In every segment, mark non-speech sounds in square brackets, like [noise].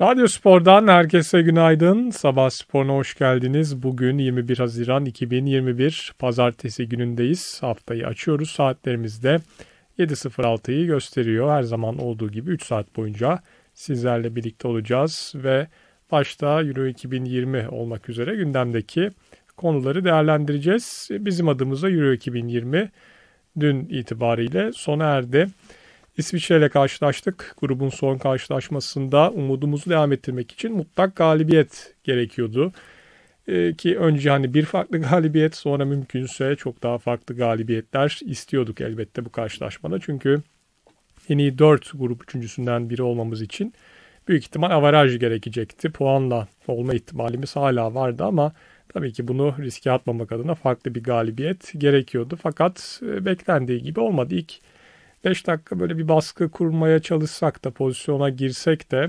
Radyo Spor'dan herkese günaydın. Sabah Spor'una hoş geldiniz. Bugün 21 Haziran 2021 Pazartesi günündeyiz. Haftayı açıyoruz. Saatlerimizde 7.06'yı gösteriyor. Her zaman olduğu gibi 3 saat boyunca sizlerle birlikte olacağız ve başta Euro 2020 olmak üzere gündemdeki konuları değerlendireceğiz. Bizim adımıza Euro 2020 dün itibariyle sona erdi. İsviçre ile karşılaştık. Grubun son karşılaşmasında umudumuzu devam ettirmek için mutlak galibiyet gerekiyordu. Ee, ki önce hani bir farklı [laughs] galibiyet sonra mümkünse çok daha farklı galibiyetler istiyorduk elbette bu karşılaşmada. Çünkü yeni dört 4 grup üçüncüsünden biri olmamız için büyük ihtimal avaraj gerekecekti. Puanla olma ihtimalimiz hala vardı ama tabii ki bunu riske atmamak adına farklı bir galibiyet gerekiyordu. Fakat e, beklendiği gibi olmadı. İlk 5 dakika böyle bir baskı kurmaya çalışsak da pozisyona girsek de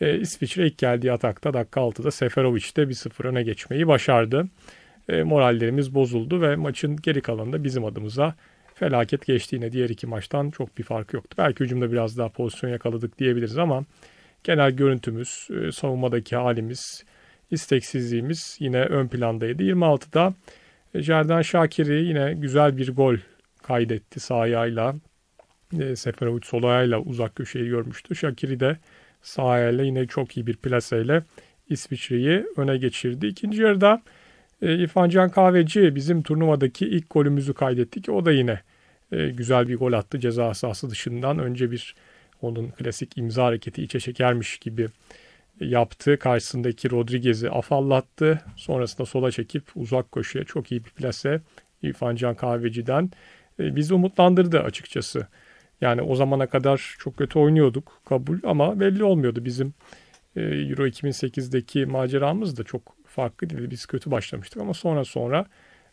e, İsviçre ilk geldiği atakta dakika 6'da Seferovic'de 1-0 öne geçmeyi başardı. E, morallerimiz bozuldu ve maçın geri kalanında bizim adımıza felaket geçtiğine diğer iki maçtan çok bir farkı yoktu. Belki hücumda biraz daha pozisyon yakaladık diyebiliriz ama genel görüntümüz, e, savunmadaki halimiz, isteksizliğimiz yine ön plandaydı. 26'da Jerdan e, Şakir'i yine güzel bir gol kaydetti sahayla e, Seferovic Solaya uzak köşeyi görmüştü. Şakiri de sahayla yine çok iyi bir plaseyle İsviçre'yi öne geçirdi. İkinci yarıda e, İrfan Can Kahveci bizim turnuvadaki ilk golümüzü kaydettik. O da yine e, güzel bir gol attı ceza sahası dışından. Önce bir onun klasik imza hareketi içe çekermiş gibi e, yaptı. Karşısındaki Rodriguez'i afallattı. Sonrasında sola çekip uzak köşeye çok iyi bir plase İrfan Can Kahveci'den e, bizi umutlandırdı açıkçası. Yani o zamana kadar çok kötü oynuyorduk kabul ama belli olmuyordu bizim e, Euro 2008'deki maceramız da çok farklı değildi. Biz kötü başlamıştık ama sonra sonra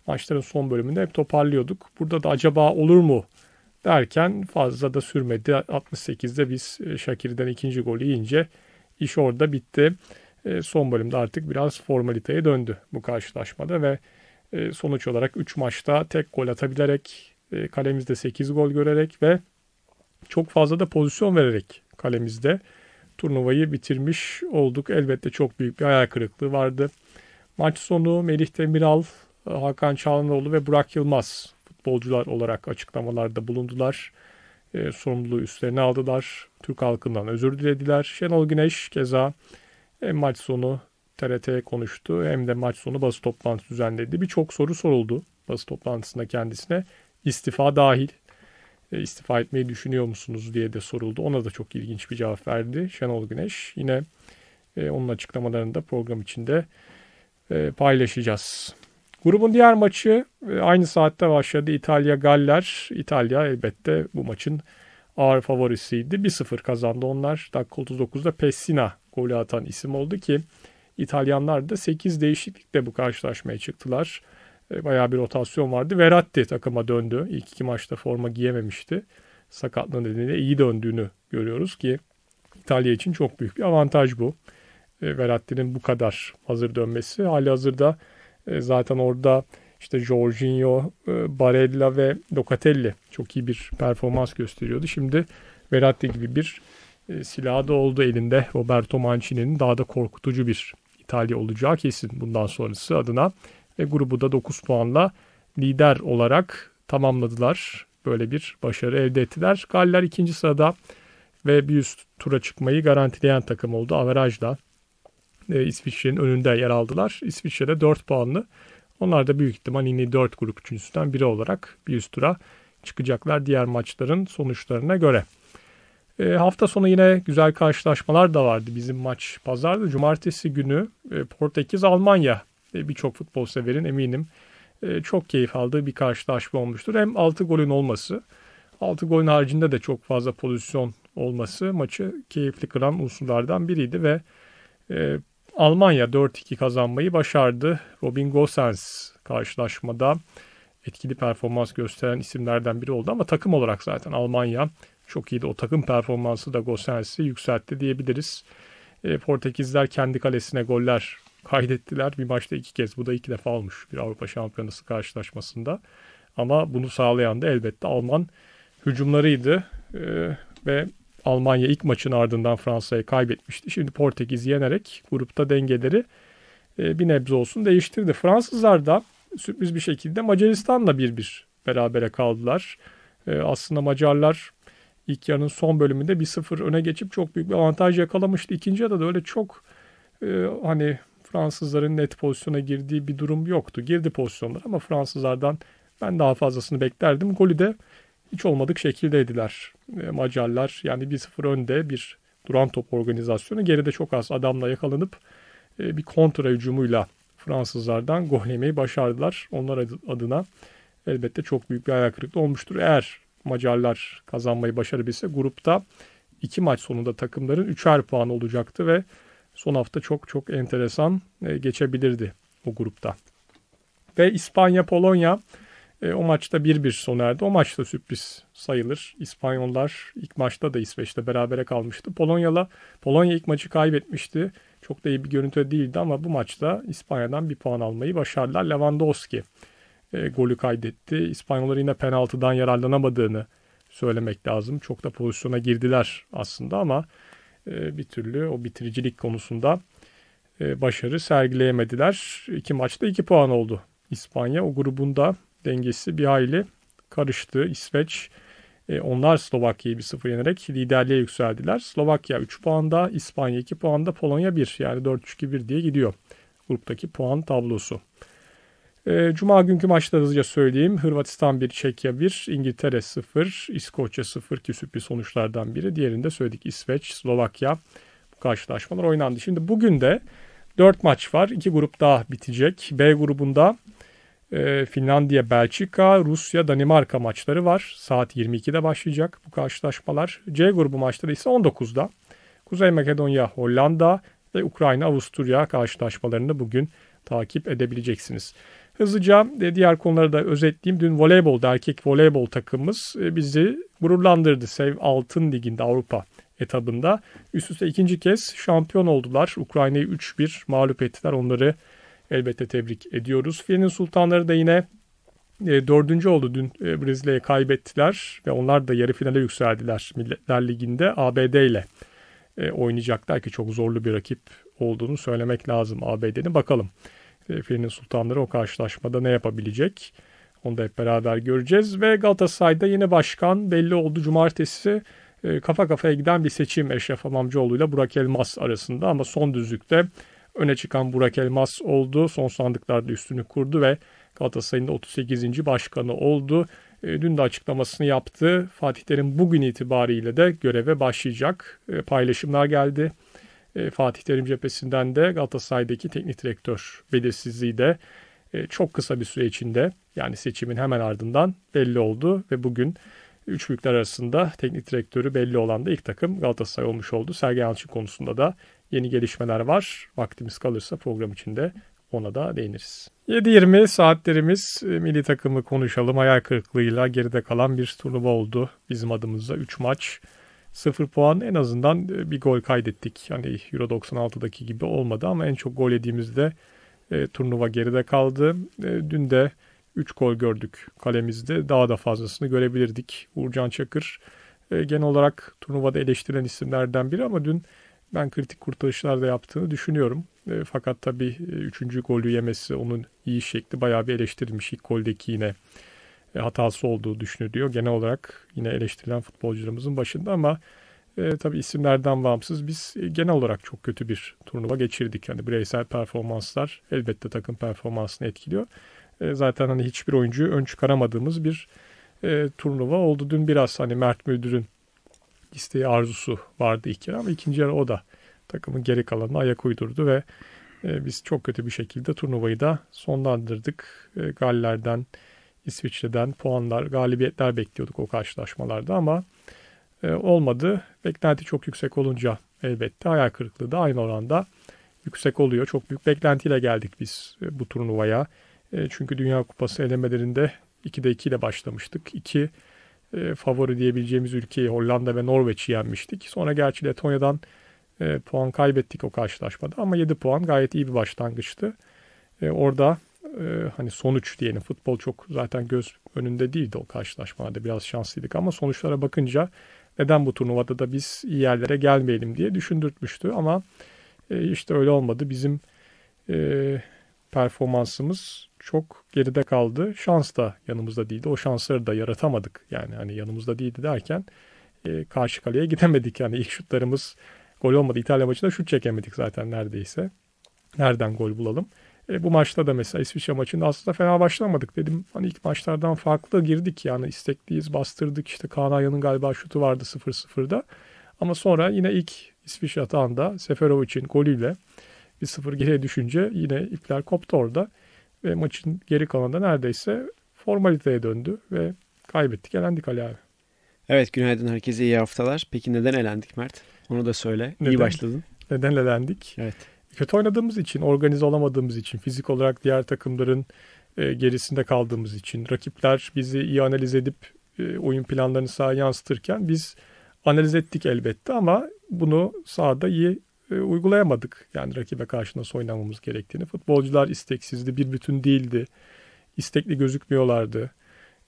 maçların son bölümünde hep toparlıyorduk. Burada da acaba olur mu derken fazla da sürmedi. 68'de biz Şakir'den e, ikinci golü yiyince iş orada bitti. E, son bölümde artık biraz formaliteye döndü bu karşılaşmada ve sonuç olarak 3 maçta tek gol atabilerek kalemizde 8 gol görerek ve çok fazla da pozisyon vererek kalemizde turnuvayı bitirmiş olduk. Elbette çok büyük bir ayak kırıklığı vardı. Maç sonu Melih Demiral, e, Hakan Çalhanoğlu ve Burak Yılmaz futbolcular olarak açıklamalarda bulundular. E, sorumluluğu üstlerine aldılar. Türk halkından özür dilediler. Şenol Güneş keza hem maç sonu TRT konuştu hem de maç sonu basın toplantısı düzenledi. Birçok soru soruldu basın toplantısında kendisine. İstifa dahil e, istifa etmeyi düşünüyor musunuz diye de soruldu. Ona da çok ilginç bir cevap verdi Şenol Güneş. Yine e, onun açıklamalarını da program içinde e, paylaşacağız. Grubun diğer maçı aynı saatte başladı. İtalya Galler. İtalya elbette bu maçın ağır favorisiydi. 1-0 kazandı onlar. Dakika 39'da Pessina golü atan isim oldu ki İtalyanlar da 8 değişiklikle bu karşılaşmaya çıktılar. E, bayağı bir rotasyon vardı. Veratti takıma döndü. İlk iki maçta forma giyememişti. Sakatlığı nedeniyle iyi döndüğünü görüyoruz ki İtalya için çok büyük bir avantaj bu. E, Veratti'nin bu kadar hazır dönmesi. Hali hazırda e, zaten orada işte Jorginho, Barella ve Locatelli çok iyi bir performans gösteriyordu. Şimdi Veratti gibi bir silahı da oldu elinde. Roberto Mancini'nin daha da korkutucu bir İtalya olacağı kesin bundan sonrası adına ve grubu da 9 puanla lider olarak tamamladılar. Böyle bir başarı elde ettiler. Galler ikinci sırada ve bir üst tura çıkmayı garantileyen takım oldu. Averajla e, İsviçre'nin önünde yer aldılar. İsviçre'de 4 puanlı. Onlar da büyük ihtimal yine 4 grup üçüncüsünden biri olarak bir üst tura çıkacaklar diğer maçların sonuçlarına göre. E, hafta sonu yine güzel karşılaşmalar da vardı bizim maç pazardı Cumartesi günü e, Portekiz-Almanya ve birçok futbol severin eminim e, çok keyif aldığı bir karşılaşma olmuştur. Hem 6 golün olması, 6 golün haricinde de çok fazla pozisyon olması maçı keyifli kılan unsurlardan biriydi ve e, Almanya 4-2 kazanmayı başardı. Robin Gosens karşılaşmada etkili performans gösteren isimlerden biri oldu ama takım olarak zaten Almanya çok iyiydi. O takım performansı da Gosens'i yükseltti diyebiliriz. E, Portekizler kendi kalesine goller kaydettiler. Bir maçta iki kez. Bu da iki defa almış bir Avrupa Şampiyonası karşılaşmasında. Ama bunu sağlayan da elbette Alman hücumlarıydı. Ee, ve Almanya ilk maçın ardından Fransa'yı kaybetmişti. Şimdi Portekiz yenerek grupta dengeleri e, bir nebze olsun değiştirdi. Fransızlar da sürpriz bir şekilde Macaristan'la bir bir berabere kaldılar. E, aslında Macarlar ilk yarının son bölümünde 1-0 öne geçip çok büyük bir avantaj yakalamıştı. İkinci yarıda da öyle çok e, hani Fransızların net pozisyona girdiği bir durum yoktu. Girdi pozisyonlar ama Fransızlardan ben daha fazlasını beklerdim. Golü de hiç olmadık şekildeydiler. E, Macarlar yani 1-0 önde bir duran top organizasyonu. Geride çok az adamla yakalanıp e, bir kontra hücumuyla Fransızlardan gol yemeyi başardılar. Onlar adına elbette çok büyük bir ayak kırıklığı olmuştur. Eğer Macarlar kazanmayı başarabilse grupta iki maç sonunda takımların üçer puan olacaktı ve son hafta çok çok enteresan e, geçebilirdi o grupta. Ve İspanya-Polonya e, o maçta 1-1 sona erdi. O maçta sürpriz sayılır. İspanyollar ilk maçta da İsveç'te berabere kalmıştı. Polonya'la Polonya ilk maçı kaybetmişti. Çok da iyi bir görüntü değildi ama bu maçta İspanya'dan bir puan almayı başardılar. Lewandowski e, golü kaydetti. İspanyollar yine penaltıdan yararlanamadığını söylemek lazım. Çok da pozisyona girdiler aslında ama e, bir türlü o bitiricilik konusunda e, başarı sergileyemediler. İki maçta iki puan oldu İspanya. O grubunda dengesi bir hayli karıştı. İsveç e, onlar Slovakya'yı bir sıfır yenerek liderliğe yükseldiler. Slovakya 3 puanda, İspanya 2 puanda, Polonya 1 yani 4-3-2-1 diye gidiyor gruptaki puan tablosu. Ee, Cuma günkü maçta hızlıca söyleyeyim. Hırvatistan 1, Çekya 1, İngiltere 0, İskoçya 0 ki sürpriz sonuçlardan biri. diğerinde söyledik İsveç, Slovakya. Bu karşılaşmalar oynandı. Şimdi bugün de 4 maç var. 2 grup daha bitecek. B grubunda e, Finlandiya, Belçika, Rusya, Danimarka maçları var. Saat 22'de başlayacak bu karşılaşmalar. C grubu maçları ise 19'da. Kuzey Makedonya, Hollanda ve Ukrayna, Avusturya karşılaşmalarını bugün takip edebileceksiniz. Hızlıca e, diğer konuları da özetleyeyim. Dün voleybolda erkek voleybol takımımız e, bizi gururlandırdı. Sev Altın Ligi'nde Avrupa etabında. Üst üste ikinci kez şampiyon oldular. Ukrayna'yı 3-1 mağlup ettiler. Onları elbette tebrik ediyoruz. Filenin Sultanları da yine e, dördüncü oldu dün e, kaybettiler ve onlar da yarı finale yükseldiler Milletler Ligi'nde ABD ile oynayacaklar ki çok zorlu bir rakip olduğunu söylemek lazım ABD'nin. Bakalım Feri'nin sultanları o karşılaşmada ne yapabilecek? Onu da hep beraber göreceğiz. Ve Galatasaray'da yeni başkan belli oldu. Cumartesi e, kafa kafaya giden bir seçim Eşref Amamcıoğlu ile Burak Elmas arasında ama son düzlükte öne çıkan Burak Elmas oldu. Son sandıklarda üstünü kurdu ve Galatasaray'ın 38. başkanı oldu. E, dün de açıklamasını yaptı. Fatih Terim bugün itibariyle de göreve başlayacak. E, paylaşımlar geldi. E, Fatih Terim cephesinden de Galatasaray'daki teknik direktör belirsizliği de e, çok kısa bir süre içinde yani seçimin hemen ardından belli oldu ve bugün üç büyükler arasında teknik direktörü belli olan da ilk takım Galatasaray olmuş oldu. Sergen Yalçın konusunda da yeni gelişmeler var. Vaktimiz kalırsa program içinde ona da değiniriz. 7.20 saatlerimiz e, milli takımı konuşalım. Hayal kırıklığıyla geride kalan bir turnuva oldu. Bizim adımıza 3 maç. 0 puan en azından e, bir gol kaydettik. Hani Euro 96'daki gibi olmadı ama en çok gol yediğimizde e, turnuva geride kaldı. E, dün de 3 gol gördük kalemizde. Daha da fazlasını görebilirdik. Uğurcan Çakır e, genel olarak turnuvada eleştirilen isimlerden biri ama dün ben kritik kurtarışlar da yaptığını düşünüyorum. E, fakat tabii 3. E, golü yemesi onun iyi şekli bayağı bir eleştirilmiş ilk goldeki yine e, hatası olduğu düşünülüyor. Genel olarak yine eleştirilen futbolcularımızın başında ama e, tabii isimlerden bağımsız biz e, genel olarak çok kötü bir turnuva geçirdik. Yani bireysel performanslar elbette takım performansını etkiliyor. E, zaten hani hiçbir oyuncuyu ön çıkaramadığımız bir e, turnuva oldu. Dün biraz hani Mert müdürün isteği arzusu vardı ilk yarı ama ikinci yarı o da takımın geri kalanına ayak uydurdu ve e, biz çok kötü bir şekilde turnuvayı da sonlandırdık. E, Galler'den İsviçre'den puanlar, galibiyetler bekliyorduk o karşılaşmalarda ama e, olmadı. Beklenti çok yüksek olunca elbette hayal kırıklığı da aynı oranda yüksek oluyor. Çok büyük beklentiyle geldik biz e, bu turnuvaya. E, çünkü Dünya Kupası elemelerinde 2'de 2 ile başlamıştık. 2 e, favori diyebileceğimiz ülkeyi Hollanda ve Norveç'i yenmiştik. Sonra gerçi Letonya'dan e, puan kaybettik o karşılaşmada ama 7 puan gayet iyi bir başlangıçtı. E, orada e, hani sonuç diyelim futbol çok zaten göz önünde değildi o karşılaşmada biraz şanslıydık ama sonuçlara bakınca neden bu turnuvada da biz iyi yerlere gelmeyelim diye düşündürtmüştü ama e, işte öyle olmadı bizim e, performansımız çok geride kaldı şans da yanımızda değildi o şansları da yaratamadık yani hani yanımızda değildi derken e, karşı kaleye gidemedik yani ilk şutlarımız gol olmadı İtalya maçında şut çekemedik zaten neredeyse nereden gol bulalım e, bu maçta da mesela İsviçre maçında aslında fena başlamadık dedim. Hani ilk maçlardan farklı girdik yani istekliyiz, bastırdık. İşte Kaan Aya'nın galiba şutu vardı 0-0'da. Ama sonra yine ilk İsviçre atağında Seferovic'in golüyle bir sıfır geriye düşünce yine ipler koptu orada. Ve maçın geri kalanında neredeyse formaliteye döndü ve kaybettik, elendik Ali abi. Evet günaydın herkese iyi haftalar. Peki neden elendik Mert? Onu da söyle. Neden? İyi başladın. Neden elendik? Evet kötü oynadığımız için, organize olamadığımız için, fizik olarak diğer takımların e, gerisinde kaldığımız için, rakipler bizi iyi analiz edip e, oyun planlarını sahaya yansıtırken biz analiz ettik elbette ama bunu sahada iyi e, uygulayamadık. Yani rakibe karşı nasıl oynamamız gerektiğini. Futbolcular isteksizdi, bir bütün değildi. istekli gözükmüyorlardı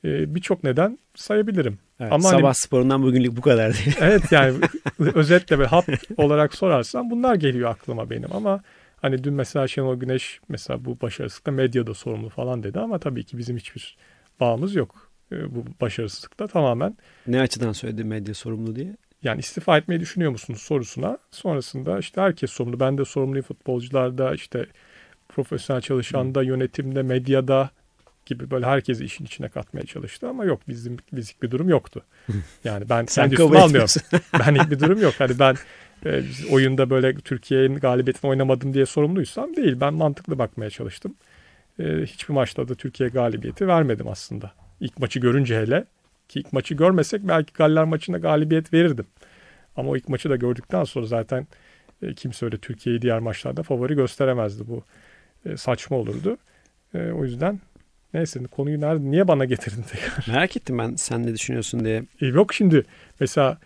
e, birçok neden sayabilirim. Evet, Ama hani sabah hani, sporundan bugünlük bu kadar. Diye. [laughs] evet yani [laughs] özetle ve hap olarak sorarsan bunlar geliyor aklıma benim ama hani dün mesela Şenol Güneş mesela bu başarısızlıkla medyada sorumlu falan dedi ama tabii ki bizim hiçbir bağımız yok ee, bu başarısızlıkta tamamen. Ne açıdan söyledi medya sorumlu diye? Yani istifa etmeyi düşünüyor musunuz sorusuna sonrasında işte herkes sorumlu. Ben de sorumluyum futbolcularda işte profesyonel çalışanda, yönetimde, medyada, gibi böyle herkesi işin içine katmaya çalıştı ama yok bizim bizlik bir durum yoktu. [laughs] Yani ben sen üstüme almıyorum. ben bir durum yok. Hani ben e, oyunda böyle Türkiye'nin galibiyetini oynamadım diye sorumluysam değil. Ben mantıklı bakmaya çalıştım. E, hiçbir maçta da Türkiye galibiyeti vermedim aslında. İlk maçı görünce hele ki ilk maçı görmesek belki Galler maçında galibiyet verirdim. Ama o ilk maçı da gördükten sonra zaten e, kimse öyle Türkiye'yi diğer maçlarda favori gösteremezdi. Bu e, saçma olurdu. E, o yüzden Neyse konuyu nerede, niye bana getirdin tekrar? [laughs] Merak ettim ben sen ne düşünüyorsun diye. E, yok şimdi mesela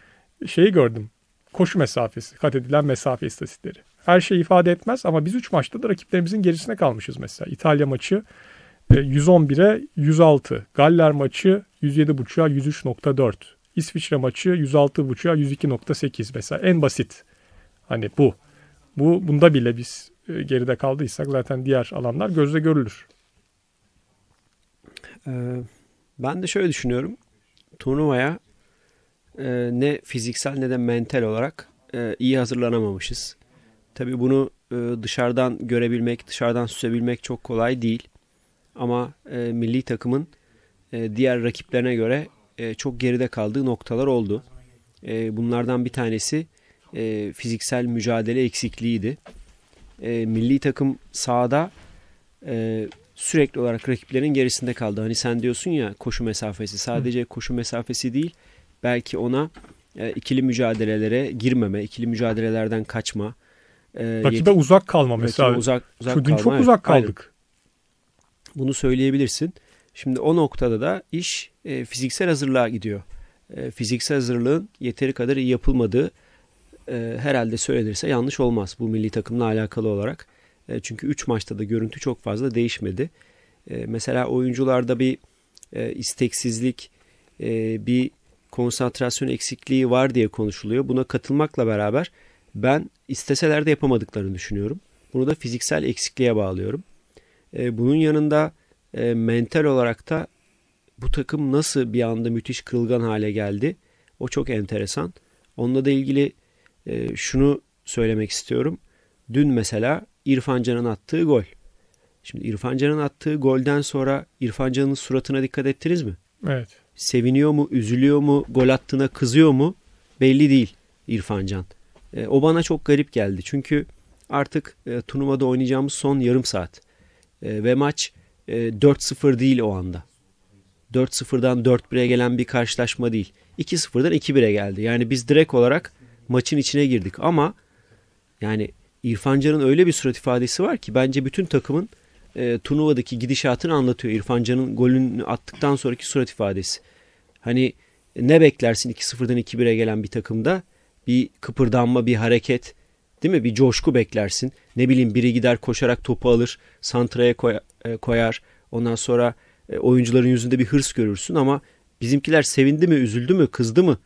şeyi gördüm. Koşu mesafesi, kat edilen mesafe istatistikleri. Her şey ifade etmez ama biz 3 maçta da rakiplerimizin gerisine kalmışız mesela. İtalya maçı 111'e 106. Galler maçı 107.5'a 103.4. İsviçre maçı 106.5'a 102.8 mesela. En basit. Hani bu. Bu bunda bile biz e, geride kaldıysak zaten diğer alanlar gözle görülür. Ee, ben de şöyle düşünüyorum. Turnuvaya e, ne fiziksel ne de mental olarak e, iyi hazırlanamamışız. Tabii bunu e, dışarıdan görebilmek, dışarıdan süsebilmek çok kolay değil. Ama e, milli takımın e, diğer rakiplerine göre e, çok geride kaldığı noktalar oldu. E, bunlardan bir tanesi e, fiziksel mücadele eksikliğiydi. E, milli takım sahada e, sürekli olarak rakiplerin gerisinde kaldı. Hani sen diyorsun ya koşu mesafesi sadece Hı. koşu mesafesi değil belki ona e, ikili mücadelelere girmeme, ikili mücadelelerden kaçma. E, rakibe yet- uzak kalma mesela. Uzak, uzak Şu dün kalma. çok evet, uzak kaldık. Aynen. Bunu söyleyebilirsin. Şimdi o noktada da iş e, fiziksel hazırlığa gidiyor. E, fiziksel hazırlığın yeteri kadar iyi yapılmadığı e, herhalde söylenirse yanlış olmaz bu milli takımla alakalı olarak. E, çünkü 3 maçta da görüntü çok fazla değişmedi. E, mesela oyuncularda bir e, isteksizlik, bir konsantrasyon eksikliği var diye konuşuluyor. Buna katılmakla beraber ben isteseler de yapamadıklarını düşünüyorum. Bunu da fiziksel eksikliğe bağlıyorum. bunun yanında mental olarak da bu takım nasıl bir anda müthiş kırılgan hale geldi? O çok enteresan. Onunla da ilgili şunu söylemek istiyorum. Dün mesela İrfan Can'ın attığı gol. Şimdi İrfan Can'ın attığı golden sonra İrfan Can'ın suratına dikkat ettiniz mi? Evet. Seviniyor mu, üzülüyor mu, gol attığına kızıyor mu belli değil İrfan Can. E, o bana çok garip geldi. Çünkü artık e, turnuvada oynayacağımız son yarım saat. E, ve maç e, 4-0 değil o anda. 4-0'dan 4-1'e gelen bir karşılaşma değil. 2-0'dan 2-1'e geldi. Yani biz direkt olarak maçın içine girdik ama yani İrfan Can'ın öyle bir surat ifadesi var ki bence bütün takımın e, turnuvadaki gidişatını anlatıyor. İrfan Can'ın golünü attıktan sonraki surat ifadesi. Hani ne beklersin 2-0'dan 2-1'e gelen bir takımda? Bir kıpırdanma, bir hareket, değil mi? Bir coşku beklersin. Ne bileyim biri gider koşarak topu alır, santraya e, koyar. Ondan sonra e, oyuncuların yüzünde bir hırs görürsün ama bizimkiler sevindi mi, üzüldü mü, kızdı mı?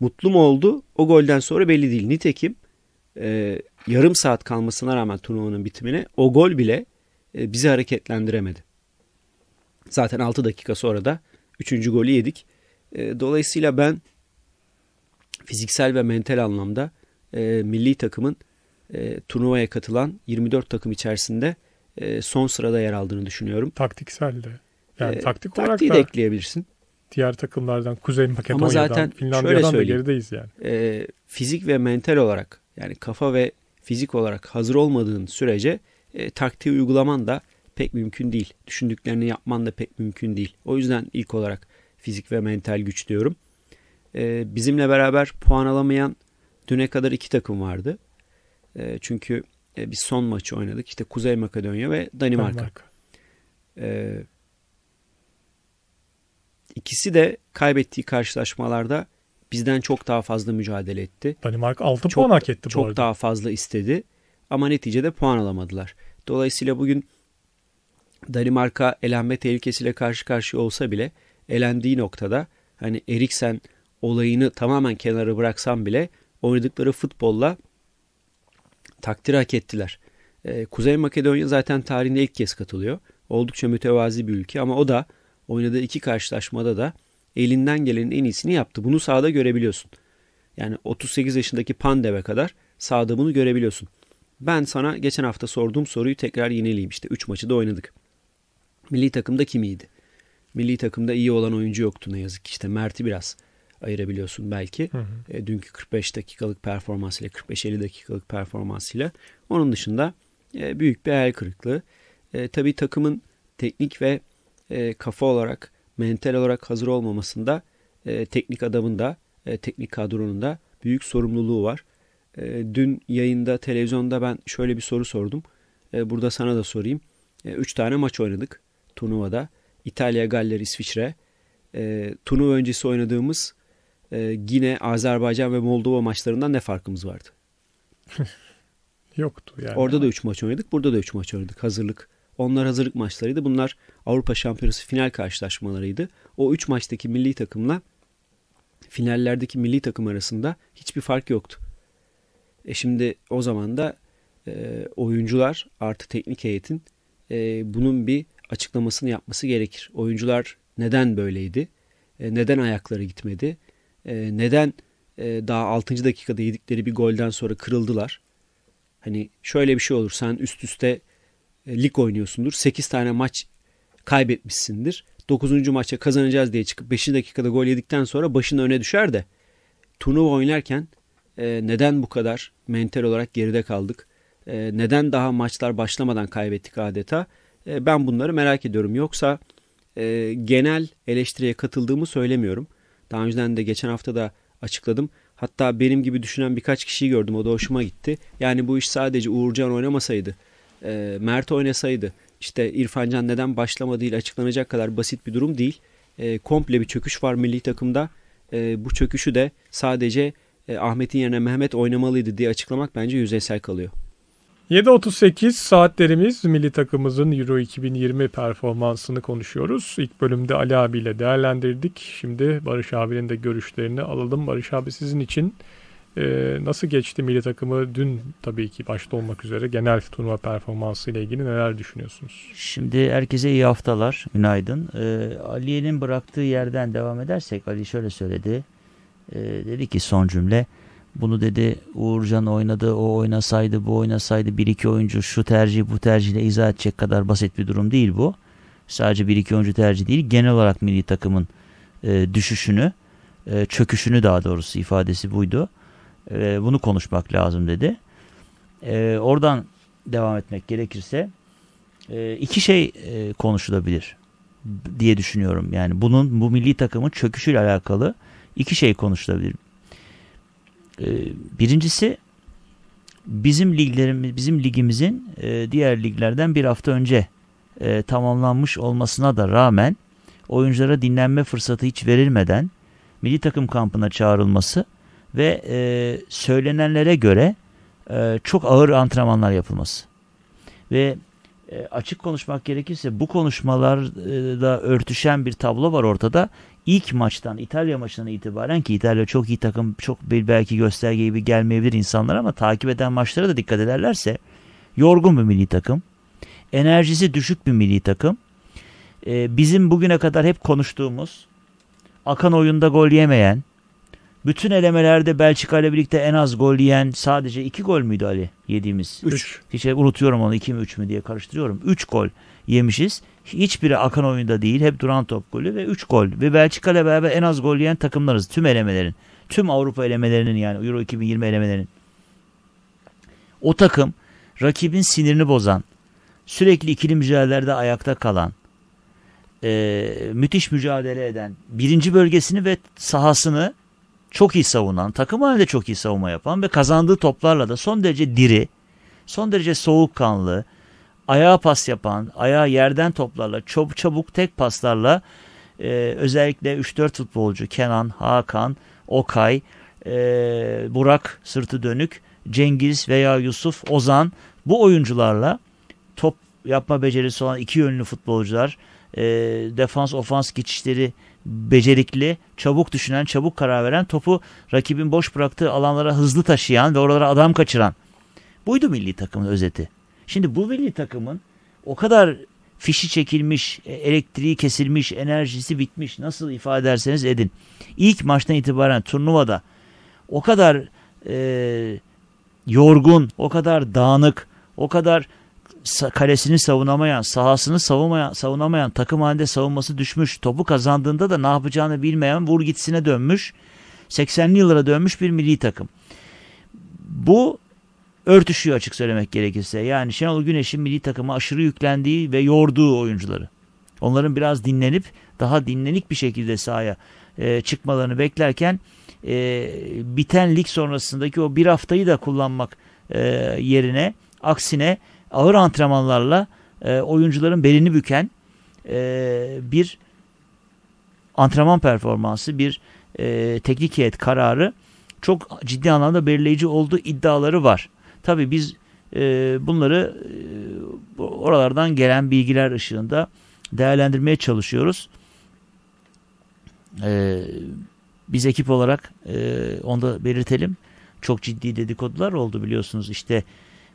Mutlu mu oldu? O golden sonra belli değil. Nitekim e, yarım saat kalmasına rağmen turnuvanın bitimine o gol bile e, bizi hareketlendiremedi. Zaten 6 dakika sonra da 3. golü yedik. E, dolayısıyla ben fiziksel ve mental anlamda e, milli takımın e, turnuvaya katılan 24 takım içerisinde son sırada yer aldığını düşünüyorum. Taktiksel de. Yani e, taktik olarak da de ekleyebilirsin. Diğer takımlardan Kuzey Makedonya'dan, Ama zaten Finlandiya'dan şöyle da gerideyiz yani. E, fizik ve mental olarak yani kafa ve fizik olarak hazır olmadığın sürece e, taktiği uygulaman da pek mümkün değil. Düşündüklerini yapman da pek mümkün değil. O yüzden ilk olarak fizik ve mental güç diyorum. E, bizimle beraber puan alamayan düne kadar iki takım vardı. E, çünkü e, biz son maçı oynadık. İşte Kuzey Makedonya ve Danimarka. Danimarka. E, ikisi de kaybettiği karşılaşmalarda Bizden çok daha fazla mücadele etti. Danimarka 6 çok, puan hak etti çok bu Çok daha fazla istedi ama neticede puan alamadılar. Dolayısıyla bugün Danimarka elenme tehlikesiyle karşı karşıya olsa bile elendiği noktada hani Eriksen olayını tamamen kenara bıraksam bile oynadıkları futbolla takdir hak ettiler. Ee, Kuzey Makedonya zaten tarihinde ilk kez katılıyor. Oldukça mütevazi bir ülke ama o da oynadığı iki karşılaşmada da elinden gelenin en iyisini yaptı. Bunu sağda görebiliyorsun. Yani 38 yaşındaki Pandev'e kadar sağda bunu görebiliyorsun. Ben sana geçen hafta sorduğum soruyu tekrar yenileyim işte. 3 maçı da oynadık. Milli takımda kim iyiydi? Milli takımda iyi olan oyuncu yoktu ne yazık ki. İşte Mert'i biraz ayırabiliyorsun belki. Hı hı. E, dünkü 45 dakikalık performansıyla 45-50 dakikalık performansıyla. Onun dışında e, büyük bir hayal kırıklığı. E, tabii takımın teknik ve e, kafa olarak mental olarak hazır olmamasında e, teknik adamın da e, teknik kadronun da büyük sorumluluğu var. E, dün yayında televizyonda ben şöyle bir soru sordum. E, burada sana da sorayım. E, üç tane maç oynadık turnuvada. İtalya, Galler, İsviçre. E, turnuva öncesi oynadığımız e, yine Azerbaycan ve Moldova maçlarından ne farkımız vardı? [laughs] Yoktu yani. Orada da 3 maç oynadık, burada da 3 maç oynadık. Hazırlık onlar hazırlık maçlarıydı. Bunlar Avrupa Şampiyonası final karşılaşmalarıydı. O 3 maçtaki milli takımla finallerdeki milli takım arasında hiçbir fark yoktu. E şimdi o zaman da e, oyuncular artı teknik heyetin e, bunun bir açıklamasını yapması gerekir. Oyuncular neden böyleydi? E, neden ayakları gitmedi? E, neden e, daha 6. dakikada yedikleri bir golden sonra kırıldılar? Hani şöyle bir şey olur. Sen üst üste e, lig oynuyorsundur. 8 tane maç kaybetmişsindir. 9. maça kazanacağız diye çıkıp 5. dakikada gol yedikten sonra başın öne düşer de turnuva oynarken e, neden bu kadar mental olarak geride kaldık? E, neden daha maçlar başlamadan kaybettik adeta? E, ben bunları merak ediyorum. Yoksa e, genel eleştiriye katıldığımı söylemiyorum. Daha önceden de geçen hafta da açıkladım. Hatta benim gibi düşünen birkaç kişiyi gördüm. O da hoşuma gitti. Yani bu iş sadece Uğurcan oynamasaydı e, Mert oynasaydı işte İrfancan neden başlamadığı ile açıklanacak kadar basit bir durum değil. E, komple bir çöküş var milli takımda. E, bu çöküşü de sadece e, Ahmet'in yerine Mehmet oynamalıydı diye açıklamak bence yüzeysel kalıyor. 7.38 saatlerimiz milli takımımızın Euro 2020 performansını konuşuyoruz. İlk bölümde Ali abiyle değerlendirdik. Şimdi Barış abinin de görüşlerini alalım. Barış abi sizin için e, nasıl geçti milli takımı dün tabii ki başta olmak üzere genel turnuva performansı ile ilgili neler düşünüyorsunuz? Şimdi herkese iyi haftalar, günaydın. E, ee, Aliye'nin bıraktığı yerden devam edersek Ali şöyle söyledi. E, dedi ki son cümle bunu dedi Uğurcan oynadı, o oynasaydı, bu oynasaydı bir iki oyuncu şu tercih bu tercihle izah edecek kadar basit bir durum değil bu. Sadece bir iki oyuncu tercih değil genel olarak milli takımın e, düşüşünü, e, çöküşünü daha doğrusu ifadesi buydu. E, bunu konuşmak lazım dedi. E, oradan devam etmek gerekirse e, iki şey e, konuşulabilir diye düşünüyorum. Yani bunun bu milli takımın çöküşüyle alakalı iki şey konuşulabilir. E, birincisi bizim liglerimiz, bizim ligimizin e, diğer liglerden bir hafta önce e, tamamlanmış olmasına da rağmen oyunculara dinlenme fırsatı hiç verilmeden milli takım kampına çağrılması ve e, söylenenlere göre e, çok ağır antrenmanlar yapılması. Ve e, açık konuşmak gerekirse bu konuşmalarda e, örtüşen bir tablo var ortada. İlk maçtan İtalya maçından itibaren ki İtalya çok iyi takım çok belki gösterge gibi gelmeyebilir insanlar ama takip eden maçlara da dikkat ederlerse yorgun bir milli takım. Enerjisi düşük bir milli takım. E, bizim bugüne kadar hep konuştuğumuz akan oyunda gol yemeyen bütün elemelerde Belçika ile birlikte en az gol yiyen sadece iki gol müydü Ali yediğimiz? Üç. Hiç unutuyorum onu iki mi üç mü diye karıştırıyorum. Üç gol yemişiz. Hiçbiri akan oyunda değil. Hep duran top golü ve üç gol. Ve Belçika ile beraber en az gol yiyen takımlarız. Tüm elemelerin. Tüm Avrupa elemelerinin yani Euro 2020 elemelerinin. O takım rakibin sinirini bozan, sürekli ikili mücadelelerde ayakta kalan, e, müthiş mücadele eden, birinci bölgesini ve sahasını çok iyi savunan, takım halinde çok iyi savunma yapan ve kazandığı toplarla da son derece diri, son derece soğukkanlı, ayağa pas yapan, ayağa yerden toplarla, çok çabuk tek paslarla e, özellikle 3-4 futbolcu Kenan, Hakan, Okay, e, Burak sırtı dönük, Cengiz veya Yusuf, Ozan bu oyuncularla top yapma becerisi olan iki yönlü futbolcular e, defans ofans geçişleri becerikli, çabuk düşünen, çabuk karar veren, topu rakibin boş bıraktığı alanlara hızlı taşıyan ve oralara adam kaçıran. Buydu milli takımın özeti. Şimdi bu milli takımın o kadar fişi çekilmiş, e, elektriği kesilmiş, enerjisi bitmiş nasıl ifade ederseniz edin. İlk maçtan itibaren turnuvada o kadar e, yorgun, o kadar dağınık, o kadar kalesini savunamayan, sahasını savunamayan, savunamayan takım halinde savunması düşmüş. Topu kazandığında da ne yapacağını bilmeyen vur gitsine dönmüş. 80'li yıllara dönmüş bir milli takım. Bu örtüşüyor açık söylemek gerekirse. Yani Şenol Güneş'in milli takıma aşırı yüklendiği ve yorduğu oyuncuları. Onların biraz dinlenip daha dinlenik bir şekilde sahaya e, çıkmalarını beklerken e, biten lig sonrasındaki o bir haftayı da kullanmak e, yerine aksine ağır antrenmanlarla e, oyuncuların belini büken e, bir antrenman performansı, bir e, teknik heyet kararı çok ciddi anlamda belirleyici olduğu iddiaları var. Tabii biz e, bunları e, oralardan gelen bilgiler ışığında değerlendirmeye çalışıyoruz. E, biz ekip olarak e, onu da belirtelim. Çok ciddi dedikodular oldu biliyorsunuz. işte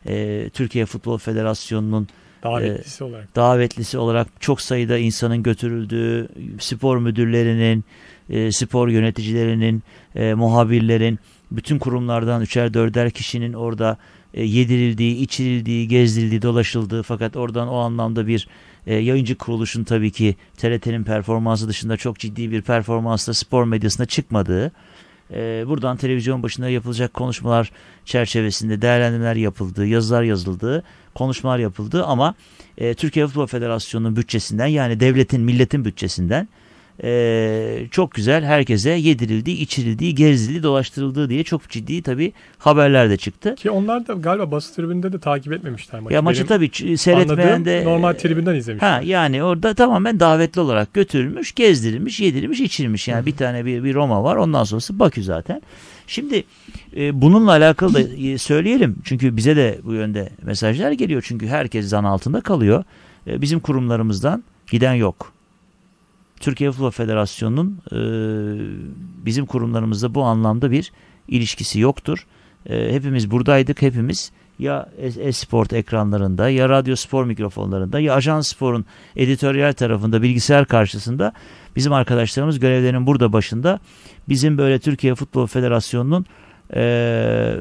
e, Türkiye Futbol Federasyonu'nun davetlisi, e, olarak. davetlisi olarak çok sayıda insanın götürüldüğü, spor müdürlerinin, e, spor yöneticilerinin, e, muhabirlerin, bütün kurumlardan üçer dörder kişinin orada e, yedirildiği, içirildiği, gezdirildiği, dolaşıldığı fakat oradan o anlamda bir e, yayıncı kuruluşun tabii ki TRT'nin performansı dışında çok ciddi bir performansla spor medyasına çıkmadığı ee, buradan televizyon başında yapılacak konuşmalar çerçevesinde değerlendirmeler yapıldı, yazılar yazıldı, konuşmalar yapıldı ama e, Türkiye Futbol Federasyonu'nun bütçesinden yani devletin, milletin bütçesinden e, çok güzel herkese yedirildi, içirildi, gezildi, dolaştırıldı diye çok ciddi tabi haberler de çıktı. Ki onlar da galiba basın tribünde de takip etmemişler maçı. Ya maçı tabi seyretmeyen de normal e, tribünden izlemiş. Ha yani orada tamamen davetli olarak götürülmüş, gezdirilmiş, yedirilmiş, içirilmiş. Yani bir tane bir, bir Roma var. Ondan sonrası Bakü zaten. Şimdi e, bununla alakalı da e, söyleyelim. Çünkü bize de bu yönde mesajlar geliyor. Çünkü herkes zan altında kalıyor. E, bizim kurumlarımızdan giden yok. Türkiye Futbol Federasyonu'nun e, bizim kurumlarımızda bu anlamda bir ilişkisi yoktur. E, hepimiz buradaydık, hepimiz ya Esport ekranlarında ya Radyo Spor mikrofonlarında ya Ajans Spor'un editoryal tarafında bilgisayar karşısında bizim arkadaşlarımız görevlerinin burada başında bizim böyle Türkiye Futbol Federasyonu'nun e,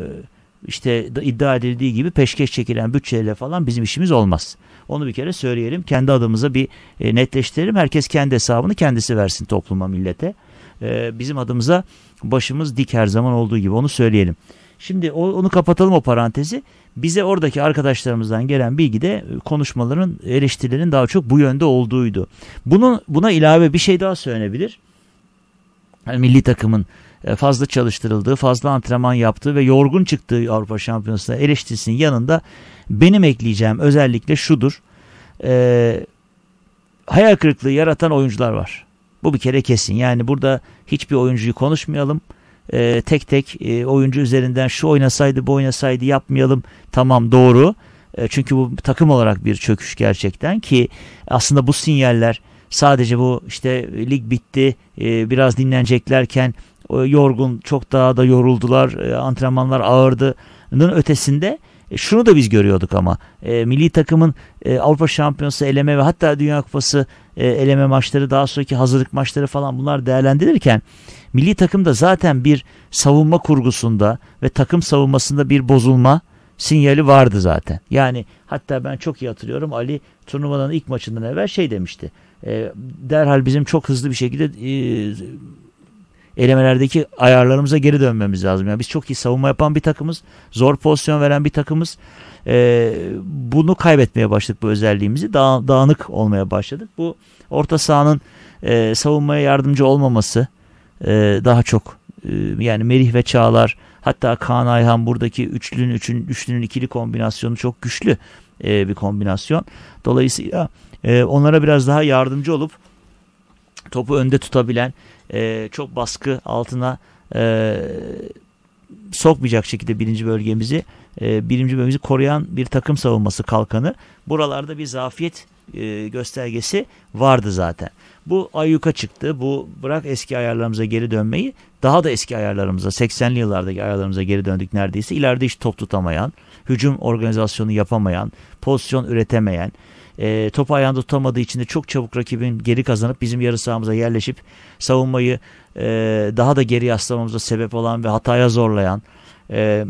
işte iddia edildiği gibi peşkeş çekilen bütçeyle falan bizim işimiz olmaz. Onu bir kere söyleyelim. Kendi adımıza bir e, netleştirelim. Herkes kendi hesabını kendisi versin topluma, millete. E, bizim adımıza başımız dik her zaman olduğu gibi onu söyleyelim. Şimdi o, onu kapatalım o parantezi. Bize oradaki arkadaşlarımızdan gelen bilgi de e, konuşmaların, eleştirilerin daha çok bu yönde olduğuydu. Bunun buna ilave bir şey daha söylenebilir. Yani milli takımın e, fazla çalıştırıldığı, fazla antrenman yaptığı ve yorgun çıktığı Avrupa Şampiyonası'na eleştirisinin yanında benim ekleyeceğim özellikle şudur. E, hayal kırıklığı yaratan oyuncular var. Bu bir kere kesin. Yani burada hiçbir oyuncuyu konuşmayalım. E, tek tek e, oyuncu üzerinden şu oynasaydı bu oynasaydı yapmayalım. Tamam doğru. E, çünkü bu takım olarak bir çöküş gerçekten ki aslında bu sinyaller sadece bu işte lig bitti e, biraz dinleneceklerken yorgun, çok daha da yoruldular. E, antrenmanlar ağırdı. Bunun ötesinde e, şunu da biz görüyorduk ama e, milli takımın e, Avrupa Şampiyonası eleme ve hatta Dünya Kupası e, eleme maçları daha sonraki hazırlık maçları falan bunlar değerlendirirken milli takımda zaten bir savunma kurgusunda ve takım savunmasında bir bozulma sinyali vardı zaten. Yani hatta ben çok iyi hatırlıyorum Ali turnuvanın ilk maçından evvel şey demişti. E, derhal bizim çok hızlı bir şekilde e, elemelerdeki ayarlarımıza geri dönmemiz lazım. Yani biz çok iyi savunma yapan bir takımız. Zor pozisyon veren bir takımız. Ee, bunu kaybetmeye başladık bu özelliğimizi. Da, dağınık olmaya başladık. Bu orta sahanın e, savunmaya yardımcı olmaması e, daha çok e, yani Merih ve Çağlar hatta Kaan Ayhan buradaki üçlünün üçün, üçlünün ikili kombinasyonu çok güçlü e, bir kombinasyon. Dolayısıyla e, onlara biraz daha yardımcı olup topu önde tutabilen e, çok baskı altına e, sokmayacak şekilde birinci bölgemizi e, birinci bölgemizi koruyan bir takım savunması kalkanı. Buralarda bir zafiyet e, göstergesi vardı zaten. Bu ayyuka çıktı. Bu bırak eski ayarlarımıza geri dönmeyi daha da eski ayarlarımıza 80'li yıllardaki ayarlarımıza geri döndük neredeyse. İleride hiç top tutamayan, hücum organizasyonu yapamayan, pozisyon üretemeyen, e, topu ayağında tutamadığı için de çok çabuk rakibin geri kazanıp bizim yarı sahamıza yerleşip savunmayı e, daha da geri yaslamamıza sebep olan ve hataya zorlayan e,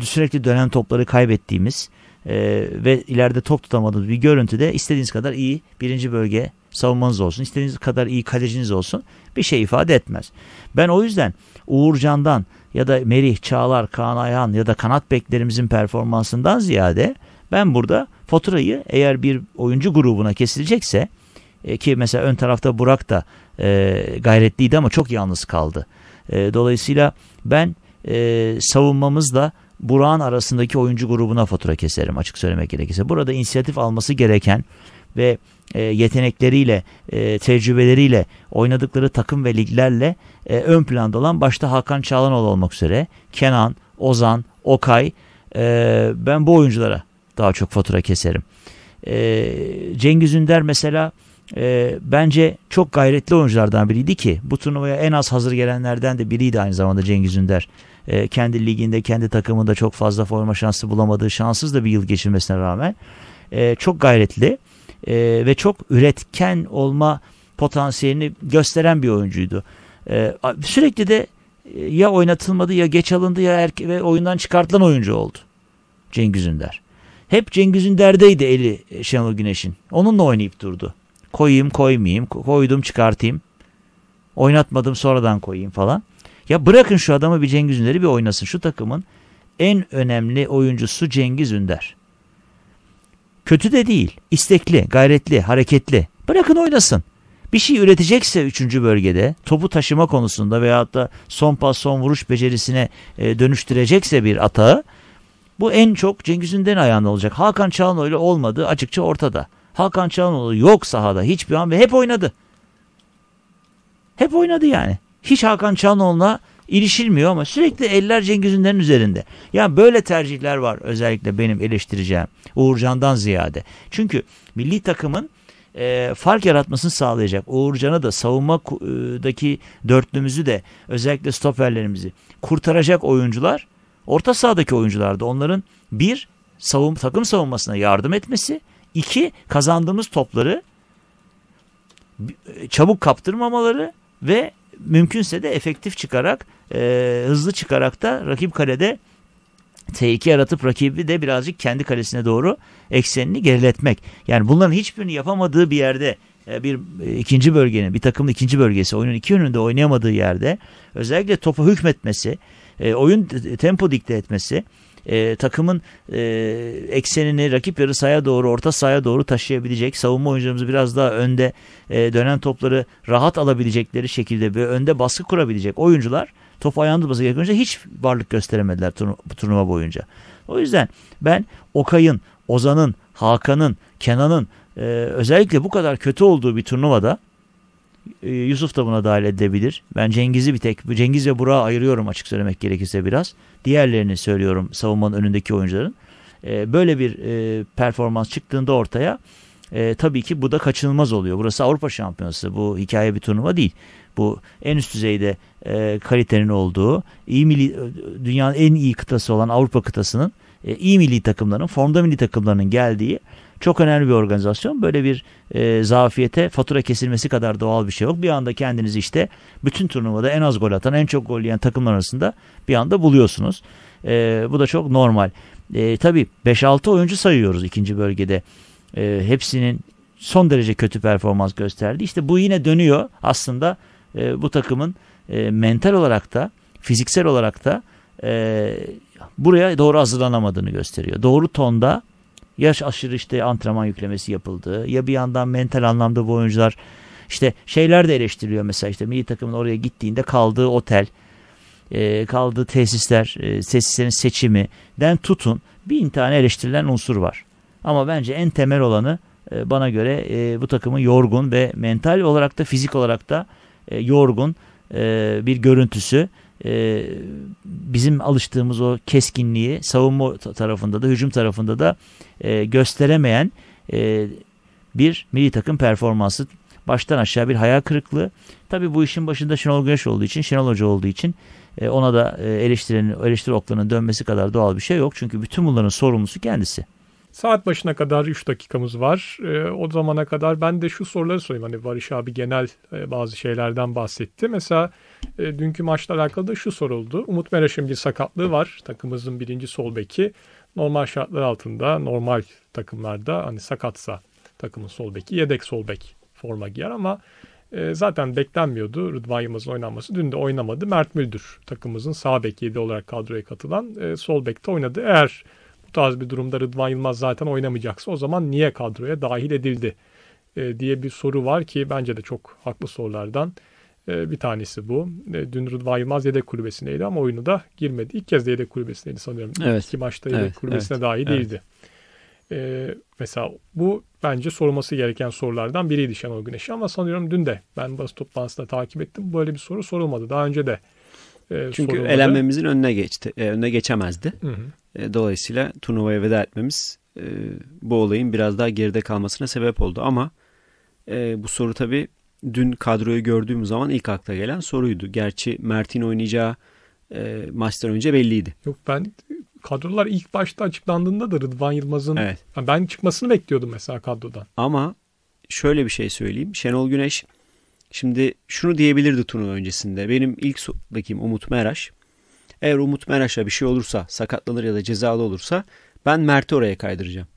e, sürekli dönen topları kaybettiğimiz e, ve ileride top tutamadığımız bir görüntüde istediğiniz kadar iyi birinci bölge savunmanız olsun. istediğiniz kadar iyi kaleciniz olsun. Bir şey ifade etmez. Ben o yüzden Uğurcan'dan ya da Merih, Çağlar, Kaan Ayhan ya da kanat beklerimizin performansından ziyade ben burada faturayı eğer bir oyuncu grubuna kesilecekse e, ki mesela ön tarafta Burak da e, gayretliydi ama çok yalnız kaldı. E, dolayısıyla ben e, savunmamızla Burak'ın arasındaki oyuncu grubuna fatura keserim açık söylemek gerekirse. Burada inisiyatif alması gereken ve e, yetenekleriyle, e, tecrübeleriyle, oynadıkları takım ve liglerle e, ön planda olan başta Hakan Çağlanoğlu olmak üzere Kenan, Ozan, Okay e, ben bu oyunculara daha çok fatura keserim. E, Cengiz Ünder mesela e, bence çok gayretli oyunculardan biriydi ki bu turnuvaya en az hazır gelenlerden de biriydi aynı zamanda Cengiz Ünder. E, kendi liginde, kendi takımında çok fazla forma şansı bulamadığı, şanssız da bir yıl geçirmesine rağmen e, çok gayretli e, ve çok üretken olma potansiyelini gösteren bir oyuncuydu. E, sürekli de e, ya oynatılmadı ya geç alındı ya erke- ve oyundan çıkartılan oyuncu oldu Cengiz Ünder. Hep Cengiz'in derdeydi eli e, Şenol Güneş'in. Onunla oynayıp durdu. Koyayım koymayayım, koydum çıkartayım. Oynatmadım sonradan koyayım falan. Ya bırakın şu adamı bir Cengiz Ünder'i bir oynasın. Şu takımın en önemli oyuncusu Cengiz Ünder. Kötü de değil. İstekli, gayretli, hareketli. Bırakın oynasın. Bir şey üretecekse 3. bölgede topu taşıma konusunda veyahut da son pas son vuruş becerisine e, dönüştürecekse bir atağı bu en çok Cengiz'in den ayağında olacak. Hakan Çalhanoğlu olmadı açıkça ortada. Hakan Çalhanoğlu yok sahada hiçbir an ve hep oynadı. Hep oynadı yani. Hiç Hakan Çalhanoğlu'na ilişilmiyor ama sürekli eller Cengiz'in den üzerinde. Yani böyle tercihler var özellikle benim eleştireceğim Uğurcan'dan ziyade. Çünkü milli takımın e, fark yaratmasını sağlayacak. Uğurcan'a da savunmadaki e, dörtlümüzü de özellikle stoperlerimizi kurtaracak oyuncular orta sahadaki oyuncularda onların bir savun, takım savunmasına yardım etmesi, iki kazandığımız topları e, çabuk kaptırmamaları ve mümkünse de efektif çıkarak e, hızlı çıkarak da rakip kalede tehlike yaratıp rakibi de birazcık kendi kalesine doğru eksenini geriletmek. Yani bunların hiçbirini yapamadığı bir yerde e, bir e, ikinci bölgenin bir takımın ikinci bölgesi oyunun iki yönünde oynayamadığı yerde özellikle topa hükmetmesi e, oyun tempo dikte etmesi e, takımın e, eksenini rakip yarı sahaya doğru orta sahaya doğru taşıyabilecek savunma oyuncularımızı biraz daha önde e, dönen topları rahat alabilecekleri şekilde ve önde baskı kurabilecek oyuncular topu ayağında basacak oyuncular hiç varlık gösteremediler turnu, turnuva boyunca. O yüzden ben Okay'ın, Ozan'ın, Hakan'ın, Kenan'ın e, özellikle bu kadar kötü olduğu bir turnuvada ee, Yusuf da buna dahil edebilir. Ben Cengiz'i bir tek, Cengiz ve Burak'ı ayırıyorum açık söylemek gerekirse biraz. Diğerlerini söylüyorum savunmanın önündeki oyuncuların. Ee, böyle bir e, performans çıktığında ortaya e, tabii ki bu da kaçınılmaz oluyor. Burası Avrupa Şampiyonası. Bu hikaye bir turnuva değil. Bu en üst düzeyde e, kalitenin olduğu, iyi milli, dünyanın en iyi kıtası olan Avrupa kıtasının iyi milli takımların, formda milli takımlarının geldiği çok önemli bir organizasyon. Böyle bir e, zafiyete fatura kesilmesi kadar doğal bir şey yok. Bir anda kendinizi işte bütün turnuvada en az gol atan, en çok gol yiyen takımlar arasında bir anda buluyorsunuz. E, bu da çok normal. E, tabii 5-6 oyuncu sayıyoruz ikinci bölgede. E, hepsinin son derece kötü performans gösterdi. İşte bu yine dönüyor aslında e, bu takımın e, mental olarak da fiziksel olarak da e, buraya doğru hazırlanamadığını gösteriyor. Doğru tonda Yaş aşırı işte antrenman yüklemesi yapıldı. Ya bir yandan mental anlamda bu oyuncular işte şeyler de eleştiriliyor mesela işte milli takımın oraya gittiğinde kaldığı otel, e, kaldığı tesisler, e, tesislerin seçimi den tutun bin tane eleştirilen unsur var. Ama bence en temel olanı e, bana göre bu takımın yorgun ve mental olarak da fizik olarak da yorgun bir görüntüsü. Ee, bizim alıştığımız o keskinliği savunma tarafında da hücum tarafında da e, gösteremeyen e, bir milli takım performansı baştan aşağı bir hayal kırıklığı. Tabii bu işin başında Şenol Güneş olduğu için, Şenol Hoca olduğu için e, ona da e, eleştirenin, eleştiri oklarının dönmesi kadar doğal bir şey yok. Çünkü bütün bunların sorumlusu kendisi. Saat başına kadar 3 dakikamız var. o zamana kadar ben de şu soruları sorayım. Hani Barış abi genel bazı şeylerden bahsetti. Mesela e, dünkü maçla alakalı da şu soruldu. Umut Meraş'ın bir sakatlığı var. Takımımızın birinci sol beki. Normal şartlar altında, normal takımlarda hani sakatsa takımın sol beki, yedek sol bek forma giyer ama e, zaten beklenmiyordu Rıdvan Yılmaz'ın oynanması. Dün de oynamadı. Mert Müldür takımımızın sağ bek 7 olarak kadroya katılan e, sol bekte oynadı. Eğer bu tarz bir durumda Rıdvan Yılmaz zaten oynamayacaksa o zaman niye kadroya dahil edildi e, diye bir soru var ki bence de çok haklı sorulardan. Ee, bir tanesi bu. Ee, dün Rıdvan Yılmaz yedek kulübesindeydi ama oyunu da girmedi. İlk kez de yedek kulübesindeydi sanıyorum. Evet. İki maçta yedek evet, kulübesine evet, dahi değildi. Ee, mesela bu bence sorulması gereken sorulardan biriydi Şenol Güneş'i ama sanıyorum dün de ben basın toplantısında takip ettim. Böyle bir soru sorulmadı. Daha önce de e, Çünkü sorulmadı. elenmemizin önüne geçti. E, önüne geçemezdi. Hı hı. E, dolayısıyla turnuvaya veda etmemiz e, bu olayın biraz daha geride kalmasına sebep oldu ama e, bu soru tabii dün kadroyu gördüğüm zaman ilk akla gelen soruydu. Gerçi Mert'in oynayacağı e, maçtan önce belliydi. Yok ben kadrolar ilk başta açıklandığında da Rıdvan Yılmaz'ın evet. ben çıkmasını bekliyordum mesela kadrodan. Ama şöyle bir şey söyleyeyim. Şenol Güneş şimdi şunu diyebilirdi turnuva öncesinde. Benim ilk bakayım Umut Meraş. Eğer Umut Meraş'a bir şey olursa, sakatlanır ya da cezalı olursa ben Mert'i oraya kaydıracağım.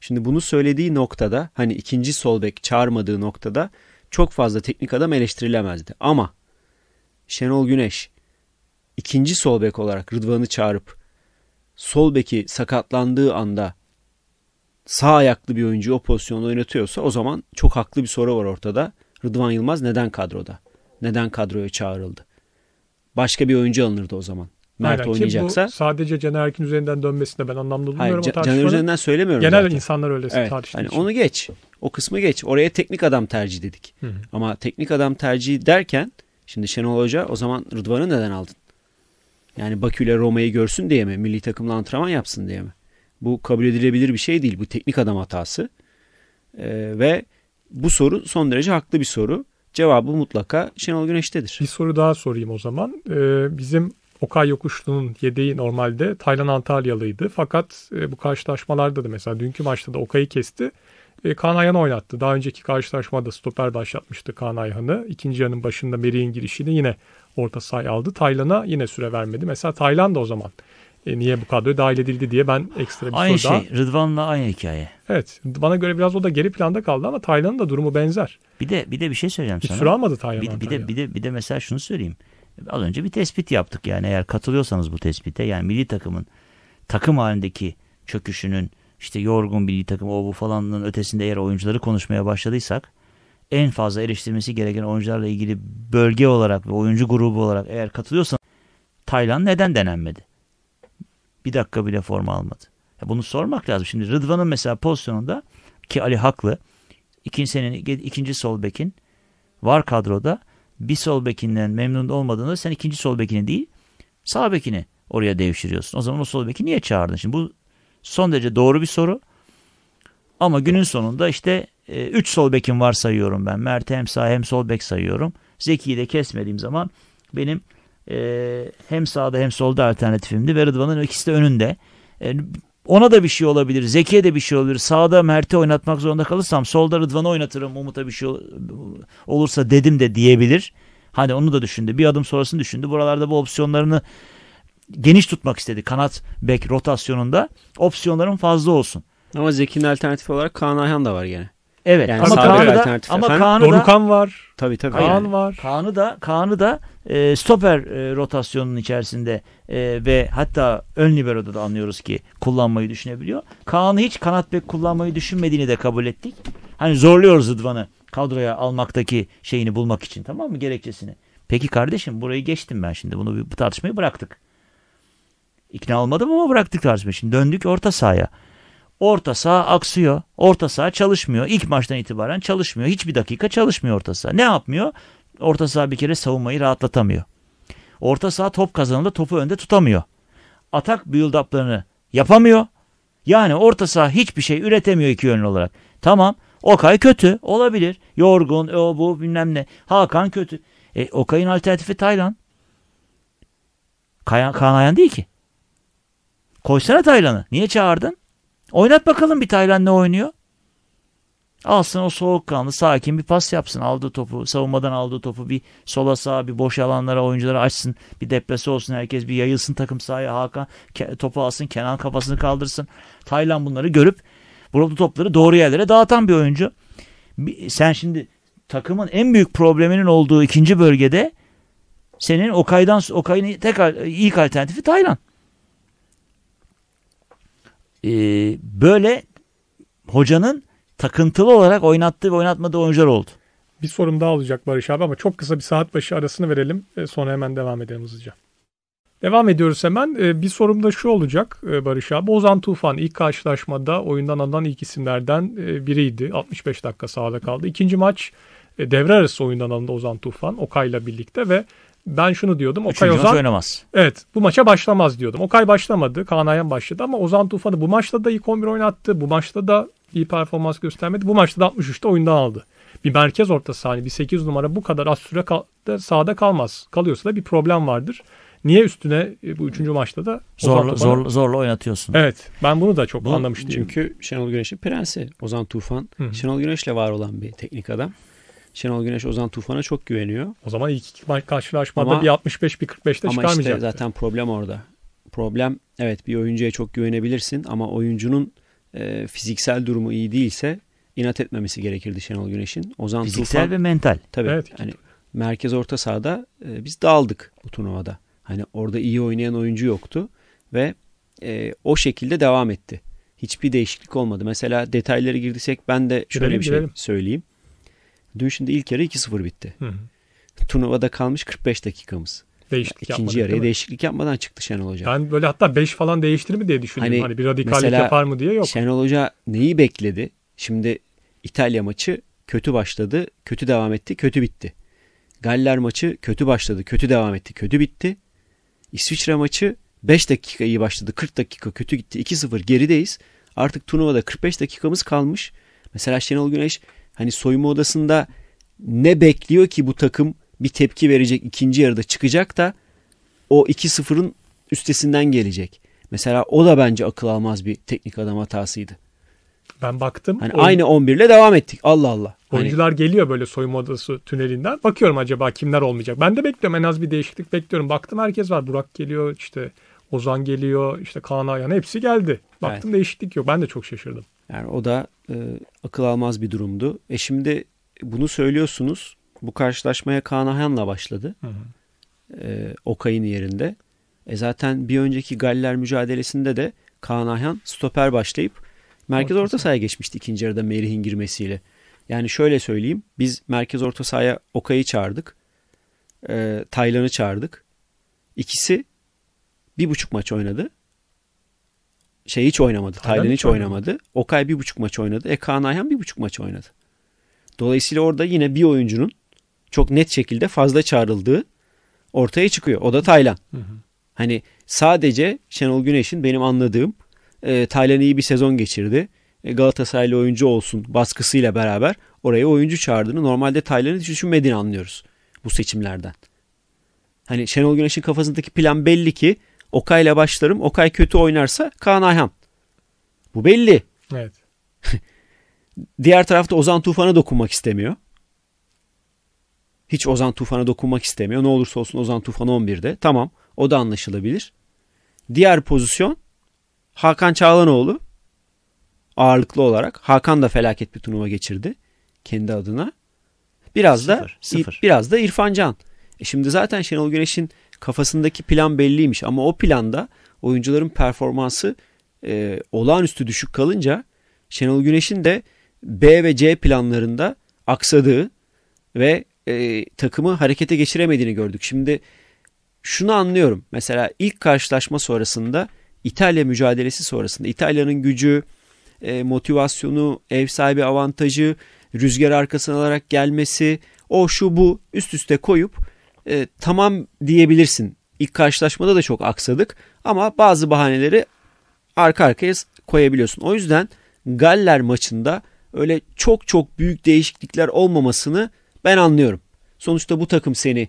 Şimdi bunu söylediği noktada hani ikinci sol bek çağırmadığı noktada çok fazla teknik adam eleştirilemezdi. Ama Şenol Güneş ikinci sol bek olarak Rıdvan'ı çağırıp sol beki sakatlandığı anda sağ ayaklı bir oyuncu o pozisyonda oynatıyorsa o zaman çok haklı bir soru var ortada. Rıdvan Yılmaz neden kadroda? Neden kadroya çağrıldı? Başka bir oyuncu alınırdı o zaman. Mert Aynen. oynayacaksa. bu sadece Caner Erkin üzerinden dönmesine ben anlamlı bulmuyorum. Hayır, Caner üzerinden söylemiyorum. Genel zaten. insanlar öylesi evet. tartıştığı yani Onu geç. O kısmı geç. Oraya teknik adam tercih dedik. Hı-hı. Ama teknik adam tercihi derken şimdi Şenol Hoca o zaman Rıdvan'ı neden aldın? Yani Bakü ile Roma'yı görsün diye mi? Milli takımla antrenman yapsın diye mi? Bu kabul edilebilir bir şey değil. Bu teknik adam hatası. Ee, ve bu soru son derece haklı bir soru. Cevabı mutlaka Şenol Güneş'tedir. Bir soru daha sorayım o zaman. Ee, bizim Okay Yokuşlu'nun yedeği normalde Taylan Antalyalıydı. Fakat e, bu karşılaşmalarda da mesela dünkü maçta da Okay'ı kesti. E, Kaan Ayhan'ı oynattı. Daha önceki karşılaşmada stoper başlatmıştı Kaan Ayhan'ı. İkinci yarının başında Meri'nin girişini yine orta say aldı. Taylan'a yine süre vermedi. Mesela Taylan da o zaman e, niye bu kadroya dahil edildi diye ben ekstra bir aynı soru şey, daha... Aynı şey. Rıdvan'la aynı hikaye. Evet. Bana göre biraz o da geri planda kaldı ama Taylan'ın da durumu benzer. Bir de bir de bir şey söyleyeceğim Hiç sana. Hiç süre almadı Taylan. Bir, bir, de, bir, de, bir de mesela şunu söyleyeyim. Az önce bir tespit yaptık yani eğer katılıyorsanız bu tespite yani milli takımın takım halindeki çöküşünün işte yorgun milli takım o bu falanın ötesinde eğer oyuncuları konuşmaya başladıysak en fazla eleştirmesi gereken oyuncularla ilgili bölge olarak ve oyuncu grubu olarak eğer katılıyorsan Taylan neden denenmedi? Bir dakika bile forma almadı. Ya bunu sormak lazım. Şimdi Rıdvan'ın mesela pozisyonunda ki Ali haklı. İkinci senin ikinci sol bekin var kadroda bir sol bekinden memnun olmadığında sen ikinci sol bekini değil sağ bekini oraya devşiriyorsun. O zaman o sol beki niye çağırdın? Şimdi bu son derece doğru bir soru. Ama günün sonunda işte 3 e, sol bekim var sayıyorum ben. Mert hem sağ hem sol bek sayıyorum. Zeki'yi de kesmediğim zaman benim e, hem sağda hem solda alternatifimdi ve Rıdvan'ın ikisi de önünde. E, ona da bir şey olabilir. Zeki'ye de bir şey olabilir. Sağda Mert'i oynatmak zorunda kalırsam solda Rıdvan'ı oynatırım. Umut'a bir şey olursa dedim de diyebilir. Hani onu da düşündü. Bir adım sonrasını düşündü. Buralarda bu opsiyonlarını geniş tutmak istedi. Kanat bek rotasyonunda opsiyonların fazla olsun. Ama Zeki'nin alternatif olarak Kaan Ayhan da var gene. Evet. Yani ama Kaan'ı da, ama Kaan'ı da Dorukan var. Tabii tabii. Kaan yani. var. Kaan'ı da Kaan'ı da e, stoper e, rotasyonunun içerisinde e, ve hatta ön libero'da da anlıyoruz ki kullanmayı düşünebiliyor. Kaan'ı hiç kanat bek kullanmayı düşünmediğini de kabul ettik. Hani zorluyoruz Zıdvan'ı kadroya almaktaki şeyini bulmak için tamam mı gerekçesini. Peki kardeşim burayı geçtim ben şimdi. Bunu bu tartışmayı bıraktık. İkna olmadım ama bıraktık tartışmayı. Şimdi döndük orta sahaya. Orta saha aksıyor. Orta saha çalışmıyor. İlk maçtan itibaren çalışmıyor. Hiçbir dakika çalışmıyor orta saha. Ne yapmıyor? Orta saha bir kere savunmayı rahatlatamıyor. Orta saha top kazanında topu önde tutamıyor. Atak build-up'larını yapamıyor. Yani orta saha hiçbir şey üretemiyor iki yönlü olarak. Tamam Okay kötü olabilir. Yorgun, e, o bu bilmem ne. Hakan kötü. E, Okay'ın alternatifi Taylan. Kayan, Kanayan değil ki. Koysana Taylan'ı. Niye çağırdın? Oynat bakalım bir Tayland ne oynuyor. Alsın o soğukkanlı sakin bir pas yapsın. Aldığı topu savunmadan aldığı topu bir sola sağa bir boş alanlara oyuncuları açsın. Bir deplase olsun herkes bir yayılsın takım sahaya Hakan topu alsın Kenan kafasını kaldırsın. Tayland bunları görüp bu topları doğru yerlere dağıtan bir oyuncu. Sen şimdi takımın en büyük probleminin olduğu ikinci bölgede senin Okay'dan Okay'ın tek ilk alternatifi Tayland e, böyle hocanın takıntılı olarak oynattığı ve oynatmadığı oyuncular oldu. Bir sorum daha olacak Barış abi ama çok kısa bir saat başı arasını verelim. E, sonra hemen devam edelim hızlıca. Devam ediyoruz hemen. E, bir sorum da şu olacak e, Barış abi. Ozan Tufan ilk karşılaşmada oyundan alınan ilk isimlerden biriydi. 65 dakika sahada kaldı. İkinci maç devre arası oyundan alındı Ozan Tufan Okay'la birlikte ve ben şunu diyordum. Üçüncü Okay Ozan oynamaz. Evet bu maça başlamaz diyordum. Okay başlamadı. Kaan Ayhan başladı ama Ozan Tufan'ı bu maçta da iyi kombin oynattı. Bu maçta da iyi performans göstermedi. Bu maçta da 63'te oyundan aldı. Bir merkez orta sahne hani bir 8 numara bu kadar az süre kal sahada kalmaz. Kalıyorsa da bir problem vardır. Niye üstüne e, bu üçüncü maçta da zorla, Tufan... zorla, zorla oynatıyorsun? Evet. Ben bunu da çok bu, anlamış değilim. Çünkü Şenol Güneş'in prensi Ozan Tufan. Hı-hı. Şenol Güneş'le var olan bir teknik adam. Şenol Güneş Ozan Tufan'a çok güveniyor. O zaman ilk karşılaşmada ama, bir 65 bir 45'te ama çıkarmayacak. Ama işte zaten problem orada. Problem evet bir oyuncuya çok güvenebilirsin ama oyuncunun e, fiziksel durumu iyi değilse inat etmemesi gerekirdi Şenol Güneş'in. Ozan fiziksel Tufan, ve mental. Tabii. Evet, hani merkez orta sahada e, biz dağıldık bu turnuvada. Hani orada iyi oynayan oyuncu yoktu ve e, o şekilde devam etti. Hiçbir değişiklik olmadı. Mesela detaylara girdiysek ben de şöyle girelim, bir şey girelim. söyleyeyim. Dün şimdi ilk yarı 2-0 bitti. Hı hı. Turnuvada kalmış 45 dakikamız. Değişiklik İkinci yarıya değişiklik yapmadan çıktı Şenol Hoca. Ben böyle hatta 5 falan değiştir mi diye düşündüm. Hani, hani bir radikallik yapar mı diye yok. Şenol Hoca neyi bekledi? Şimdi İtalya maçı kötü başladı, kötü devam etti, kötü bitti. Galler maçı kötü başladı, kötü devam etti, kötü bitti. İsviçre maçı 5 dakika iyi başladı, 40 dakika kötü gitti, 2-0 gerideyiz. Artık turnuvada 45 dakikamız kalmış. Mesela Şenol Güneş Hani soyunma odasında ne bekliyor ki bu takım bir tepki verecek ikinci yarıda çıkacak da o 2-0'ın üstesinden gelecek. Mesela o da bence akıl almaz bir teknik adam hatasıydı. Ben baktım. Hani oyun... aynı 11 ile devam ettik. Allah Allah. Hani Oyuncular hani... geliyor böyle soyunma odası tünelinden. Bakıyorum acaba kimler olmayacak. Ben de bekliyorum en az bir değişiklik bekliyorum. Baktım herkes var. Burak geliyor işte Ozan geliyor işte Kaan Ayhan hepsi geldi. Baktım evet. değişiklik yok. Ben de çok şaşırdım. Yani o da e, akıl almaz bir durumdu. E şimdi bunu söylüyorsunuz. Bu karşılaşmaya Kanahan'la başladı. Hı hı. E, Okay'ın yerinde. E zaten bir önceki Galler mücadelesinde de Kanahan stoper başlayıp merkez orta, orta sahaya geçmişti ikinci yarıda Merih'in girmesiyle. Yani şöyle söyleyeyim. Biz merkez orta sahaya Okay'ı çağırdık. E, Taylan'ı çağırdık. İkisi bir buçuk maç oynadı şey hiç oynamadı. Taylan hiç oynamadı. Okay bir buçuk maç oynadı. E Kaan Ayhan bir buçuk maç oynadı. Dolayısıyla orada yine bir oyuncunun çok net şekilde fazla çağrıldığı ortaya çıkıyor. O da Taylan. Hı hı. Hani sadece Şenol Güneş'in benim anladığım e, Taylan iyi bir sezon geçirdi. E, Galatasaraylı oyuncu olsun baskısıyla beraber oraya oyuncu çağırdığını normalde Taylan'ın hiç düşünmediğini anlıyoruz bu seçimlerden. Hani Şenol Güneş'in kafasındaki plan belli ki Okay'la başlarım. Okay kötü oynarsa Kaan Ayhan. Bu belli. Evet. [laughs] Diğer tarafta Ozan Tufan'a dokunmak istemiyor. Hiç Ozan Tufan'a dokunmak istemiyor. Ne olursa olsun Ozan Tufan 11'de. Tamam. O da anlaşılabilir. Diğer pozisyon Hakan Çağlanoğlu ağırlıklı olarak. Hakan da felaket bir turnuva geçirdi kendi adına. Biraz sıfır, da sıfır. biraz da İrfan Can. E şimdi zaten Şenol Güneş'in kafasındaki plan belliymiş ama o planda oyuncuların performansı e, olağanüstü düşük kalınca Şenol Güneş'in de B ve C planlarında aksadığı ve e, takımı harekete geçiremediğini gördük. Şimdi şunu anlıyorum. Mesela ilk karşılaşma sonrasında İtalya mücadelesi sonrasında İtalya'nın gücü, e, motivasyonu, ev sahibi avantajı, rüzgar arkasına alarak gelmesi, o şu bu üst üste koyup e, tamam diyebilirsin. İlk karşılaşmada da çok aksadık ama bazı bahaneleri arka arkaya koyabiliyorsun. O yüzden Galler maçında öyle çok çok büyük değişiklikler olmamasını ben anlıyorum. Sonuçta bu takım seni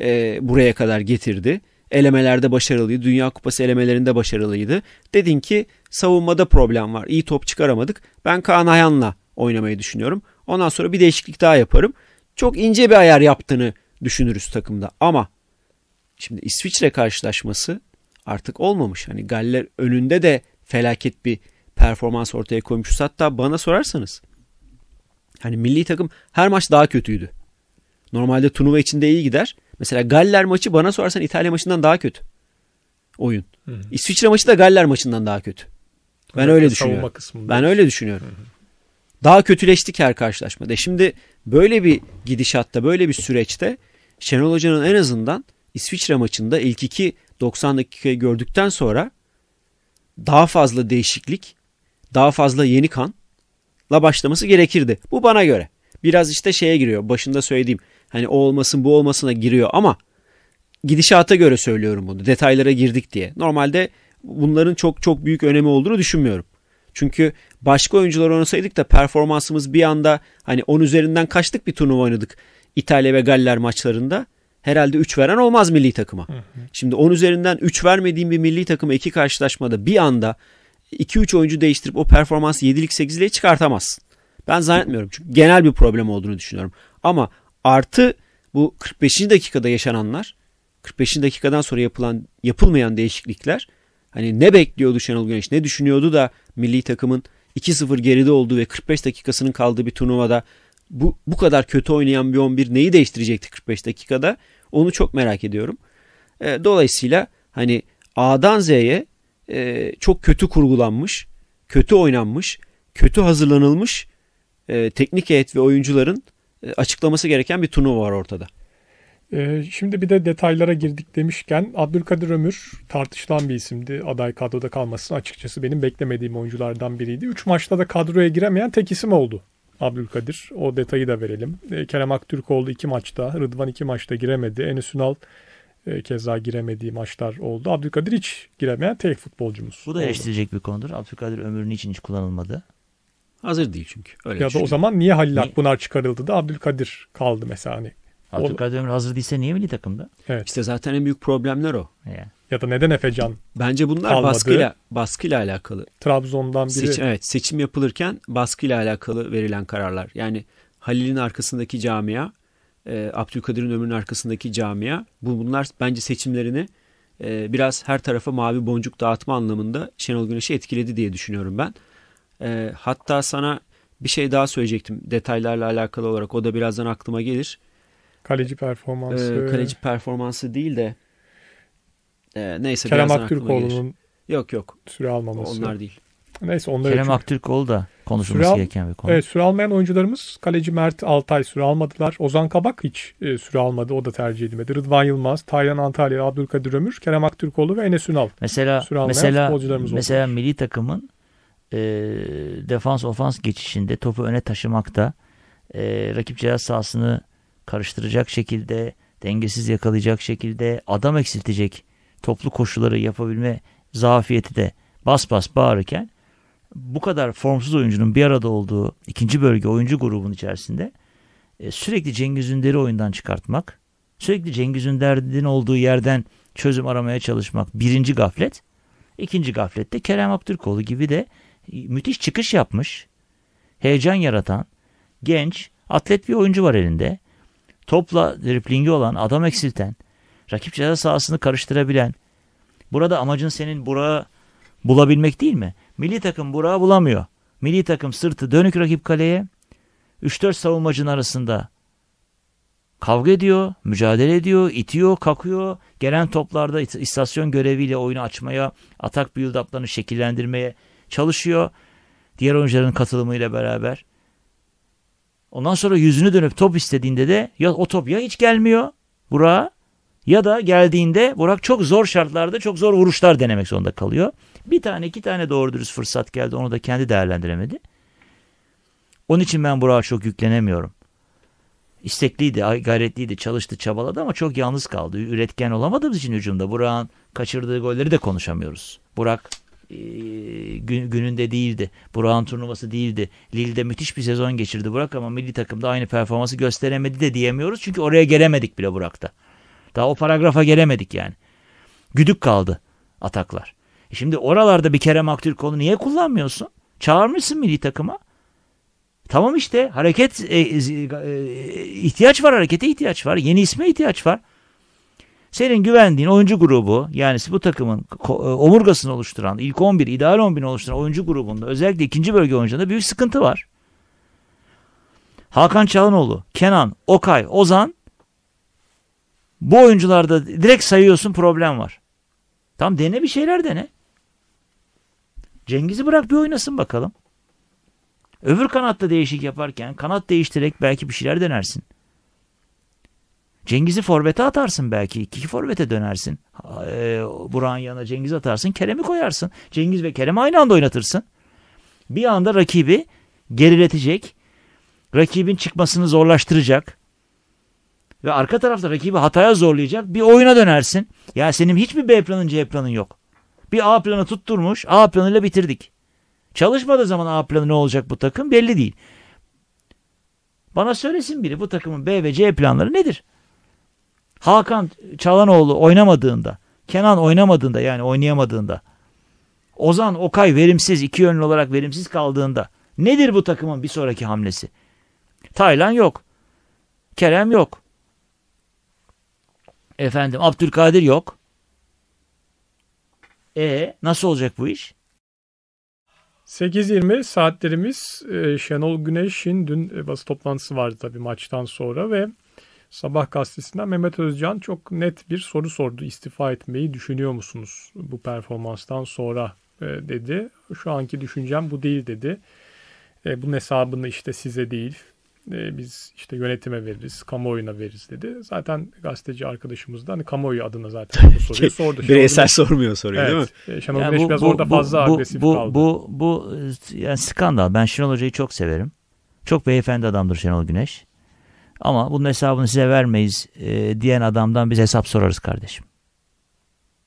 e, buraya kadar getirdi. Elemelerde başarılıydı. Dünya Kupası elemelerinde başarılıydı. Dedin ki savunmada problem var. İyi top çıkaramadık. Ben Kaan Ayan'la oynamayı düşünüyorum. Ondan sonra bir değişiklik daha yaparım. Çok ince bir ayar yaptığını düşünürüz takımda. Ama şimdi İsviçre karşılaşması artık olmamış. Hani Galler önünde de felaket bir performans ortaya koymuşuz. Hatta bana sorarsanız hani milli takım her maç daha kötüydü. Normalde turnuva içinde iyi gider. Mesela Galler maçı bana sorarsan İtalya maçından daha kötü oyun. Hı hı. İsviçre maçı da Galler maçından daha kötü. Ben öyle düşünüyorum. Ben öyle düşünüyorum. Hı hı. Daha kötüleştik her karşılaşmada. E şimdi Böyle bir gidişatta, böyle bir süreçte Şenol Hoca'nın en azından İsviçre maçında ilk iki 90 dakikayı gördükten sonra daha fazla değişiklik, daha fazla yeni kanla başlaması gerekirdi. Bu bana göre. Biraz işte şeye giriyor. Başında söylediğim hani o olmasın bu olmasına giriyor ama gidişata göre söylüyorum bunu. Detaylara girdik diye. Normalde bunların çok çok büyük önemi olduğunu düşünmüyorum. Çünkü başka oyuncular oynasaydık da performansımız bir anda hani 10 üzerinden kaçtık bir turnuva oynadık İtalya ve Galler maçlarında. Herhalde 3 veren olmaz milli takıma. Hı hı. Şimdi 10 üzerinden 3 vermediğim bir milli takıma iki karşılaşmada bir anda 2-3 oyuncu değiştirip o performansı 7'lik 8'liğe çıkartamaz. Ben zannetmiyorum. Çünkü genel bir problem olduğunu düşünüyorum. Ama artı bu 45. dakikada yaşananlar 45. dakikadan sonra yapılan yapılmayan değişiklikler Hani ne bekliyordu Şenol Güneş? Ne düşünüyordu da milli takımın 2-0 geride olduğu ve 45 dakikasının kaldığı bir turnuvada bu, bu kadar kötü oynayan bir 11 neyi değiştirecekti 45 dakikada? Onu çok merak ediyorum. E, dolayısıyla hani A'dan Z'ye e, çok kötü kurgulanmış, kötü oynanmış, kötü hazırlanılmış e, teknik heyet ve oyuncuların e, açıklaması gereken bir turnuva var ortada. Ee, şimdi bir de detaylara girdik demişken Abdülkadir Ömür tartışılan bir isimdi. Aday kadroda kalmasını açıkçası benim beklemediğim oyunculardan biriydi. Üç maçta da kadroya giremeyen tek isim oldu Abdülkadir. O detayı da verelim. Ee, Kerem Aktürkoğlu iki maçta, Rıdvan iki maçta giremedi. Enes Ünal e, keza giremediği maçlar oldu. Abdülkadir hiç giremeyen tek futbolcumuz. Bu da eleştirecek bir konudur. Abdülkadir Ömür'ün için hiç kullanılmadı. Hazır değil çünkü. Öyle ya da o zaman niye Halil Akpınar çıkarıldı da Abdülkadir kaldı mesela hani Abdülkadir Ömür hazır değilse niye milli takımda? Evet. İşte zaten en büyük problemler o. Yani. Ya da neden Efecan Bence bunlar kalmadı. baskıyla baskıyla alakalı. Trabzon'dan biri. Seçim, evet seçim yapılırken baskıyla alakalı verilen kararlar. Yani Halil'in arkasındaki camia, e, Abdülkadir'in ömrünün arkasındaki camia. Bu, bunlar bence seçimlerini e, biraz her tarafa mavi boncuk dağıtma anlamında Şenol Güneş'i etkiledi diye düşünüyorum ben. E, hatta sana bir şey daha söyleyecektim detaylarla alakalı olarak. O da birazdan aklıma gelir. Kaleci performansı. E, kaleci performansı değil de e, neyse Kerem Aktürkoğlu'nun yok yok süre almaması. Onlar değil. Neyse onları Kerem çünkü... Aktürkoğlu da konuşulması süre, gereken bir konu. Evet, süre almayan oyuncularımız kaleci Mert Altay süre almadılar. Ozan Kabak hiç e, süre almadı. O da tercih edilmedi. Rıdvan Yılmaz, Taylan Antalya, Abdülkadir Ömür, Kerem Aktürkoğlu ve Enes Ünal. Mesela süre mesela oyuncularımız. mesela olmuş. milli takımın e, defans ofans geçişinde topu öne taşımakta e, rakip ceza sahasını karıştıracak şekilde, dengesiz yakalayacak şekilde, adam eksiltecek toplu koşuları yapabilme zafiyeti de bas bas bağırırken bu kadar formsuz oyuncunun bir arada olduğu ikinci bölge oyuncu grubun içerisinde e, sürekli Cengiz Ünder'i oyundan çıkartmak, sürekli Cengiz Ünder'in olduğu yerden çözüm aramaya çalışmak birinci gaflet. İkinci gaflette Kerem Aktürkoğlu gibi de müthiş çıkış yapmış, heyecan yaratan, genç, atlet bir oyuncu var elinde topla driplingi olan, adam eksilten, rakip ceza sahasını karıştırabilen. Burada amacın senin Burak'ı bulabilmek değil mi? Milli takım Burak'ı bulamıyor. Milli takım sırtı dönük rakip kaleye 3-4 savunmacının arasında kavga ediyor, mücadele ediyor, itiyor, kakıyor. Gelen toplarda istasyon göreviyle oyunu açmaya, atak build-up'larını şekillendirmeye çalışıyor. Diğer oyuncuların katılımıyla beraber. Ondan sonra yüzünü dönüp top istediğinde de ya o top ya hiç gelmiyor Burak'a ya da geldiğinde Burak çok zor şartlarda çok zor vuruşlar denemek zorunda kalıyor. Bir tane iki tane doğru dürüst fırsat geldi onu da kendi değerlendiremedi. Onun için ben Burak'a çok yüklenemiyorum. İstekliydi, gayretliydi, çalıştı, çabaladı ama çok yalnız kaldı. Üretken olamadığımız için hücumda Burak'ın kaçırdığı golleri de konuşamıyoruz. Burak ee, gün, gününde değildi. Burak'ın turnuvası değildi. Lille'de müthiş bir sezon geçirdi Burak ama milli takımda aynı performansı gösteremedi de diyemiyoruz. Çünkü oraya gelemedik bile Burak'ta. Daha o paragrafa gelemedik yani. Güdük kaldı ataklar. E şimdi oralarda bir Kerem Aktürkoğlu niye kullanmıyorsun? Çağırmışsın milli takıma. Tamam işte hareket e, e, e ihtiyaç var harekete ihtiyaç var. Yeni isme ihtiyaç var. Senin güvendiğin oyuncu grubu yani bu takımın e, omurgasını oluşturan, ilk 11, ideal 11'ini oluşturan oyuncu grubunda özellikle ikinci bölge oyuncularında büyük sıkıntı var. Hakan Çalınoğlu, Kenan, Okay, Ozan bu oyuncularda direkt sayıyorsun problem var. Tam dene bir şeyler dene. Cengiz'i bırak bir oynasın bakalım. Öbür kanatta değişik yaparken kanat değiştirerek belki bir şeyler denersin. Cengiz'i forvete atarsın belki. İki forvete dönersin. E, Burak'ın yanına Cengiz atarsın. Kerem'i koyarsın. Cengiz ve Kerem aynı anda oynatırsın. Bir anda rakibi geriletecek. Rakibin çıkmasını zorlaştıracak. Ve arka tarafta rakibi hataya zorlayacak. Bir oyuna dönersin. Ya yani senin hiçbir B planın C planın yok. Bir A planı tutturmuş. A planıyla bitirdik. Çalışmadığı zaman A planı ne olacak bu takım belli değil. Bana söylesin biri bu takımın B ve C planları nedir? Hakan Çalanoğlu oynamadığında, Kenan oynamadığında yani oynayamadığında, Ozan Okay verimsiz, iki yönlü olarak verimsiz kaldığında nedir bu takımın bir sonraki hamlesi? Taylan yok. Kerem yok. Efendim Abdülkadir yok. E nasıl olacak bu iş? 8.20 saatlerimiz e, Şenol Güneş'in dün e, basın toplantısı vardı tabii maçtan sonra ve Sabah gazetesinden Mehmet Özcan çok net bir soru sordu. İstifa etmeyi düşünüyor musunuz bu performanstan sonra e, dedi. Şu anki düşüncem bu değil dedi. E, bunun hesabını işte size değil e, biz işte yönetime veririz, kamuoyuna veririz dedi. Zaten gazeteci arkadaşımız da hani kamuoyu adına zaten bu [laughs] soruyu sordu. Bireysel sormuyor soruyu evet, değil mi? E, Şenol yani Güneş biraz bu, orada bu, fazla bu, agresif bu, kaldı. Bu, bu, bu yani skandal. Ben Şenol Hoca'yı çok severim. Çok beyefendi adamdır Şenol Güneş. Ama bunun hesabını size vermeyiz e, diyen adamdan biz hesap sorarız kardeşim.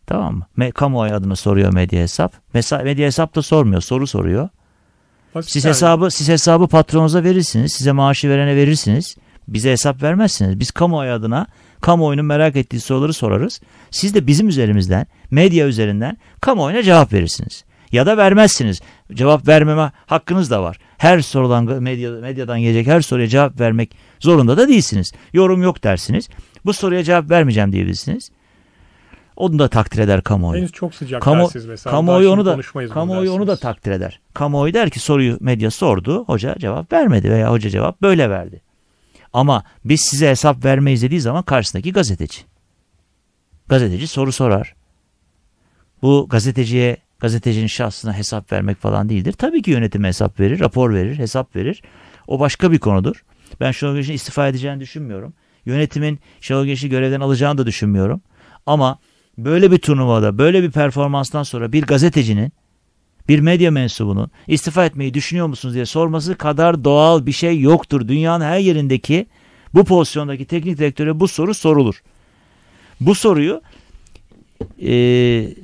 Tamam mı? Me kamuoyu adına soruyor medya hesap. Mesa medya hesap da sormuyor, soru soruyor. Hakikaten. Siz hesabı siz hesabı patronunuza verirsiniz, size maaşı verene verirsiniz. Bize hesap vermezsiniz. Biz kamuoyu adına kamuoyunun merak ettiği soruları sorarız. Siz de bizim üzerimizden, medya üzerinden kamuoyuna cevap verirsiniz. Ya da vermezsiniz cevap vermeme hakkınız da var. Her sorulan medya, medyadan gelecek her soruya cevap vermek zorunda da değilsiniz. Yorum yok dersiniz. Bu soruya cevap vermeyeceğim diyebilirsiniz. Onu da takdir eder kamuoyu. Henüz çok sıcak Kamu, dersiz mesela. Kamuoyu onu da kamuoyu onu da takdir eder. Kamuoyu der ki soruyu medya sordu, hoca cevap vermedi veya hoca cevap böyle verdi. Ama biz size hesap vermeyiz dediği zaman karşısındaki gazeteci. Gazeteci soru sorar. Bu gazeteciye gazetecinin şahsına hesap vermek falan değildir. Tabii ki yönetime hesap verir, rapor verir, hesap verir. O başka bir konudur. Ben Şenol Güneş'in istifa edeceğini düşünmüyorum. Yönetimin Şenol Güneş'i görevden alacağını da düşünmüyorum. Ama böyle bir turnuvada, böyle bir performanstan sonra bir gazetecinin, bir medya mensubunun istifa etmeyi düşünüyor musunuz diye sorması kadar doğal bir şey yoktur. Dünyanın her yerindeki bu pozisyondaki teknik direktöre bu soru sorulur. Bu soruyu e,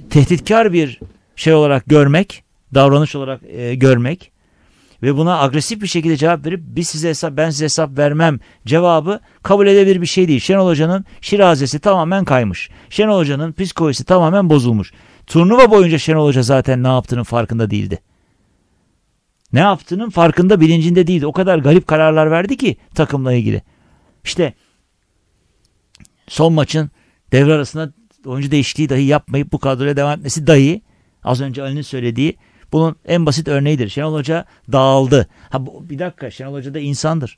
tehditkar bir şey olarak görmek, davranış olarak e, görmek ve buna agresif bir şekilde cevap verip biz size hesap ben size hesap vermem cevabı kabul edebilir bir şey değil. Şenol Hoca'nın şirazesi tamamen kaymış. Şenol Hoca'nın psikolojisi tamamen bozulmuş. Turnuva boyunca Şenol Hoca zaten ne yaptığının farkında değildi. Ne yaptığının farkında bilincinde değildi. O kadar garip kararlar verdi ki takımla ilgili. İşte son maçın devre arasında oyuncu değişikliği dahi yapmayıp bu kadroya devam etmesi dahi Az önce Ali'nin söylediği bunun en basit örneğidir. Şenol Hoca dağıldı. Ha bir dakika Şenol Hoca da insandır.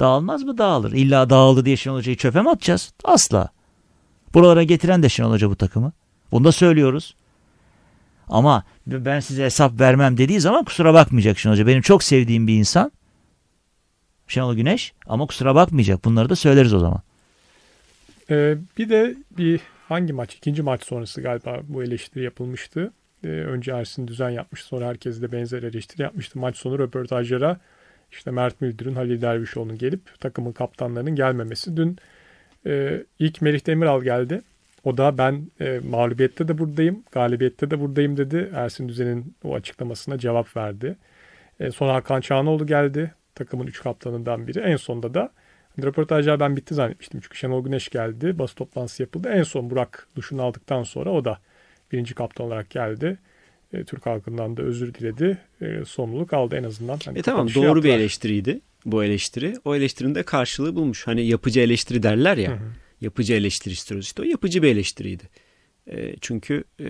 Dağılmaz mı? Dağılır. İlla dağıldı diye Şenol Hoca'yı çöpe mi atacağız? Asla. Buralara getiren de Şenol Hoca bu takımı. Bunu da söylüyoruz. Ama ben size hesap vermem dediği zaman kusura bakmayacak Şenol Hoca. Benim çok sevdiğim bir insan. Şenol Güneş ama kusura bakmayacak. Bunları da söyleriz o zaman. Ee, bir de bir hangi maç? ikinci maç sonrası galiba bu eleştiri yapılmıştı. E, önce Ersin Düzen yapmış sonra herkes de benzer eleştiri yapmıştı. Maç sonu röportajlara işte Mert Müldür'ün, Halil Dervişoğlu'nun gelip takımın kaptanlarının gelmemesi. Dün e, ilk Melih Demiral geldi. O da ben e, mağlubiyette de buradayım, galibiyette de buradayım dedi. Ersin Düzen'in o açıklamasına cevap verdi. E, sonra Hakan Çağanoğlu geldi. Takımın üç kaptanından biri. En sonunda da hani röportajlar ben bitti zannetmiştim. Çünkü Şenol Güneş geldi. Basın toplantısı yapıldı. En son Burak duşunu aldıktan sonra o da birinci kaptan olarak geldi. E, Türk halkından da özür diledi. E, sorumluluk aldı en azından. Hani e tamam şey doğru yaptılar. bir eleştiriydi bu eleştiri. O eleştirinin de karşılığı bulmuş. Hani yapıcı eleştiri derler ya. Hı hı. Yapıcı eleştiri istiyoruz işte. O yapıcı bir eleştiriydi. E, çünkü e,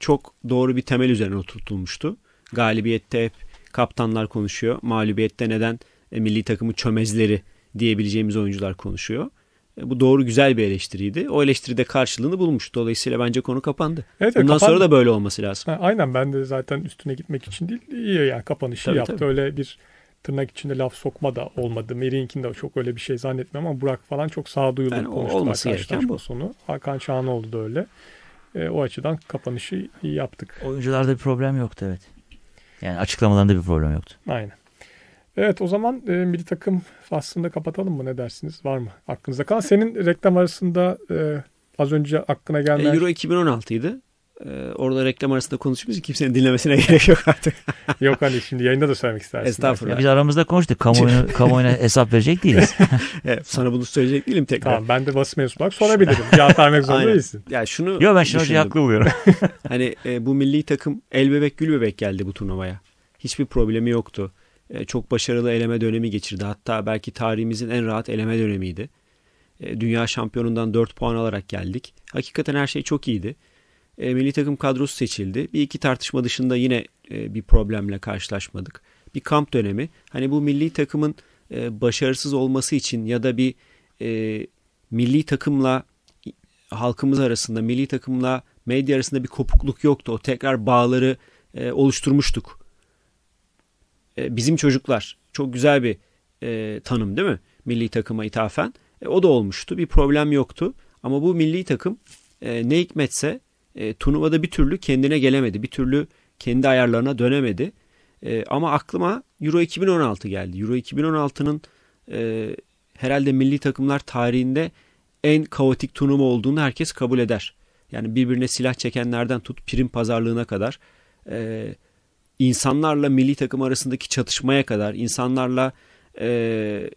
çok doğru bir temel üzerine oturtulmuştu. Galibiyette hep kaptanlar konuşuyor. Mağlubiyette neden e, milli takımı çömezleri diyebileceğimiz oyuncular konuşuyor. E, bu doğru güzel bir eleştiriydi. O eleştiride karşılığını bulmuş. Dolayısıyla bence konu kapandı. Evet, Bundan kapandı. sonra da böyle olması lazım. Ha, aynen ben de zaten üstüne gitmek için değil. İyi yani kapanışı tabii, yaptı. Tabii. Öyle bir tırnak içinde laf sokma da olmadı. Merink'in de çok öyle bir şey zannetmiyorum ama Burak falan çok sağduyulu yani konuştu olması gereken bu. sonu. Hakan Çağanoğlu da öyle. E, o açıdan kapanışı yaptık. Oyuncularda bir problem yoktu evet. Yani açıklamalarında bir problem yoktu. Aynen. Evet o zaman e, milli takım aslında kapatalım mı ne dersiniz? Var mı aklınızda kalan? Senin reklam arasında e, az önce aklına e, gelen Euro 2016'ydı. E, orada reklam arasında konuşmuşuz. Kimsenin dinlemesine [laughs] gerek yok artık. [laughs] yok hani şimdi yayında da söylemek istersin. Estağfurullah. Ya biz aramızda konuştuk. Kamuoyuna, [laughs] kamuoyuna hesap verecek değiliz. evet, sana bunu söyleyecek değilim tekrar. Tamam ben de basın mensubu olarak sorabilirim. Cevap vermek zorunda değilsin. Ya şunu Yok ben Şenol Hoca'yı haklı oluyorum. hani e, bu milli takım el bebek gül bebek geldi bu turnuvaya. Hiçbir problemi yoktu e, çok başarılı eleme dönemi geçirdi. Hatta belki tarihimizin en rahat eleme dönemiydi. E, dünya şampiyonundan 4 puan alarak geldik. Hakikaten her şey çok iyiydi. E, milli takım kadrosu seçildi. Bir iki tartışma dışında yine bir problemle karşılaşmadık. Bir kamp dönemi. Hani bu milli takımın başarısız olması için ya da bir milli takımla halkımız arasında, milli takımla medya arasında bir kopukluk yoktu. O tekrar bağları oluşturmuştuk e, bizim çocuklar çok güzel bir e, tanım değil mi? Milli takıma ithafen. E, o da olmuştu. Bir problem yoktu. Ama bu milli takım e, ne hikmetse e, turnuvada bir türlü kendine gelemedi. Bir türlü kendi ayarlarına dönemedi. E, ama aklıma Euro 2016 geldi. Euro 2016'nın e, herhalde milli takımlar tarihinde en kaotik turnuva olduğunu herkes kabul eder. Yani birbirine silah çekenlerden tut prim pazarlığına kadar. E, insanlarla milli takım arasındaki çatışmaya kadar, insanlarla e,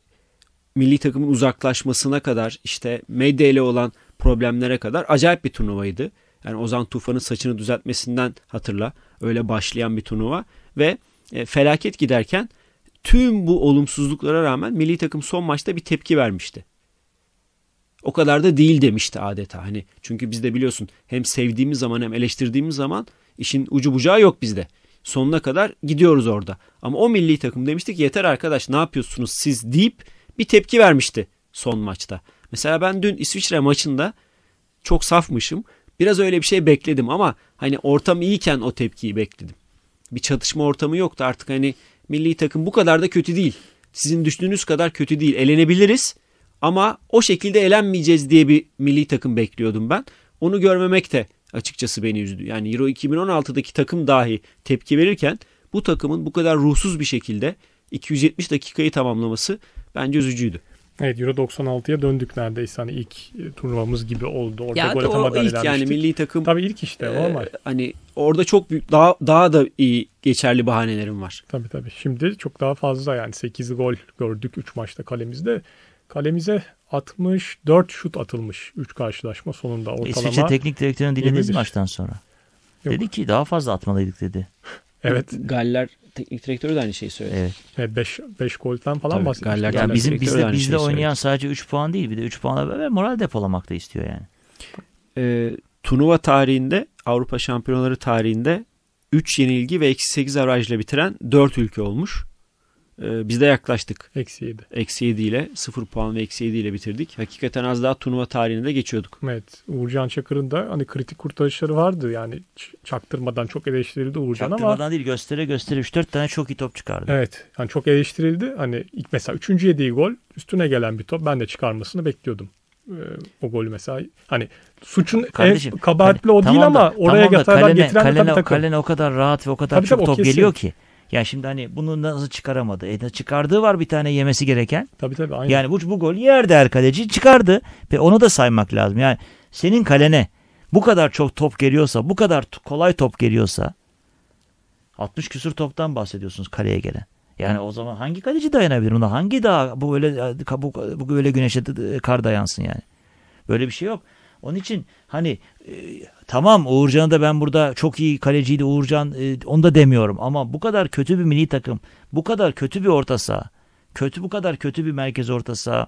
milli takımın uzaklaşmasına kadar, işte medya ile olan problemlere kadar acayip bir turnuvaydı. Yani Ozan Tufan'ın saçını düzeltmesinden hatırla. Öyle başlayan bir turnuva ve e, felaket giderken tüm bu olumsuzluklara rağmen milli takım son maçta bir tepki vermişti. O kadar da değil demişti adeta. Hani çünkü biz de biliyorsun hem sevdiğimiz zaman hem eleştirdiğimiz zaman işin ucu bucağı yok bizde sonuna kadar gidiyoruz orada. Ama o milli takım demiştik yeter arkadaş ne yapıyorsunuz siz deyip bir tepki vermişti son maçta. Mesela ben dün İsviçre maçında çok safmışım. Biraz öyle bir şey bekledim ama hani ortam iyiyken o tepkiyi bekledim. Bir çatışma ortamı yoktu artık hani milli takım bu kadar da kötü değil. Sizin düştüğünüz kadar kötü değil. Elenebiliriz ama o şekilde elenmeyeceğiz diye bir milli takım bekliyordum ben. Onu görmemek de açıkçası beni üzdü. Yani Euro 2016'daki takım dahi tepki verirken bu takımın bu kadar ruhsuz bir şekilde 270 dakikayı tamamlaması bence üzücüydü. Evet Euro 96'ya döndük neredeyse hani ilk e, turnuvamız gibi oldu. Orada ya gol atamadan ilk yani milli takım. Tabii ilk işte o ee, ama. E, hani orada çok büyük daha daha da iyi geçerli bahanelerim var. Tabii tabii. Şimdi çok daha fazla yani 8 gol gördük 3 maçta kalemizde. Kalemize 64 şut atılmış 3 karşılaşma sonunda ortalama. İsviçre teknik direktörünü dinlediniz mi maçtan sonra? Yok. Dedi ki daha fazla atmalıydık dedi. [laughs] Evet. Galler teknik direktörü de aynı şeyi söyledi. Evet. 5 5 golden falan Tabii, bahsediyor. Galler yani bizim bizde bizde oynayan söyledi. sadece 3 puan değil bir de 3 puanla beraber moral depolamak da istiyor yani. E, turnuva tarihinde Avrupa Şampiyonları tarihinde 3 yenilgi ve eksi 8 averajla bitiren 4 ülke olmuş. Ee, biz de yaklaştık. Eksi 7. Eksi 7 ile 0 puan ve eksi 7 ile bitirdik. Hakikaten az daha turnuva tarihine de geçiyorduk. Evet. Uğurcan Çakır'ın da hani kritik kurtarışları vardı. Yani çaktırmadan çok eleştirildi Uğurcan çaktırmadan ama. Çaktırmadan değil göstere göstere 3-4 tane çok iyi top çıkardı. Evet. Yani çok eleştirildi. Hani ilk mesela 3. yediği gol üstüne gelen bir top. Ben de çıkarmasını bekliyordum ee, o golü mesela. Hani suçun Kardeşim, en kabahatli hani, o değil da, ama oraya tamam da, kalene, getiren kalene, tabii takım. Kalene o kadar rahat ve o kadar tabii çok tabii, top kesin. geliyor ki. Yani şimdi hani bunu nasıl çıkaramadı? E, çıkardığı var bir tane yemesi gereken. Tabii tabii aynı. Yani bu, bu gol yerde her kaleci çıkardı. Ve onu da saymak lazım. Yani senin kalene bu kadar çok top geliyorsa, bu kadar kolay top geliyorsa 60 küsür toptan bahsediyorsunuz kaleye gelen. Yani o zaman hangi kaleci dayanabilir buna? Hangi daha bu böyle bu, bu öyle güneşe ıı, kar dayansın yani. Böyle bir şey yok. Onun için hani ıı, Tamam Uğurcan'ı da ben burada çok iyi kaleciydi Uğurcan e, onu da demiyorum ama bu kadar kötü bir milli takım, bu kadar kötü bir orta saha, kötü bu kadar kötü bir merkez orta saha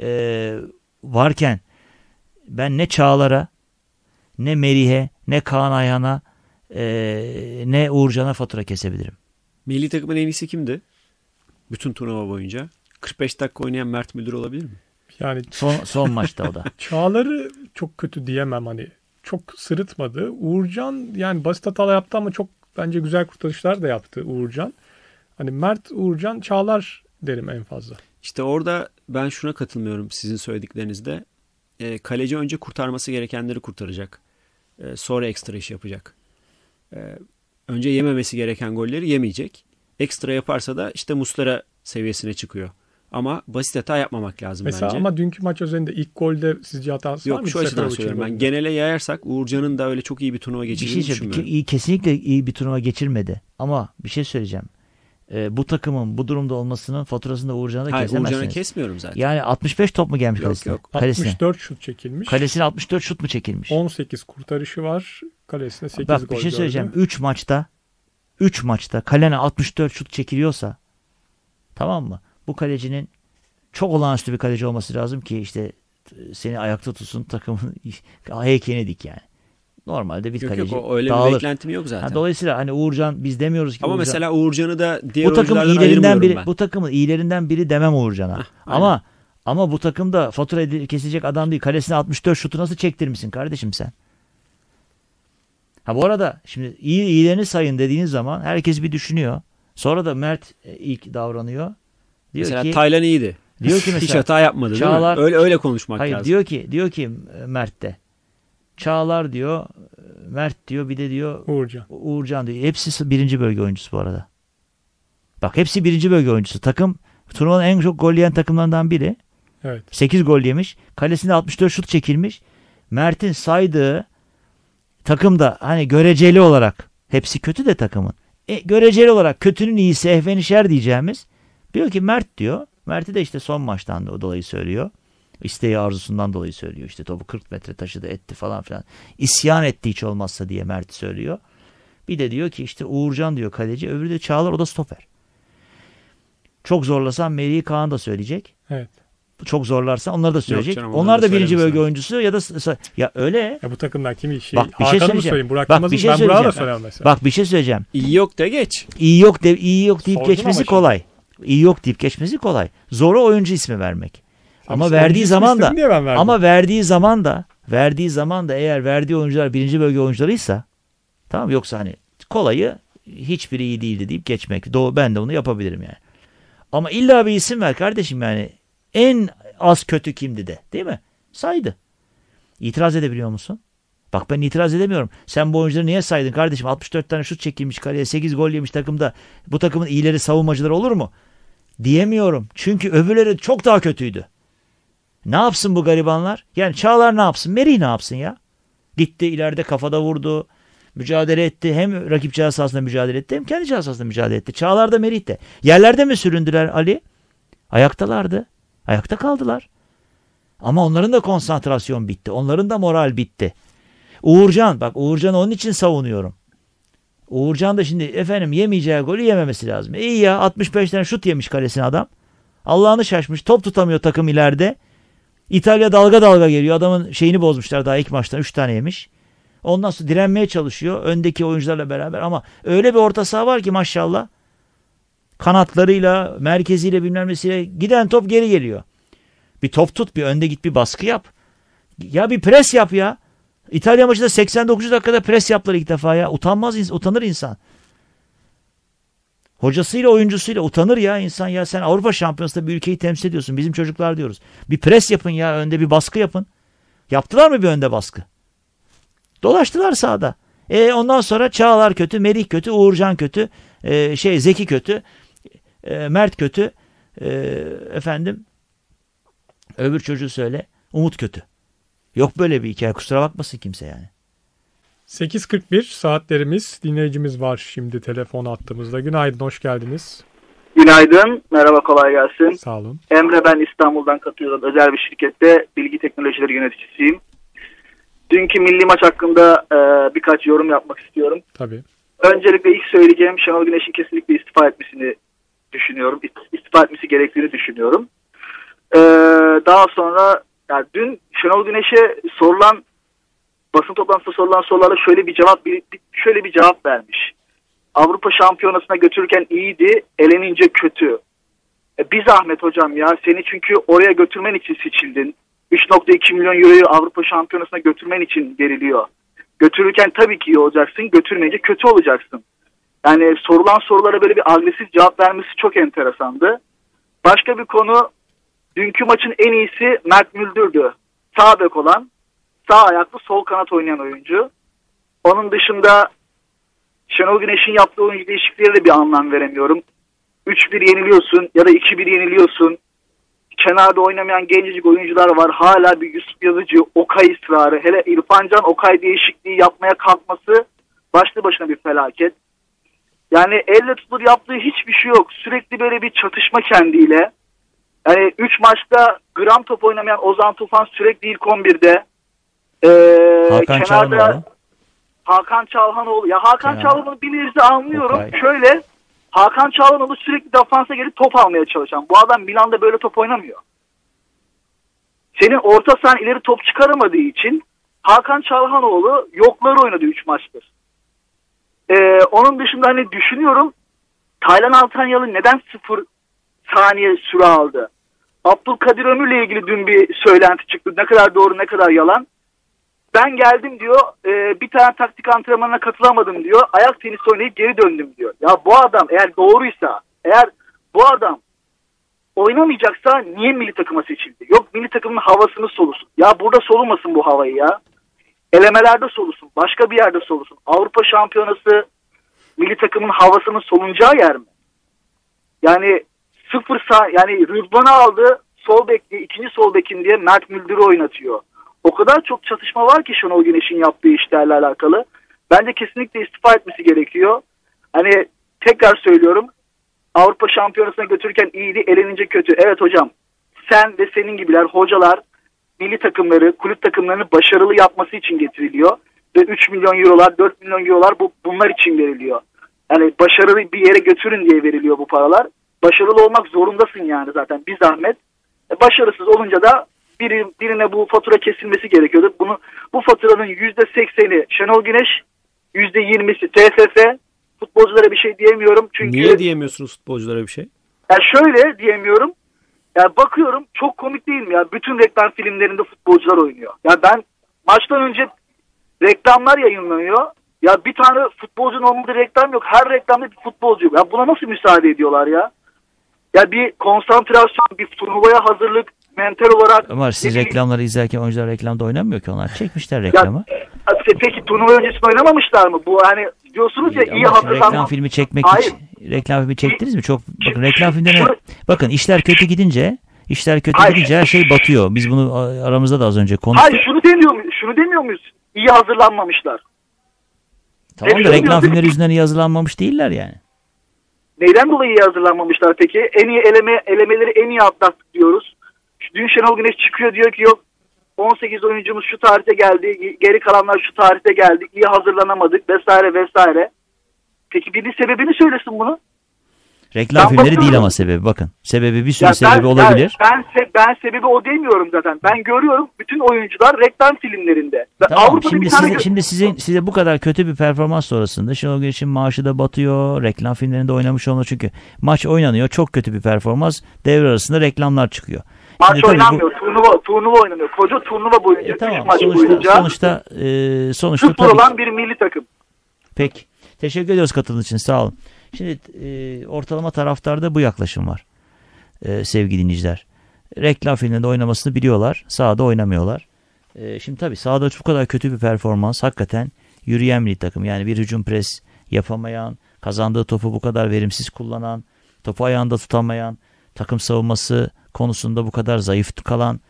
e, varken ben ne Çağlar'a ne Merih'e ne Kaan Ayhan'a e, ne Uğurcan'a fatura kesebilirim. Milli takımın en iyisi kimdi? Bütün turnuva boyunca. 45 dakika oynayan Mert Müdür olabilir mi? Yani son son maçta o da. [laughs] Çağlar'ı çok kötü diyemem hani çok sırıtmadı. Uğurcan yani basit hatalar yaptı ama çok bence güzel kurtarışlar da yaptı Uğurcan. Hani Mert Uğurcan Çağlar derim en fazla. İşte orada ben şuna katılmıyorum sizin söylediklerinizde. E, kaleci önce kurtarması gerekenleri kurtaracak. E, sonra ekstra iş yapacak. E, önce yememesi gereken golleri yemeyecek. Ekstra yaparsa da işte Mustara seviyesine çıkıyor. Ama basit hata yapmamak lazım Mesela bence. Mesela ama dünkü maç özelinde ilk golde sizce hatası Yok, var mı? Yok şu açıdan söylüyorum ben. Genele yayarsak Uğurcan'ın da öyle çok iyi bir turnuva geçirdiğini şey düşünmüyorum. Iyi, kesinlikle iyi bir turnuva geçirmedi. Ama bir şey söyleyeceğim. Ee, bu takımın bu durumda olmasının faturasını da Uğurcan'a da Hayır, kesemezsiniz. Uğurcan'a kesmiyorum zaten. Yani 65 top mu gelmiş yok, kalesine? Yok. kalesine? 64 şut çekilmiş. Kalesine 64 şut mu çekilmiş? 18 kurtarışı var. Kalesine 8 Bak, gol Bak bir şey söyleyeceğim. 3 maçta 3 maçta kalene 64 şut çekiliyorsa tamam mı? bu kalecinin çok olağanüstü bir kaleci olması lazım ki işte e, seni ayakta tutsun takımın heykeline [laughs] dik yani. Normalde bir yok, kaleci yok, öyle dağılır. bir beklentim yok zaten. Ha, dolayısıyla hani Uğurcan biz demiyoruz ki. Ama Uğurcan, mesela Uğurcan'ı da diğer bu takım iyilerinden biri ben. bu takımın iyilerinden biri demem Uğurcan'a. Heh, ama ama bu takımda fatura kesecek adam değil. Kalesine 64 şutu nasıl çektirmişsin kardeşim sen? Ha bu arada şimdi iyi iyilerini sayın dediğiniz zaman herkes bir düşünüyor. Sonra da Mert e, ilk davranıyor. Diyor Mesela ki, Taylan iyiydi. Diyor [laughs] ki mesela, hiç hata yapmadı Çağlar, değil mi? Öyle öyle konuşmak hayır, lazım. diyor ki diyor ki e, Mert de Çağlar diyor, e, Mert diyor, bir de diyor Uğurcan. Uğurcan diyor. Hepsi birinci bölge oyuncusu bu arada. Bak hepsi birinci bölge oyuncusu. Takım turnuvanın en çok gol yiyen takımlarından biri. Evet. 8 gol yemiş. Kalesinde 64 şut çekilmiş. Mert'in saydığı takım da hani göreceli olarak hepsi kötü de takımın. E, göreceli olarak kötünün iyisi ehvenişer diyeceğimiz Diyor ki Mert diyor. Mert'i de işte son maçtan dolayı söylüyor. İsteği arzusundan dolayı söylüyor. İşte topu 40 metre taşıdı etti falan filan. İsyan etti hiç olmazsa diye Mert söylüyor. Bir de diyor ki işte Uğurcan diyor kaleci. Öbürü de Çağlar o da stoper. Çok zorlasan Meri Kaan da söyleyecek. Evet. Çok zorlarsa onları da söyleyecek. Canım, onlar da, da birinci bölge oyuncusu ya da ya öyle. Ya bu takımdan kimi şey Bak, bir şey söyleyeceğim. Burak Bak, bir şey ben Burak'a da söylemem mesela. Bak bir şey söyleyeceğim. İyi yok de geç. İyi yok de iyi yok deyip Sordun geçmesi kolay iyi yok deyip geçmesi kolay. Zoru oyuncu ismi vermek. Abi ama verdiği zaman da ama verdiği zaman da verdiği zaman da eğer verdiği oyuncular birinci bölge oyuncularıysa tamam yoksa hani kolayı hiçbiri iyi değildi deyip geçmek. Doğru, ben de onu yapabilirim yani. Ama illa bir isim ver kardeşim yani. En az kötü kimdi de değil mi? Saydı. İtiraz edebiliyor musun? Bak ben itiraz edemiyorum. Sen bu oyuncuları niye saydın kardeşim? 64 tane şut çekilmiş kaleye 8 gol yemiş takımda. Bu takımın iyileri savunmacıları olur mu? Diyemiyorum. Çünkü öbürleri çok daha kötüydü. Ne yapsın bu garibanlar? Yani Çağlar ne yapsın? Meri ne yapsın ya? Gitti ileride kafada vurdu. Mücadele etti. Hem rakip cihaz mücadele etti hem kendi cihaz mücadele etti. Çağlar da Merih de. Yerlerde mi süründüler Ali? Ayaktalardı. Ayakta kaldılar. Ama onların da konsantrasyon bitti. Onların da moral bitti. Uğurcan bak Uğurcan onun için savunuyorum. Uğurcan da şimdi efendim yemeyeceği golü yememesi lazım. İyi ya 65 tane şut yemiş kalesine adam. Allah'ını şaşmış. Top tutamıyor takım ileride. İtalya dalga dalga geliyor. Adamın şeyini bozmuşlar daha ilk maçtan 3 tane yemiş. Ondan sonra direnmeye çalışıyor öndeki oyuncularla beraber ama öyle bir orta saha var ki maşallah. Kanatlarıyla, merkeziyle bilmem nesiyle giden top geri geliyor. Bir top tut, bir önde git, bir baskı yap. Ya bir pres yap ya. İtalya maçında 89. dakikada pres yaptılar ilk defa ya. Utanmaz, utanır insan. Hocasıyla oyuncusuyla utanır ya insan ya. Sen Avrupa Şampiyonası'nda bir ülkeyi temsil ediyorsun. Bizim çocuklar diyoruz. Bir pres yapın ya. Önde bir baskı yapın. Yaptılar mı bir önde baskı? Dolaştılar sahada. E ondan sonra Çağlar kötü, Merih kötü, Uğurcan kötü, e, şey Zeki kötü, e, Mert kötü, e, efendim öbür çocuğu söyle, Umut kötü. Yok böyle bir hikaye kusura bakmasın kimse yani. 8.41 saatlerimiz dinleyicimiz var şimdi telefon attığımızda. Günaydın hoş geldiniz. Günaydın merhaba kolay gelsin. Sağ olun. Emre ben İstanbul'dan katılıyorum. Özel bir şirkette bilgi teknolojileri yöneticisiyim. Dünkü milli maç hakkında e, birkaç yorum yapmak istiyorum. Tabii. Öncelikle ilk söyleyeceğim Şenol Güneş'in kesinlikle istifa etmesini düşünüyorum. İstifa etmesi gerektiğini düşünüyorum. Ee, daha sonra yani dün Şenol Güneş'e sorulan basın toplantısında sorulan sorulara şöyle bir cevap bir, şöyle bir cevap vermiş. Avrupa Şampiyonası'na götürürken iyiydi, elenince kötü. E, bir zahmet hocam ya seni çünkü oraya götürmen için seçildin. 3.2 milyon euroyu Avrupa Şampiyonası'na götürmen için veriliyor. Götürürken tabii ki iyi olacaksın, götürmeyince kötü olacaksın. Yani sorulan sorulara böyle bir agresif cevap vermesi çok enteresandı. Başka bir konu Dünkü maçın en iyisi Mert Müldür'dü. Sağ bek olan, sağ ayaklı sol kanat oynayan oyuncu. Onun dışında Şenol Güneş'in yaptığı oyuncu değişiklikleri de bir anlam veremiyorum. 3-1 yeniliyorsun ya da 2-1 yeniliyorsun. Kenarda oynamayan gencecik oyuncular var. Hala bir Yusuf Yazıcı, Okay ısrarı. Hele İrfan Can Okay değişikliği yapmaya kalkması başlı başına bir felaket. Yani elle tutulur yaptığı hiçbir şey yok. Sürekli böyle bir çatışma kendiyle. Yani 3 maçta gram top oynamayan Ozan Tufan sürekli ilk 11'de. Ee, Hakan kenarda, Hakan Çalhanoğlu. Ya Hakan Çalhanoğlu biliriz nebze anlıyorum. Okay. Şöyle Hakan Çalhanoğlu sürekli defansa gelip top almaya çalışan. Bu adam Milan'da böyle top oynamıyor. Senin orta sahan ileri top çıkaramadığı için Hakan Çalhanoğlu yokları oynadı 3 maçtır. Ee, onun dışında hani düşünüyorum Taylan Altanyalı neden sıfır saniye süre aldı. Abdülkadir ile ilgili dün bir söylenti çıktı. Ne kadar doğru ne kadar yalan. Ben geldim diyor e, bir tane taktik antrenmanına katılamadım diyor. Ayak tenisi oynayıp geri döndüm diyor. Ya bu adam eğer doğruysa eğer bu adam oynamayacaksa niye milli takıma seçildi? Yok milli takımın havasını solusun. Ya burada solumasın bu havayı ya. Elemelerde solusun. Başka bir yerde solusun. Avrupa şampiyonası milli takımın havasının solunacağı yer mi? Yani sıfır sağ yani Rüdvan'ı aldı sol bekli ikinci sol bekin diye Mert Müldür'ü oynatıyor. O kadar çok çatışma var ki Şenol Güneş'in yaptığı işlerle alakalı. Bence kesinlikle istifa etmesi gerekiyor. Hani tekrar söylüyorum Avrupa Şampiyonası'na götürürken iyiydi elenince kötü. Evet hocam sen ve senin gibiler hocalar milli takımları kulüp takımlarını başarılı yapması için getiriliyor. Ve 3 milyon eurolar 4 milyon eurolar bu, bunlar için veriliyor. Yani başarılı bir yere götürün diye veriliyor bu paralar. Başarılı olmak zorundasın yani zaten bir zahmet. E, başarısız olunca da biri, birine bu fatura kesilmesi gerekiyordu. Bunu bu faturanın yüzde sekseni Şenol Güneş, yüzde yirmisi TFF. Futbolculara bir şey diyemiyorum çünkü. Niye diyemiyorsunuz futbolculara bir şey? Yani şöyle diyemiyorum. Yani bakıyorum çok komik değil mi ya? Bütün reklam filmlerinde futbolcular oynuyor. Ya yani ben maçtan önce reklamlar yayınlanıyor. Ya bir tane futbolcunun olmadığı reklam yok. Her reklamda bir futbolcu. Ya buna nasıl müsaade ediyorlar ya? Ya bir konsantrasyon, bir turnuvaya hazırlık mental olarak. Ama siz reklamları izlerken oyuncular reklamda oynamıyor ki onlar. Çekmişler reklamı. Ya, e, e, peki turnuva öncesinde oynamamışlar mı? Bu hani diyorsunuz ya iyi hatırlanma. Reklam filmi çekmek Hayır. için reklam filmi çektiniz mi? Çok bakın reklam filmlerine bakın işler kötü gidince işler kötü Hayır. gidince her şey batıyor. Biz bunu aramızda da az önce konuştuk. Hayır şunu demiyor şunu demiyor muyuz? İyi hazırlanmamışlar. Tamam da reklam filmleri yüzünden iyi hazırlanmamış değiller yani. Neyden dolayı iyi hazırlanmamışlar peki? En iyi eleme, elemeleri en iyi atlattık diyoruz. Dün Şenol Güneş çıkıyor diyor ki yok 18 oyuncumuz şu tarihte geldi, geri kalanlar şu tarihte geldi, İyi hazırlanamadık vesaire vesaire. Peki birinin sebebini söylesin bunu. Reklam ben filmleri bakıyorum. değil ama sebebi bakın. Sebebi bir sürü ya sebebi ben, olabilir. ben, se ben sebebi o demiyorum zaten. Ben görüyorum bütün oyuncular reklam filmlerinde. Tamam, Avrupa'da şimdi, size, tane... şimdi sizin, size bu kadar kötü bir performans sonrasında şimdi Şenol Güneş'in maaşı da batıyor. Reklam filmlerinde oynamış olma çünkü. Maç oynanıyor çok kötü bir performans. Devre arasında reklamlar çıkıyor. Maç Şimdi oynanmıyor. Bu... Turnuva, turnuva oynanıyor. Koca turnuva boyunca. E, tamam. Maç sonuçta, boyunca. sonuçta, e, sonuçta Futbol olan bir milli takım. Peki. Teşekkür ediyoruz katıldığınız için. Sağ olun. Şimdi e, ortalama taraftarda bu yaklaşım var e, sevgili dinleyiciler. Reklam filminde oynamasını biliyorlar. Sahada oynamıyorlar. E, şimdi tabii sahada bu kadar kötü bir performans hakikaten yürüyen bir takım. Yani bir hücum pres yapamayan, kazandığı topu bu kadar verimsiz kullanan, topu ayağında tutamayan, takım savunması konusunda bu kadar zayıf kalan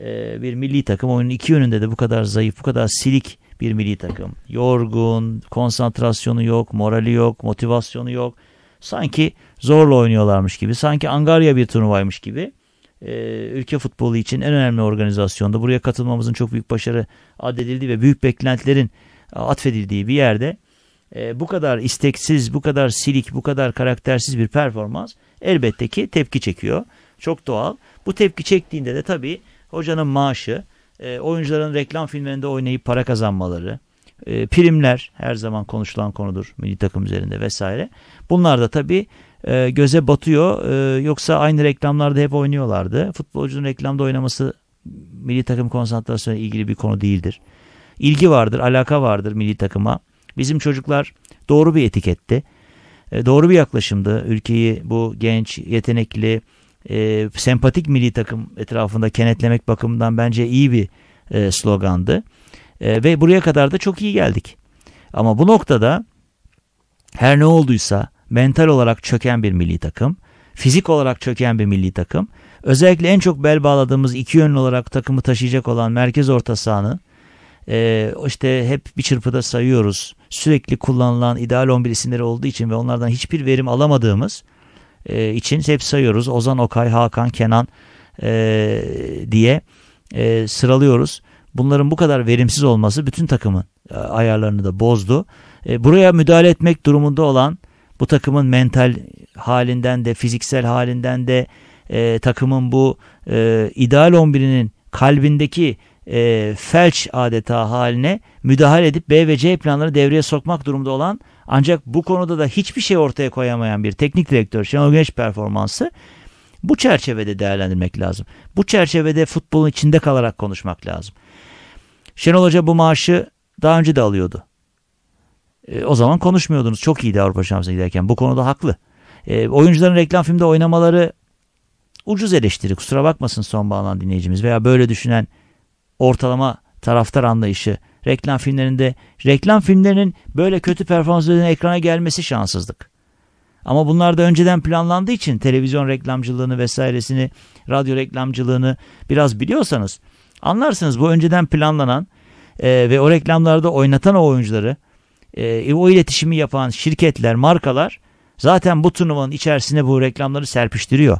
e, bir milli takım oyunun iki yönünde de bu kadar zayıf, bu kadar silik bir milli takım. Yorgun, konsantrasyonu yok, morali yok, motivasyonu yok. Sanki zorla oynuyorlarmış gibi, sanki Angarya bir turnuvaymış gibi. Ee, ülke futbolu için en önemli organizasyonda buraya katılmamızın çok büyük başarı adedildiği ve büyük beklentilerin atfedildiği bir yerde e, bu kadar isteksiz, bu kadar silik, bu kadar karaktersiz bir performans elbette ki tepki çekiyor. Çok doğal. Bu tepki çektiğinde de tabii hocanın maaşı, e, oyuncuların reklam filmlerinde oynayıp para kazanmaları, e, primler her zaman konuşulan konudur milli takım üzerinde vesaire. Bunlar da tabii e, göze batıyor. E, yoksa aynı reklamlarda hep oynuyorlardı. Futbolcunun reklamda oynaması milli takım konsantrasyonu ilgili bir konu değildir. İlgi vardır, alaka vardır milli takıma. Bizim çocuklar doğru bir etiketti. E, doğru bir yaklaşımdı. Ülkeyi bu genç, yetenekli, e, sempatik milli takım etrafında kenetlemek bakımından bence iyi bir e, slogandı. E, ve buraya kadar da çok iyi geldik. Ama bu noktada her ne olduysa mental olarak çöken bir milli takım, fizik olarak çöken bir milli takım, özellikle en çok bel bağladığımız iki yönlü olarak takımı taşıyacak olan merkez orta sahanı, e, işte hep bir çırpıda sayıyoruz. Sürekli kullanılan ideal 11 isimleri olduğu için ve onlardan hiçbir verim alamadığımız e, için hep sayıyoruz. Ozan Okay, Hakan, Kenan e, diye e, sıralıyoruz. Bunların bu kadar verimsiz olması bütün takımın e, ayarlarını da bozdu. E, buraya müdahale etmek durumunda olan bu takımın mental halinden de fiziksel halinden de e, takımın bu e, ideal 11'inin kalbindeki e, felç adeta haline müdahale edip B ve C planları devreye sokmak durumunda olan ancak bu konuda da hiçbir şey ortaya koyamayan bir teknik direktör Şenol Güneş performansı bu çerçevede değerlendirmek lazım. Bu çerçevede futbolun içinde kalarak konuşmak lazım. Şenol Hoca bu maaşı daha önce de alıyordu. E, o zaman konuşmuyordunuz. Çok iyiydi Avrupa Şampiyonası'na giderken. Bu konuda haklı. E, oyuncuların reklam filmde oynamaları ucuz eleştiri. Kusura bakmasın son bağlanan dinleyicimiz veya böyle düşünen ortalama taraftar anlayışı reklam filmlerinde reklam filmlerinin böyle kötü performanslarının ekrana gelmesi şanssızlık. Ama bunlar da önceden planlandığı için televizyon reklamcılığını vesairesini, radyo reklamcılığını biraz biliyorsanız anlarsınız bu önceden planlanan e, ve o reklamlarda oynatan o oyuncuları, e, o iletişimi yapan şirketler, markalar zaten bu turnuvanın içerisine bu reklamları serpiştiriyor.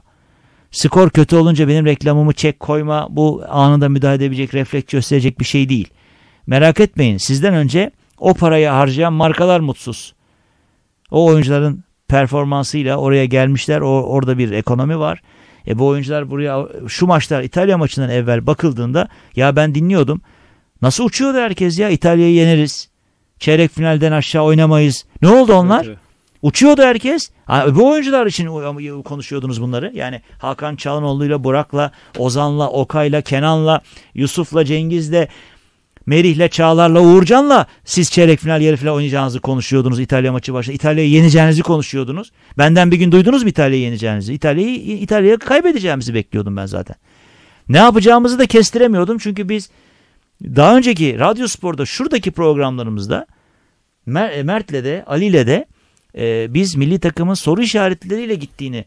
Skor kötü olunca benim reklamımı çek koyma bu anında müdahale edebilecek, refleks gösterecek bir şey değil. Merak etmeyin sizden önce o parayı harcayan markalar mutsuz. O oyuncuların performansıyla oraya gelmişler. O, orada bir ekonomi var. E bu oyuncular buraya şu maçlar İtalya maçından evvel bakıldığında ya ben dinliyordum. Nasıl uçuyordu herkes ya İtalya'yı yeneriz. Çeyrek finalden aşağı oynamayız. Ne oldu onlar? Evet. Uçuyordu herkes. Bu oyuncular için konuşuyordunuz bunları. Yani Hakan Çalanoğlu'yla, Burak'la, Ozan'la, Okay'la, Kenan'la, Yusuf'la, Cengiz'le, Merih'le, Çağlar'la, Uğurcan'la siz çeyrek final, yarı final oynayacağınızı konuşuyordunuz İtalya maçı başında. İtalya'yı yeneceğinizi konuşuyordunuz. Benden bir gün duydunuz mu İtalya'yı yeneceğinizi? İtalya'yı İtalya'ya kaybedeceğimizi bekliyordum ben zaten. Ne yapacağımızı da kestiremiyordum çünkü biz daha önceki Radyo Spor'da şuradaki programlarımızda Mert'le de Ali'yle de e, biz milli takımın soru işaretleriyle gittiğini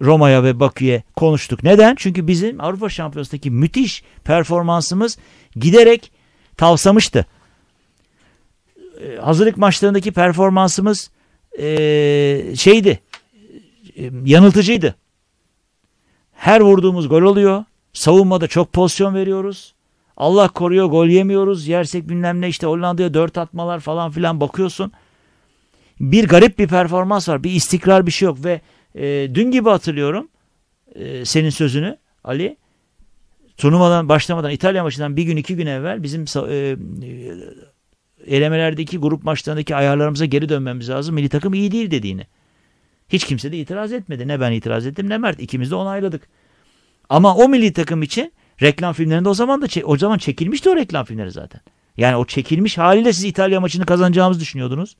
Roma'ya ve Bakü'ye konuştuk. Neden? Çünkü bizim Avrupa Şampiyonası'ndaki müthiş performansımız giderek tavsamıştı. Ee, hazırlık maçlarındaki performansımız ee, şeydi, ee, yanıltıcıydı. Her vurduğumuz gol oluyor. Savunmada çok pozisyon veriyoruz. Allah koruyor gol yemiyoruz. Yersek bilmem ne işte Hollanda'ya dört atmalar falan filan bakıyorsun. Bir garip bir performans var. Bir istikrar bir şey yok ve e, dün gibi hatırlıyorum e, senin sözünü Ali. Turnuvadan başlamadan İtalya maçından bir gün iki gün evvel bizim e, e, elemelerdeki grup maçlarındaki ayarlarımıza geri dönmemiz lazım. Milli takım iyi değil dediğini. Hiç kimse de itiraz etmedi. Ne ben itiraz ettim ne Mert. İkimiz de onayladık. Ama o milli takım için reklam filmlerinde o zaman da o zaman çekilmişti o reklam filmleri zaten. Yani o çekilmiş haliyle siz İtalya maçını kazanacağımızı düşünüyordunuz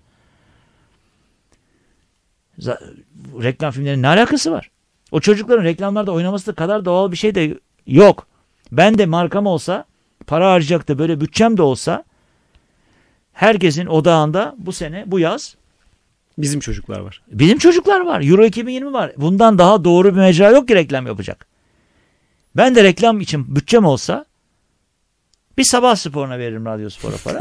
reklam filmlerinin ne alakası var? O çocukların reklamlarda oynaması da kadar doğal bir şey de yok. Ben de markam olsa, para harcayacak da böyle bütçem de olsa herkesin odağında bu sene, bu yaz bizim çocuklar var. Bizim çocuklar var. Euro 2020 var. Bundan daha doğru bir mecra yok ki reklam yapacak. Ben de reklam için bütçem olsa bir sabah sporuna veririm radyo spora para.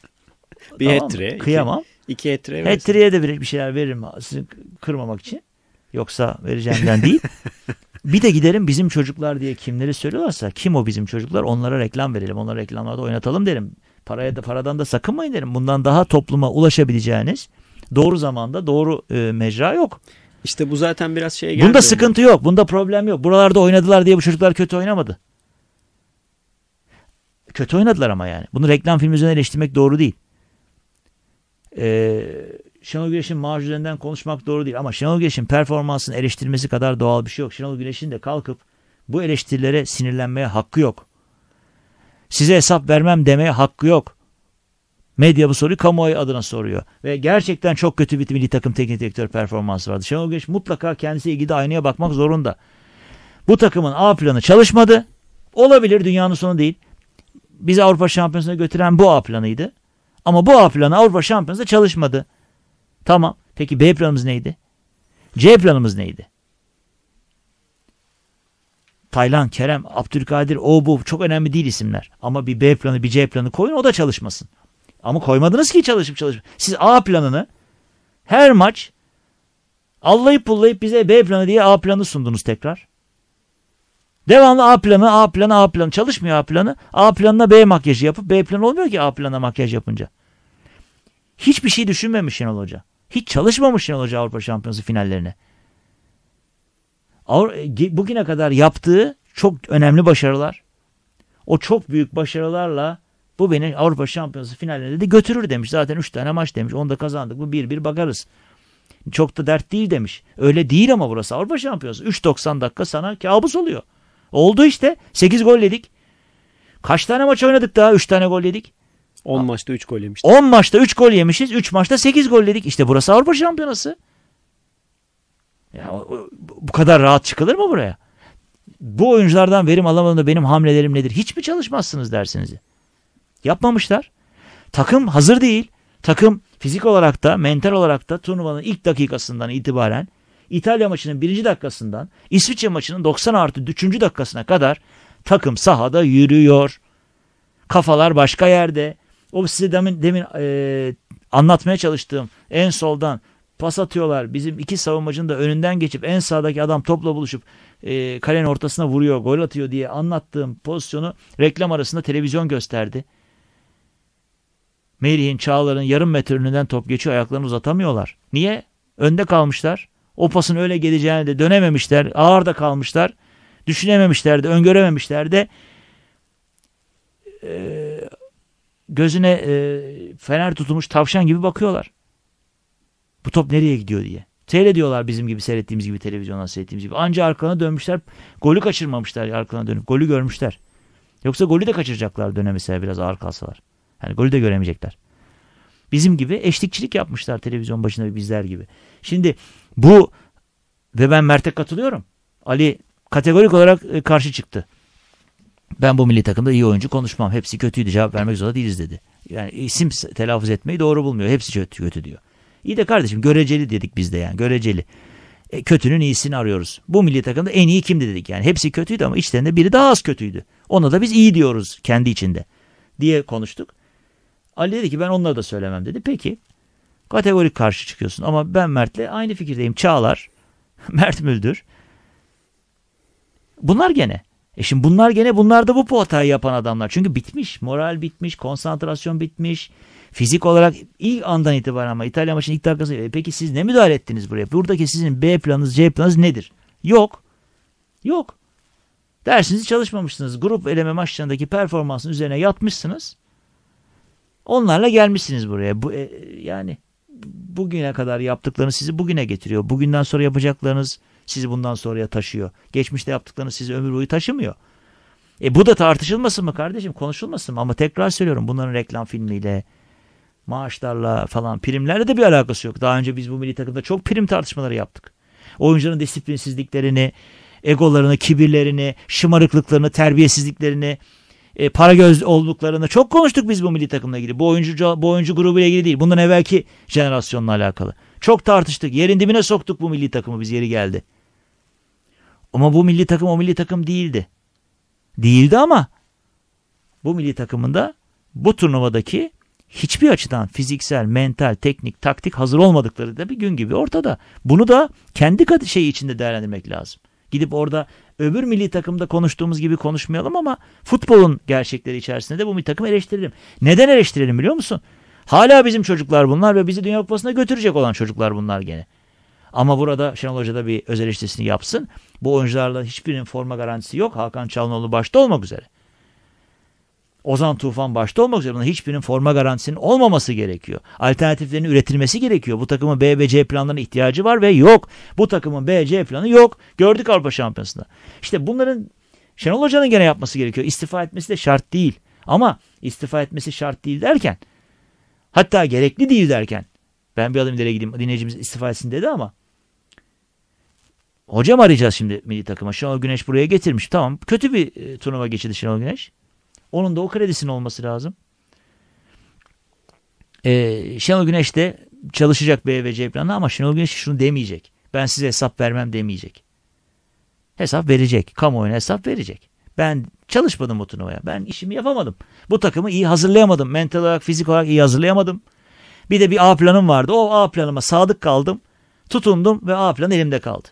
[laughs] bir tamam, hattre. Kıyamam. İki etriye versin. Etriye de bir, bir şeyler veririm sizi kırmamak için. Yoksa vereceğimden değil. [laughs] bir de giderim bizim çocuklar diye kimleri söylüyorlarsa kim o bizim çocuklar onlara reklam verelim. Onlara reklamlarda oynatalım derim. Paraya da paradan da sakınmayın derim. Bundan daha topluma ulaşabileceğiniz doğru zamanda doğru e, mecra yok. İşte bu zaten biraz şeye geldi. Bunda sıkıntı yok. Bunda problem yok. Buralarda oynadılar diye bu çocuklar kötü oynamadı. Kötü oynadılar ama yani. Bunu reklam filmi üzerine eleştirmek doğru değil e, Şenol Güneş'in maaş üzerinden konuşmak doğru değil. Ama Şenol Güneş'in performansının eleştirmesi kadar doğal bir şey yok. Şenol Güneş'in de kalkıp bu eleştirilere sinirlenmeye hakkı yok. Size hesap vermem demeye hakkı yok. Medya bu soruyu kamuoyu adına soruyor. Ve gerçekten çok kötü bir milli takım teknik direktör performansı vardı. Şenol Güneş mutlaka kendisi ilgili aynaya bakmak zorunda. Bu takımın A planı çalışmadı. Olabilir dünyanın sonu değil. Bizi Avrupa Şampiyonası'na götüren bu A planıydı. Ama bu A planı Avrupa Şampiyonası'nda çalışmadı. Tamam. Peki B planımız neydi? C planımız neydi? Taylan, Kerem, Abdülkadir, o bu çok önemli değil isimler. Ama bir B planı, bir C planı koyun o da çalışmasın. Ama koymadınız ki çalışıp çalışıp. Siz A planını her maç allayıp pullayıp bize B planı diye A planı sundunuz tekrar. Devamlı A planı, A planı, A planı. Çalışmıyor A planı. A planına B makyajı yapıp B planı olmuyor ki A planına makyaj yapınca. Hiçbir şey düşünmemiş Şenol Hoca. Hiç çalışmamış Şenol Hoca Avrupa Şampiyonası finallerine. E, bugüne kadar yaptığı çok önemli başarılar. O çok büyük başarılarla bu beni Avrupa Şampiyonası finaline de götürür demiş. Zaten 3 tane maç demiş. Onu da kazandık bu bir bir bakarız. Çok da dert değil demiş. Öyle değil ama burası Avrupa Şampiyonası. 3.90 dakika sana kabus oluyor. Oldu işte. 8 gol yedik. Kaç tane maç oynadık daha? 3 tane gol yedik. 10 maçta 3 gol yemiştik. 10 maçta 3 gol yemişiz. 3 maçta 8 gol yedik. İşte burası Avrupa Şampiyonası. Ya, bu kadar rahat çıkılır mı buraya? Bu oyunculardan verim alamadığında benim hamlelerim nedir? Hiç mi çalışmazsınız dersiniz. Yapmamışlar. Takım hazır değil. Takım fizik olarak da mental olarak da turnuvanın ilk dakikasından itibaren İtalya maçının birinci dakikasından İsviçre maçının 90 artı 3. dakikasına kadar takım sahada yürüyor. Kafalar başka yerde. O size demin, demin e, anlatmaya çalıştığım en soldan pas atıyorlar. Bizim iki savunmacının da önünden geçip en sağdaki adam topla buluşup e, kalenin ortasına vuruyor, gol atıyor diye anlattığım pozisyonu reklam arasında televizyon gösterdi. Merih'in Çağlar'ın yarım metre önünden top geçiyor ayaklarını uzatamıyorlar. Niye? Önde kalmışlar. O pasın öyle geleceğini de dönememişler. Ağır da kalmışlar. Düşünememişler de, öngörememişler de. Ee, e, gözüne e, fener tutmuş tavşan gibi bakıyorlar. Bu top nereye gidiyor diye. Seyrediyorlar bizim gibi seyrettiğimiz gibi televizyondan seyrettiğimiz gibi. Anca arkana dönmüşler. Golü kaçırmamışlar arkana dönüp. Golü görmüşler. Yoksa golü de kaçıracaklar döne biraz ağır kalsalar. Yani golü de göremeyecekler. Bizim gibi eşlikçilik yapmışlar televizyon başında bizler gibi. Şimdi bu ve ben Mert'e katılıyorum. Ali kategorik olarak e, karşı çıktı. Ben bu milli takımda iyi oyuncu konuşmam. Hepsi kötüydü cevap vermek zorunda değiliz dedi. Yani isim telaffuz etmeyi doğru bulmuyor. Hepsi kötü, kötü diyor. İyi de kardeşim göreceli dedik biz de yani göreceli. E, kötünün iyisini arıyoruz. Bu milli takımda en iyi kimdi dedik yani. Hepsi kötüydü ama içlerinde biri daha az kötüydü. Ona da biz iyi diyoruz kendi içinde diye konuştuk. Ali dedi ki ben onları da söylemem dedi. Peki Kategorik karşı çıkıyorsun. Ama ben Mert'le aynı fikirdeyim. Çağlar, [laughs] Mert Müldür. Bunlar gene. E şimdi bunlar gene bunlar da bu hatayı yapan adamlar. Çünkü bitmiş. Moral bitmiş. Konsantrasyon bitmiş. Fizik olarak ilk andan itibaren ama İtalya maçının ilk dakikası. E peki siz ne müdahale ettiniz buraya? Buradaki sizin B planınız, C planınız nedir? Yok. Yok. Dersinizi çalışmamışsınız. Grup eleme maçlarındaki performansın üzerine yatmışsınız. Onlarla gelmişsiniz buraya. Bu e, yani bugüne kadar yaptıklarınız sizi bugüne getiriyor. Bugünden sonra yapacaklarınız sizi bundan sonraya taşıyor. Geçmişte yaptıklarınız sizi ömür boyu taşımıyor. E bu da tartışılmasın mı kardeşim? Konuşulmasın mı? Ama tekrar söylüyorum bunların reklam filmiyle, maaşlarla falan primlerle de bir alakası yok. Daha önce biz bu milli takımda çok prim tartışmaları yaptık. Oyuncuların disiplinsizliklerini, egolarını, kibirlerini, şımarıklıklarını, terbiyesizliklerini, e, para göz olduklarını çok konuştuk biz bu milli takımla ilgili. Bu oyuncu bu oyuncu grubu ile ilgili değil. Bundan evvelki jenerasyonla alakalı. Çok tartıştık. Yerin dibine soktuk bu milli takımı biz yeri geldi. Ama bu milli takım o milli takım değildi. Değildi ama bu milli takımında bu turnuvadaki hiçbir açıdan fiziksel, mental, teknik, taktik hazır olmadıkları da bir gün gibi ortada. Bunu da kendi şeyi içinde değerlendirmek lazım. Gidip orada öbür milli takımda konuştuğumuz gibi konuşmayalım ama futbolun gerçekleri içerisinde de bu bir takım eleştirelim. Neden eleştirelim biliyor musun? Hala bizim çocuklar bunlar ve bizi Dünya Kupası'na götürecek olan çocuklar bunlar gene. Ama burada Şenol Hoca da bir öz eleştirisini yapsın. Bu oyuncularla hiçbirinin forma garantisi yok. Hakan Çalhanoğlu başta olmak üzere. Ozan Tufan başta olmak üzere hiçbirinin forma garantisinin olmaması gerekiyor. Alternatiflerin üretilmesi gerekiyor. Bu takımın B ve C planlarına ihtiyacı var ve yok. Bu takımın B, C planı yok. Gördük Avrupa Şampiyonası'nda. İşte bunların Şenol Hoca'nın gene yapması gerekiyor. İstifa etmesi de şart değil. Ama istifa etmesi şart değil derken hatta gerekli değil derken ben bir adım ileri gideyim dinleyicimiz istifa etsin dedi ama hocam arayacağız şimdi milli takıma. Şenol Güneş buraya getirmiş. Tamam kötü bir e, turnuva geçirdi Şenol Güneş. Onun da o kredisinin olması lazım. Ee, Şenol Güneş de çalışacak BVC planı ama Şenol Güneş şunu demeyecek. Ben size hesap vermem demeyecek. Hesap verecek. Kamuoyuna hesap verecek. Ben çalışmadım o turnuvaya. Ben işimi yapamadım. Bu takımı iyi hazırlayamadım. Mental olarak, fizik olarak iyi hazırlayamadım. Bir de bir A planım vardı. O A planıma sadık kaldım. Tutundum ve A planı elimde kaldı.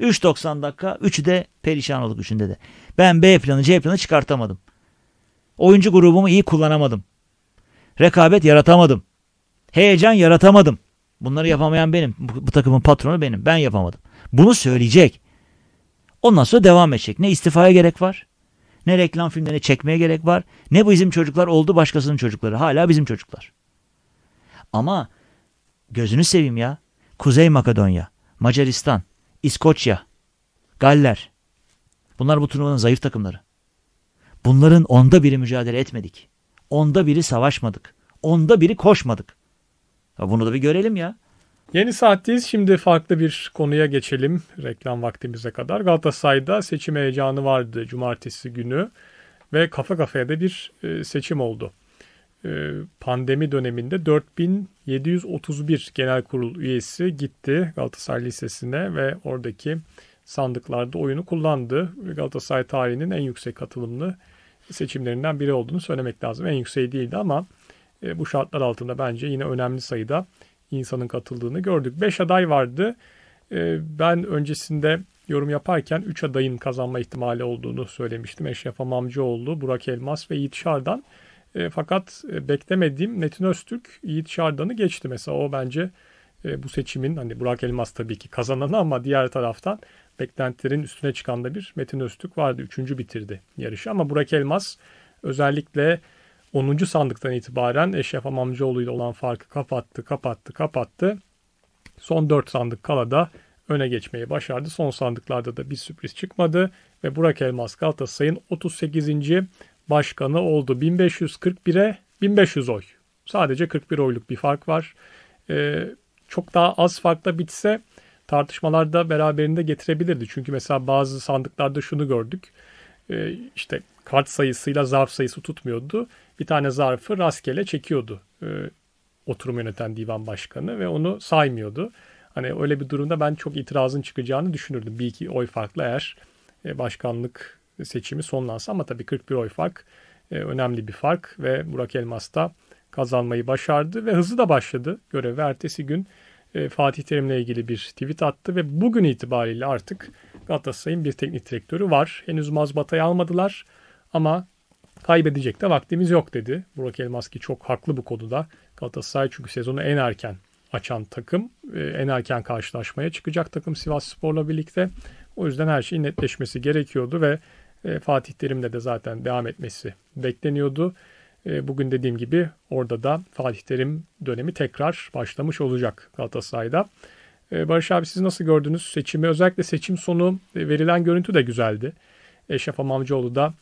3.90 dakika. 3'ü de perişan olduk 3'ünde de. Ben B planı C planı çıkartamadım. Oyuncu grubumu iyi kullanamadım. Rekabet yaratamadım. Heyecan yaratamadım. Bunları yapamayan benim. Bu, bu takımın patronu benim. Ben yapamadım. Bunu söyleyecek. Ondan sonra devam edecek. Ne istifaya gerek var? Ne reklam filmlerini çekmeye gerek var? Ne bu bizim çocuklar oldu başkasının çocukları. Hala bizim çocuklar. Ama gözünü seveyim ya. Kuzey Makedonya, Macaristan, İskoçya, Galler. Bunlar bu turnuvanın zayıf takımları. Bunların onda biri mücadele etmedik. Onda biri savaşmadık. Onda biri koşmadık. bunu da bir görelim ya. Yeni saatteyiz. Şimdi farklı bir konuya geçelim reklam vaktimize kadar. Galatasaray'da seçim heyecanı vardı cumartesi günü ve kafa kafaya da bir e, seçim oldu. E, pandemi döneminde 4731 genel kurul üyesi gitti Galatasaray Lisesi'ne ve oradaki sandıklarda oyunu kullandı. Galatasaray tarihinin en yüksek katılımlı seçimlerinden biri olduğunu söylemek lazım. En yüksek değildi ama e, bu şartlar altında bence yine önemli sayıda insanın katıldığını gördük. 5 aday vardı. E, ben öncesinde yorum yaparken 3 adayın kazanma ihtimali olduğunu söylemiştim. Eşref Amamcıoğlu, Burak Elmas ve Yiğit Şardan. E, fakat e, beklemediğim Metin Öztürk Yiğit Şardan'ı geçti mesela. O bence e, bu seçimin hani Burak Elmas tabii ki kazananı ama diğer taraftan beklentilerin üstüne çıkan da bir Metin Öztürk vardı. Üçüncü bitirdi yarışı ama Burak Elmas özellikle 10. sandıktan itibaren Eşref Amamcıoğlu ile olan farkı kapattı, kapattı, kapattı. Son 4 sandık kala da öne geçmeyi başardı. Son sandıklarda da bir sürpriz çıkmadı ve Burak Elmas Galatasaray'ın 38. başkanı oldu. 1541'e 1500 oy. Sadece 41 oyluk bir fark var. Ee, çok daha az farkla bitse tartışmalarda beraberinde getirebilirdi. Çünkü mesela bazı sandıklarda şunu gördük. Ee, işte kart sayısıyla zarf sayısı tutmuyordu. Bir tane zarfı rastgele çekiyordu e, oturum yöneten divan başkanı ve onu saymıyordu. Hani öyle bir durumda ben çok itirazın çıkacağını düşünürdüm. Bir iki oy farklı eğer e, başkanlık seçimi sonlansa ama tabii 41 oy fark e, önemli bir fark ve Burak Elmas da kazanmayı başardı ve hızlı da başladı göreve Ertesi gün e, Fatih Terim'le ilgili bir tweet attı ve bugün itibariyle artık Galatasaray'ın bir teknik direktörü var. Henüz mazbatayı almadılar ama kaybedecek de vaktimiz yok dedi. Burak Elmas ki çok haklı bu konuda. Galatasaray çünkü sezonu en erken açan takım. E, en erken karşılaşmaya çıkacak takım Sivas Spor'la birlikte. O yüzden her şeyin netleşmesi gerekiyordu ve e, Fatih Terim'le de zaten devam etmesi bekleniyordu. E, bugün dediğim gibi orada da Fatih Terim dönemi tekrar başlamış olacak Galatasaray'da. E, Barış abi siz nasıl gördünüz seçimi? Özellikle seçim sonu e, verilen görüntü de güzeldi. Eşref Amamcıoğlu da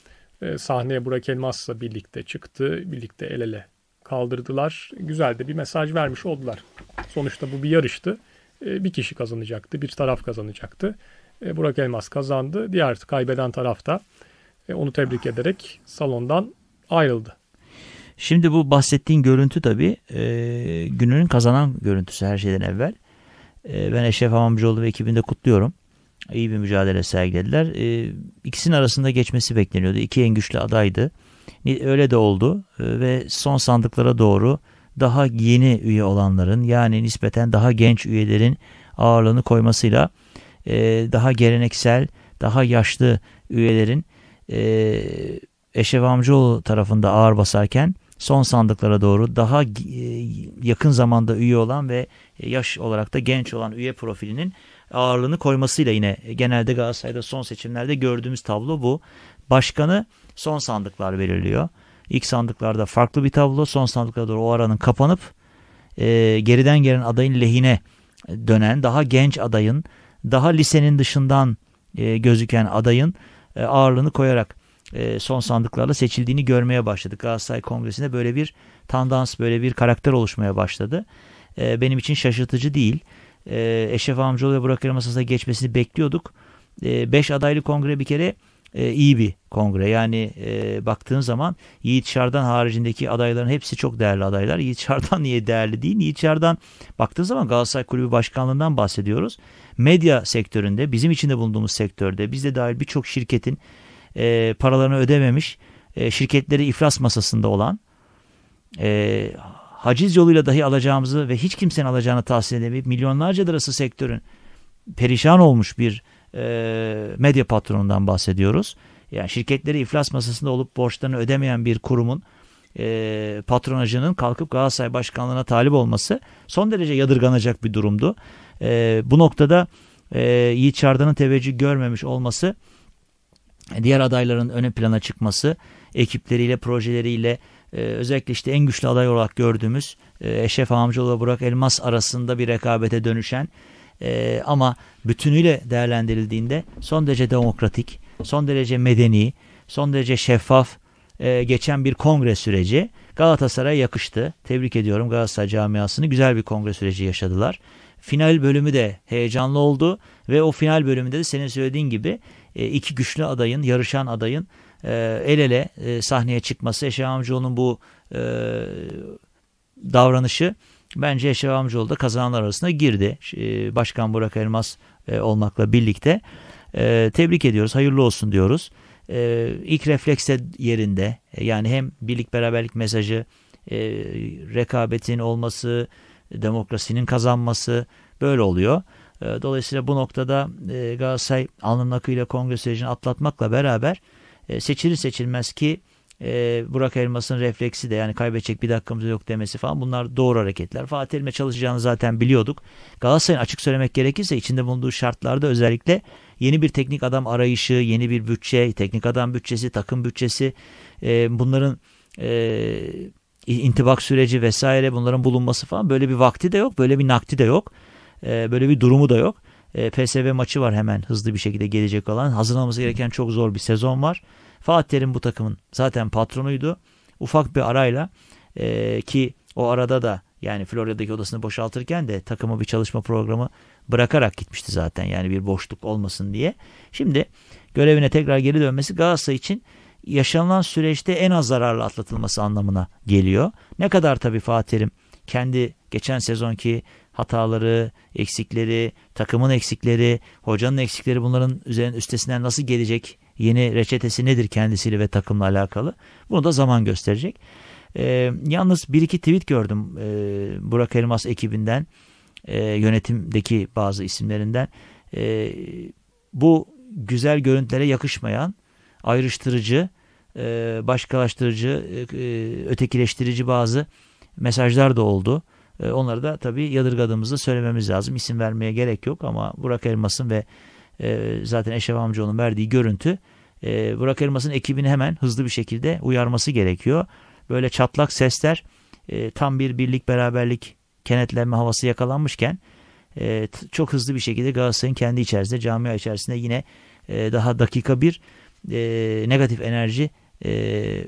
sahneye Burak Elmas'la birlikte çıktı. Birlikte el ele kaldırdılar. Güzel de bir mesaj vermiş oldular. Sonuçta bu bir yarıştı. Bir kişi kazanacaktı, bir taraf kazanacaktı. Burak Elmas kazandı. Diğer kaybeden taraf da onu tebrik ederek salondan ayrıldı. Şimdi bu bahsettiğin görüntü tabii e, gününün kazanan görüntüsü her şeyden evvel. E, ben Eşref Hamamcıoğlu ve ekibinde kutluyorum. İyi bir mücadele sergilediler. E, ikisinin arasında geçmesi bekleniyordu. İki en güçlü adaydı. Öyle de oldu e, ve son sandıklara doğru daha yeni üye olanların yani nispeten daha genç üyelerin ağırlığını koymasıyla e, daha geleneksel, daha yaşlı üyelerin e, Eşref Amcaoğlu tarafında ağır basarken son sandıklara doğru daha e, yakın zamanda üye olan ve yaş olarak da genç olan üye profilinin ağırlığını koymasıyla yine genelde Galatasaray'da son seçimlerde gördüğümüz tablo bu. Başkanı son sandıklar belirliyor. İlk sandıklarda farklı bir tablo son sandıklara doğru o aranın kapanıp e, geriden gelen adayın lehine dönen daha genç adayın daha lisenin dışından e, gözüken adayın e, ağırlığını koyarak e, son sandıklarla seçildiğini görmeye başladık. Galatasaray Kongresi'nde böyle bir tandans, böyle bir karakter oluşmaya başladı. E, benim için şaşırtıcı değil. E, Eşref Amcaoğlu ve Burak masasına geçmesini bekliyorduk. E, beş adaylı kongre bir kere iyi bir kongre. Yani baktığın zaman Yiğit Şardan haricindeki adayların hepsi çok değerli adaylar. Yiğit Şardan [laughs] niye değerli değil? Yiğit Şardan baktığın zaman Galatasaray Kulübü Başkanlığından bahsediyoruz. Medya sektöründe, bizim içinde bulunduğumuz sektörde, biz de dahil birçok şirketin e, paralarını ödememiş, e, şirketleri iflas masasında olan, e, haciz yoluyla dahi alacağımızı ve hiç kimsenin alacağını tahsil edemeyip milyonlarca lirası sektörün perişan olmuş bir e, medya patronundan bahsediyoruz. Yani şirketleri iflas masasında olup borçlarını ödemeyen bir kurumun e, patronajının kalkıp Galatasaray Başkanlığı'na talip olması son derece yadırganacak bir durumdu. E, bu noktada e, Yiğit Çardan'ın teveccüh görmemiş olması diğer adayların öne plana çıkması ekipleriyle, projeleriyle e, özellikle işte en güçlü aday olarak gördüğümüz e, Eşref Amcaoğlu ve Burak Elmas arasında bir rekabete dönüşen e, ama bütünüyle değerlendirildiğinde son derece demokratik, son derece medeni, son derece şeffaf geçen bir kongre süreci Galatasaray'a yakıştı. Tebrik ediyorum Galatasaray camiasını. Güzel bir kongre süreci yaşadılar final bölümü de heyecanlı oldu ve o final bölümünde de senin söylediğin gibi e, iki güçlü adayın, yarışan adayın e, el ele e, sahneye çıkması. Eşref Amcaoğlu'nun bu davranışı bence Eşref Amcaoğlu da kazananlar arasında girdi. Başkan Burak Elmas olmakla birlikte. Tebrik ediyoruz, hayırlı olsun diyoruz. İlk reflekse yerinde yani hem birlik beraberlik mesajı, rekabetin olması, demokrasinin kazanması böyle oluyor. Ee, dolayısıyla bu noktada e, Galatasaray alnının akıyla kongre sürecini atlatmakla beraber e, seçilir seçilmez ki e, Burak Elmas'ın refleksi de yani kaybedecek bir dakikamız yok demesi falan bunlar doğru hareketler. Fatih Elme çalışacağını zaten biliyorduk. Galatasaray'ın açık söylemek gerekirse içinde bulunduğu şartlarda özellikle yeni bir teknik adam arayışı, yeni bir bütçe, teknik adam bütçesi, takım bütçesi bunların intibak süreci vesaire bunların bulunması falan böyle bir vakti de yok, böyle bir nakti de yok. E, böyle bir durumu da yok. E, ee, PSV maçı var hemen hızlı bir şekilde gelecek olan. Hazırlanması gereken çok zor bir sezon var. Fatih Terim bu takımın zaten patronuydu. Ufak bir arayla e, ki o arada da yani Florya'daki odasını boşaltırken de takımı bir çalışma programı bırakarak gitmişti zaten. Yani bir boşluk olmasın diye. Şimdi görevine tekrar geri dönmesi Galatasaray için yaşanılan süreçte en az zararla atlatılması anlamına geliyor. Ne kadar tabii Fatih Terim kendi geçen sezonki hataları, eksikleri, takımın eksikleri, hocanın eksikleri bunların üzerine üstesinden nasıl gelecek? Yeni reçetesi nedir kendisiyle ve takımla alakalı? Bunu da zaman gösterecek. Ee, yalnız bir iki tweet gördüm ee, Burak Elmas ekibinden, e, yönetimdeki bazı isimlerinden. Ee, bu güzel görüntülere yakışmayan, ayrıştırıcı, ee, e, başkalaştırıcı, e, ötekileştirici bazı mesajlar da oldu. E, onları da tabii yadırgadığımızı söylememiz lazım. İsim vermeye gerek yok ama Burak Elmas'ın ve e, zaten Eşref amcaoğlu'nun verdiği görüntü e, Burak Elmas'ın ekibini hemen hızlı bir şekilde uyarması gerekiyor. Böyle çatlak sesler tam bir birlik beraberlik kenetlenme havası yakalanmışken çok hızlı bir şekilde Galatasaray'ın kendi içerisinde camia içerisinde yine daha dakika bir negatif enerji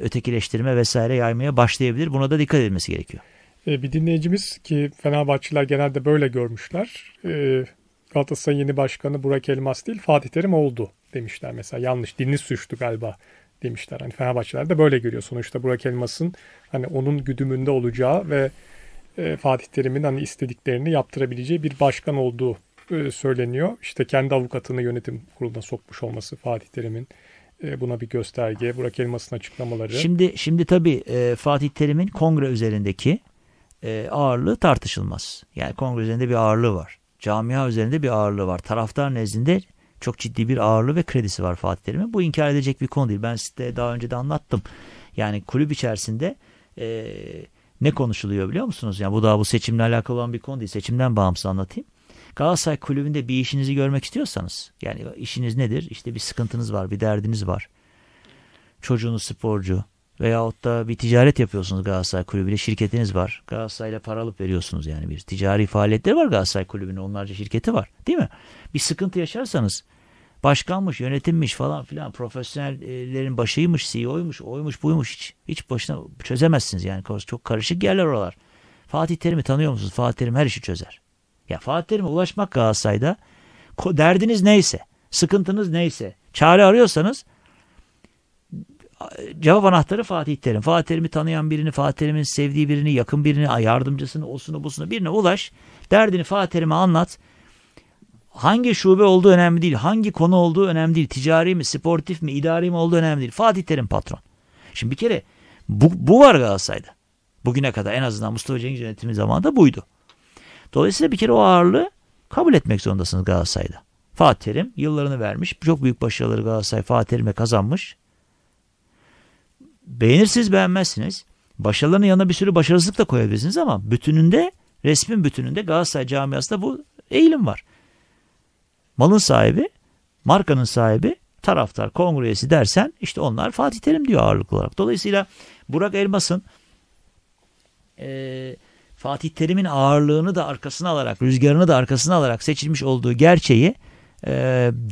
ötekileştirme vesaire yaymaya başlayabilir. Buna da dikkat edilmesi gerekiyor. Ee, bir dinleyicimiz ki Fenerbahçeliler genelde böyle görmüşler. Ee, Galatasaray'ın yeni başkanı Burak Elmas değil Fatih Terim oldu demişler mesela. Yanlış dinli suçtu galiba demişler. Hani Fenerbahçeliler de böyle görüyor. Sonuçta Burak Elmas'ın hani onun güdümünde olacağı ve e, Fatih Terim'in hani istediklerini yaptırabileceği bir başkan olduğu e, söyleniyor. İşte kendi avukatını yönetim kuruluna sokmuş olması Fatih Terim'in e, buna bir gösterge. Burak Elmas'ın açıklamaları. Şimdi şimdi tabii Fatih Terim'in kongre üzerindeki e, ağırlığı tartışılmaz. Yani kongre üzerinde bir ağırlığı var. Camia üzerinde bir ağırlığı var. Taraftar nezdinde çok ciddi bir ağırlığı ve kredisi var Fatih Terim'in. Bu inkar edecek bir konu değil. Ben size daha önce de anlattım. Yani kulüp içerisinde e, ne konuşuluyor biliyor musunuz? Yani bu daha bu seçimle alakalı olan bir konu değil. Seçimden bağımsız anlatayım. Galatasaray kulübünde bir işinizi görmek istiyorsanız yani işiniz nedir? İşte bir sıkıntınız var, bir derdiniz var. Çocuğunuz sporcu, Veyahut da bir ticaret yapıyorsunuz Galatasaray Kulübü'yle şirketiniz var. Galatasaray'la para alıp veriyorsunuz yani bir ticari faaliyetleri var Galatasaray Kulübü'nün onlarca şirketi var değil mi? Bir sıkıntı yaşarsanız başkanmış, yönetimmiş falan filan profesyonellerin başıymış, CEO'ymuş, oymuş, buymuş hiç, hiç başına çözemezsiniz yani. Çok karışık yerler oralar. Fatih Terim'i tanıyor musunuz? Fatih Terim her işi çözer. Ya Fatih Terim'e ulaşmak Galatasaray'da derdiniz neyse, sıkıntınız neyse, çare arıyorsanız cevap anahtarı Fatih Terim. Fatih Terim'i tanıyan birini, Fatih Terim'in sevdiği birini, yakın birini, yardımcısını, osunu busunu birine ulaş. Derdini Fatih Terim'e anlat. Hangi şube olduğu önemli değil. Hangi konu olduğu önemli değil. Ticari mi, sportif mi, idari mi olduğu önemli değil. Fatih Terim patron. Şimdi bir kere bu, bu var Galatasaray'da. Bugüne kadar en azından Mustafa Cengiz yönetimi zamanında buydu. Dolayısıyla bir kere o ağırlığı kabul etmek zorundasınız Galatasaray'da. Fatih Terim yıllarını vermiş. Çok büyük başarıları Galatasaray Fatih Terim'e kazanmış. Beğenirsiniz beğenmezsiniz. Başarılarının yanına bir sürü başarısızlık da koyabilirsiniz ama bütününde resmin bütününde Galatasaray camiasında bu eğilim var. Malın sahibi, markanın sahibi, taraftar, kongre dersen işte onlar Fatih Terim diyor ağırlıklı olarak. Dolayısıyla Burak Elmas'ın e, Fatih Terim'in ağırlığını da arkasına alarak, rüzgarını da arkasına alarak seçilmiş olduğu gerçeği e,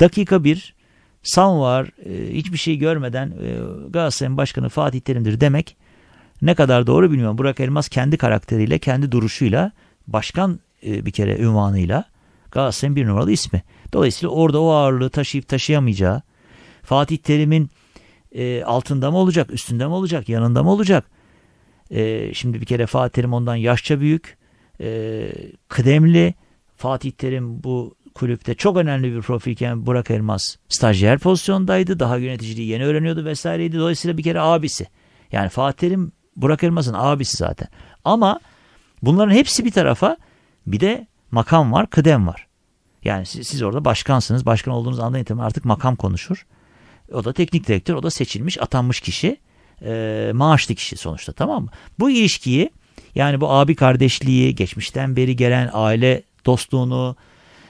dakika bir san var, e, hiçbir şey görmeden e, Galatasaray'ın başkanı Fatih Terim'dir demek ne kadar doğru bilmiyorum. Burak Elmas kendi karakteriyle, kendi duruşuyla, başkan e, bir kere ünvanıyla Galatasaray'ın bir numaralı ismi. Dolayısıyla orada o ağırlığı taşıyıp taşıyamayacağı, Fatih Terim'in e, altında mı olacak, üstünde mi olacak, yanında mı olacak? E, şimdi bir kere Fatih Terim ondan yaşça büyük, e, kıdemli. Fatih Terim bu kulüpte çok önemli bir profilken Burak Elmas stajyer pozisyondaydı. Daha yöneticiliği yeni öğreniyordu vesaireydi. Dolayısıyla bir kere abisi. Yani Fatih Terim Burak Elmas'ın abisi zaten. Ama bunların hepsi bir tarafa bir de makam var, kıdem var. Yani siz, siz orada başkansınız. Başkan olduğunuz andan itibaren artık makam konuşur. O da teknik direktör, o da seçilmiş, atanmış kişi. E, maaşlı kişi sonuçta tamam mı? Bu ilişkiyi yani bu abi kardeşliği, geçmişten beri gelen aile dostluğunu,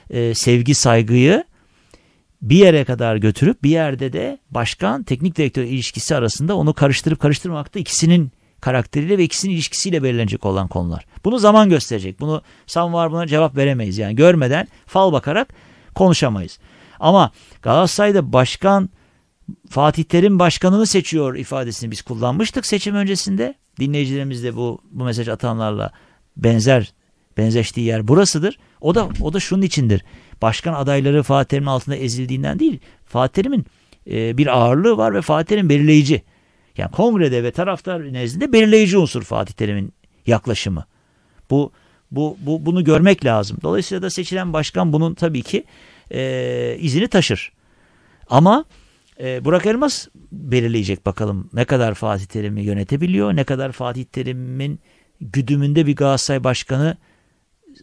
e, sevgi saygıyı bir yere kadar götürüp bir yerde de başkan teknik direktör ilişkisi arasında onu karıştırıp karıştırmakta ikisinin karakteriyle ve ikisinin ilişkisiyle belirlenecek olan konular. Bunu zaman gösterecek. Bunu Sam var buna cevap veremeyiz. Yani görmeden fal bakarak konuşamayız. Ama Galatasaray'da başkan Fatih Terim başkanını seçiyor ifadesini biz kullanmıştık seçim öncesinde. Dinleyicilerimiz de bu, bu mesaj atanlarla benzer benzeştiği yer burasıdır. O da o da şunun içindir. Başkan adayları Fatih Terim'in altında ezildiğinden değil. Fatih Terim'in e, bir ağırlığı var ve Fatih Terim belirleyici. Yani kongrede ve taraftar nezdinde belirleyici unsur Fatih Terim'in yaklaşımı. Bu bu, bu bunu görmek lazım. Dolayısıyla da seçilen başkan bunun tabii ki e, izini taşır. Ama e, Burak Elmas belirleyecek bakalım ne kadar Fatih Terim'i yönetebiliyor, ne kadar Fatih Terim'in güdümünde bir Galatasaray başkanı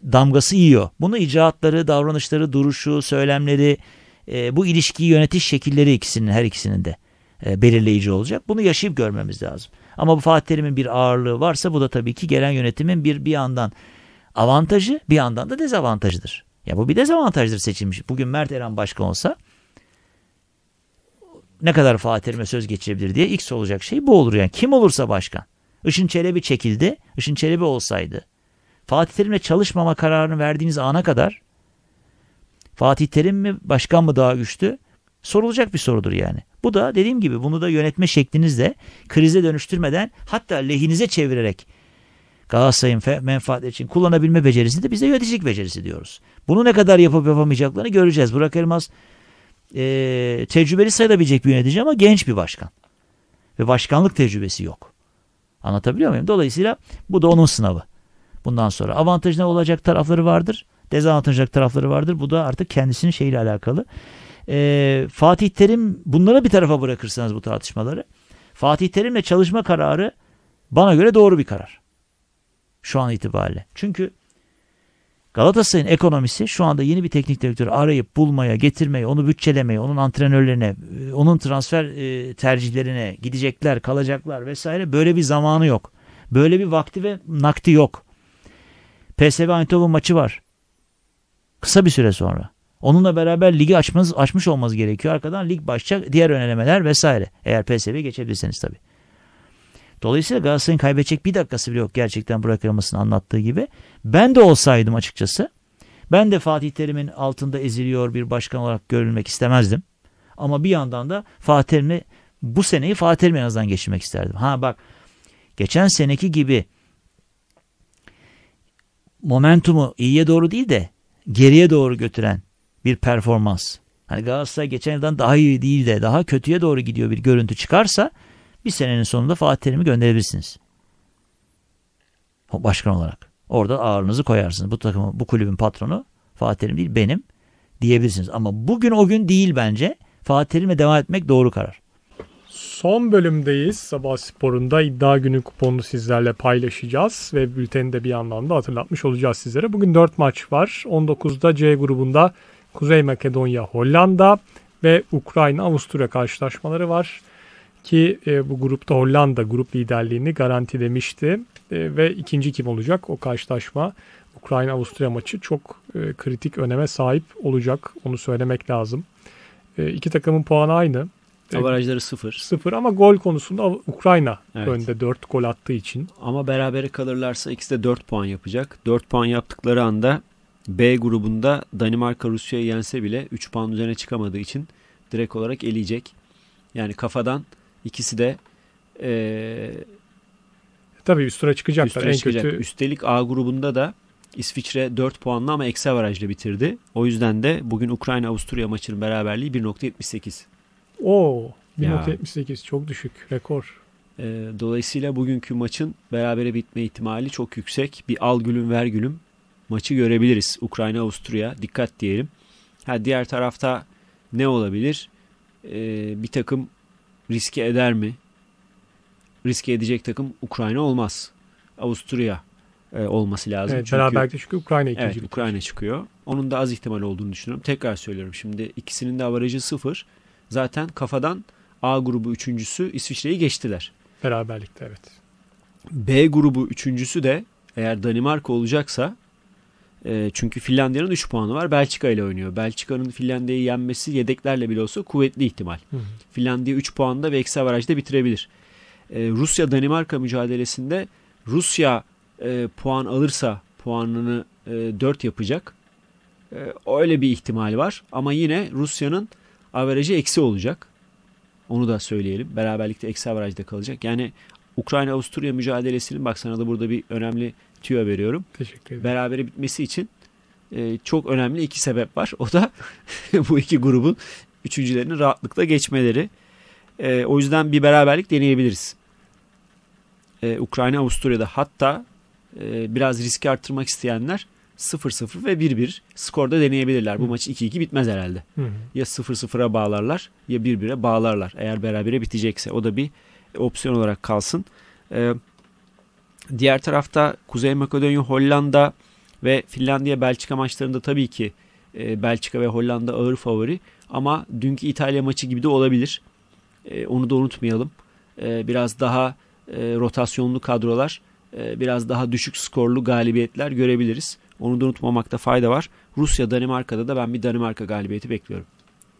damgası yiyor. Bunu icraatları, davranışları, duruşu, söylemleri, e, bu ilişkiyi yönetiş şekilleri ikisinin her ikisinin de e, belirleyici olacak. Bunu yaşayıp görmemiz lazım. Ama bu Fatih Terim'in bir ağırlığı varsa bu da tabii ki gelen yönetimin bir bir yandan avantajı bir yandan da dezavantajıdır. Ya bu bir dezavantajdır seçilmiş. Bugün Mert Eren başkan olsa ne kadar Fatih Terim'e söz geçirebilir diye X olacak şey bu olur yani. Kim olursa başkan. Işın Çelebi çekildi. Işın Çelebi olsaydı Fatih Terim'le çalışmama kararını verdiğiniz ana kadar Fatih Terim mi başkan mı daha güçlü? Sorulacak bir sorudur yani. Bu da dediğim gibi bunu da yönetme şeklinizle krize dönüştürmeden hatta lehinize çevirerek Galatasaray'ın menfaatleri için kullanabilme becerisi de bize yöneticilik becerisi diyoruz. Bunu ne kadar yapıp yapamayacaklarını göreceğiz. Burak Elmas e, tecrübeli sayılabilecek bir yönetici ama genç bir başkan. Ve başkanlık tecrübesi yok. Anlatabiliyor muyum? Dolayısıyla bu da onun sınavı bundan sonra. Avantajına olacak tarafları vardır. Dezavantajına tarafları vardır. Bu da artık kendisinin şeyle alakalı. Ee, Fatih Terim bunlara bir tarafa bırakırsanız bu tartışmaları. Fatih Terim'le çalışma kararı bana göre doğru bir karar. Şu an itibariyle. Çünkü Galatasaray'ın ekonomisi şu anda yeni bir teknik direktör arayıp bulmaya, getirmeye, onu bütçelemeye, onun antrenörlerine, e, onun transfer e, tercihlerine gidecekler, kalacaklar vesaire böyle bir zamanı yok. Böyle bir vakti ve nakti yok. PSV Eindhoven maçı var. Kısa bir süre sonra. Onunla beraber ligi açmanız, açmış olmanız gerekiyor. Arkadan lig başlayacak. Diğer önelemeler vesaire. Eğer PSV geçebilirseniz tabii. Dolayısıyla Galatasaray'ın kaybedecek bir dakikası bile yok gerçekten Burak Elmas'ın anlattığı gibi. Ben de olsaydım açıkçası. Ben de Fatih Terim'in altında eziliyor bir başkan olarak görülmek istemezdim. Ama bir yandan da Fatih Terim'i bu seneyi Fatih Terim'i en azından geçirmek isterdim. Ha bak geçen seneki gibi momentumu iyiye doğru değil de geriye doğru götüren bir performans. Hani Galatasaray geçen yıldan daha iyi değil de daha kötüye doğru gidiyor bir görüntü çıkarsa bir senenin sonunda Fatih Terim'i gönderebilirsiniz. Başkan olarak. Orada ağırınızı koyarsınız. Bu takımın, bu kulübün patronu Fatih Terim değil benim diyebilirsiniz. Ama bugün o gün değil bence. Fatih Terim'e devam etmek doğru karar son bölümdeyiz. Sabah sporunda iddia günü kuponunu sizlerle paylaşacağız ve bülteni de bir anlamda hatırlatmış olacağız sizlere. Bugün 4 maç var. 19'da C grubunda Kuzey Makedonya, Hollanda ve Ukrayna, Avusturya karşılaşmaları var. Ki e, bu grupta Hollanda grup liderliğini garantilemişti e, ve ikinci kim olacak o karşılaşma Ukrayna-Avusturya maçı çok e, kritik öneme sahip olacak onu söylemek lazım. E, iki takımın puanı aynı. Avarajları sıfır. Sıfır ama gol konusunda Ukrayna evet. önde dört gol attığı için. Ama berabere kalırlarsa ikisi de dört puan yapacak. Dört puan yaptıkları anda B grubunda Danimarka Rusya'yı yense bile üç puan üzerine çıkamadığı için direkt olarak eleyecek. Yani kafadan ikisi de ee, Tabii üstüne çıkacaklar üstüne en çıkacak. kötü. Üstelik A grubunda da İsviçre 4 puanla ama eksi avarajla bitirdi. O yüzden de bugün Ukrayna-Avusturya maçının beraberliği 1.78. O 1.78 çok düşük rekor. E, dolayısıyla bugünkü maçın berabere bitme ihtimali çok yüksek. Bir al gülüm ver gülüm maçı görebiliriz. Ukrayna Avusturya dikkat diyelim. Ha diğer tarafta ne olabilir? Ee, bir takım riske eder mi? Riske edecek takım Ukrayna olmaz. Avusturya e, olması lazım. Evet, Çünkü, beraber de çünkü Ukrayna ikinci. Evet, Ukrayna çıkıyor. Onun da az ihtimal olduğunu düşünüyorum. Tekrar söylüyorum. Şimdi ikisinin de avarajı sıfır zaten kafadan A grubu üçüncüsü İsviçre'yi geçtiler. Beraberlikte evet. B grubu üçüncüsü de eğer Danimarka olacaksa e, çünkü Finlandiya'nın 3 puanı var. Belçika ile oynuyor. Belçika'nın Finlandiya'yı yenmesi yedeklerle bile olsa kuvvetli ihtimal. Hı hı. Finlandiya 3 puanda ve eksi averajda bitirebilir. E, Rusya-Danimarka mücadelesinde Rusya e, puan alırsa puanını e, 4 yapacak. E, öyle bir ihtimal var. Ama yine Rusya'nın averajı eksi olacak. Onu da söyleyelim. Beraberlikte eksi averajda kalacak. Yani Ukrayna-Avusturya mücadelesinin bak sana da burada bir önemli tüyo veriyorum. Teşekkür ederim. Berabere bitmesi için e, çok önemli iki sebep var. O da [laughs] bu iki grubun üçüncülerinin rahatlıkla geçmeleri. E, o yüzden bir beraberlik deneyebiliriz. E, Ukrayna-Avusturya'da hatta e, biraz riski arttırmak isteyenler 0-0 ve 1-1 skorda deneyebilirler. Bu Hı. maç 2-2 bitmez herhalde. Hı. Ya 0-0'a bağlarlar ya 1-1'e bağlarlar. Eğer berabere bitecekse o da bir opsiyon olarak kalsın. Ee, diğer tarafta Kuzey Makedonya, Hollanda ve Finlandiya Belçika maçlarında tabii ki e, Belçika ve Hollanda ağır favori ama dünkü İtalya maçı gibi de olabilir. E, onu da unutmayalım. E, biraz daha e, rotasyonlu kadrolar, e, biraz daha düşük skorlu galibiyetler görebiliriz. Onu da unutmamakta fayda var. Rusya Danimarka'da da ben bir Danimarka galibiyeti bekliyorum.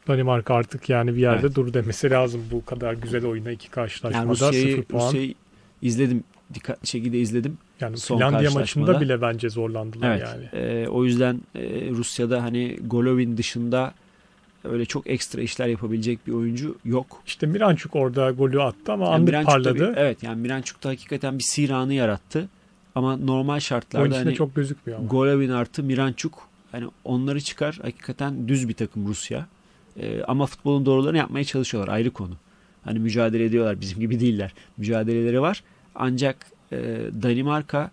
Danimarka artık yani bir yerde evet. dur demesi lazım bu kadar güzel oyuna iki karşılaşmada yani Rusya'yı, 0 puan. Rusya'yı izledim dikkatli şekilde izledim. Yani son Finlandiya maçında bile bence zorlandılar evet, yani. E, o yüzden e, Rusya'da hani Golovin dışında öyle çok ekstra işler yapabilecek bir oyuncu yok. İşte Miranchuk orada golü attı ama yani anlık parladı. Tabii, evet yani Miranchuk da hakikaten bir siranı yarattı. Ama normal şartlarda hani çok gözükmüyor ama. Golovin artı Miranchuk hani onları çıkar hakikaten düz bir takım Rusya. Ee, ama futbolun doğrularını yapmaya çalışıyorlar ayrı konu. Hani mücadele ediyorlar bizim gibi değiller. Mücadeleleri var. Ancak e, Danimarka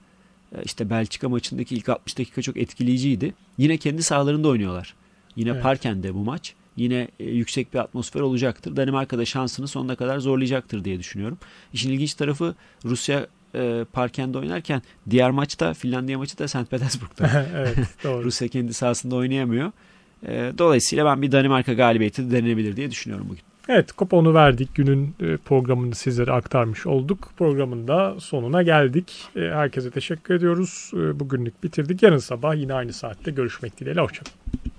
e, işte Belçika maçındaki ilk 60 dakika çok etkileyiciydi. Yine kendi sahalarında oynuyorlar. Yine evet. Parken'de bu maç. Yine e, yüksek bir atmosfer olacaktır. danimarka da şansını sonuna kadar zorlayacaktır diye düşünüyorum. İşin ilginç tarafı Rusya e, parkende oynarken diğer maçta Finlandiya maçı da St. Petersburg'da. [laughs] evet, doğru. [laughs] Rusya kendi sahasında oynayamıyor. E, dolayısıyla ben bir Danimarka galibiyeti de denenebilir diye düşünüyorum bugün. Evet kuponu verdik. Günün e, programını sizlere aktarmış olduk. Programın da sonuna geldik. E, herkese teşekkür ediyoruz. E, bugünlük bitirdik. Yarın sabah yine aynı saatte görüşmek dileğiyle. Hoşçakalın.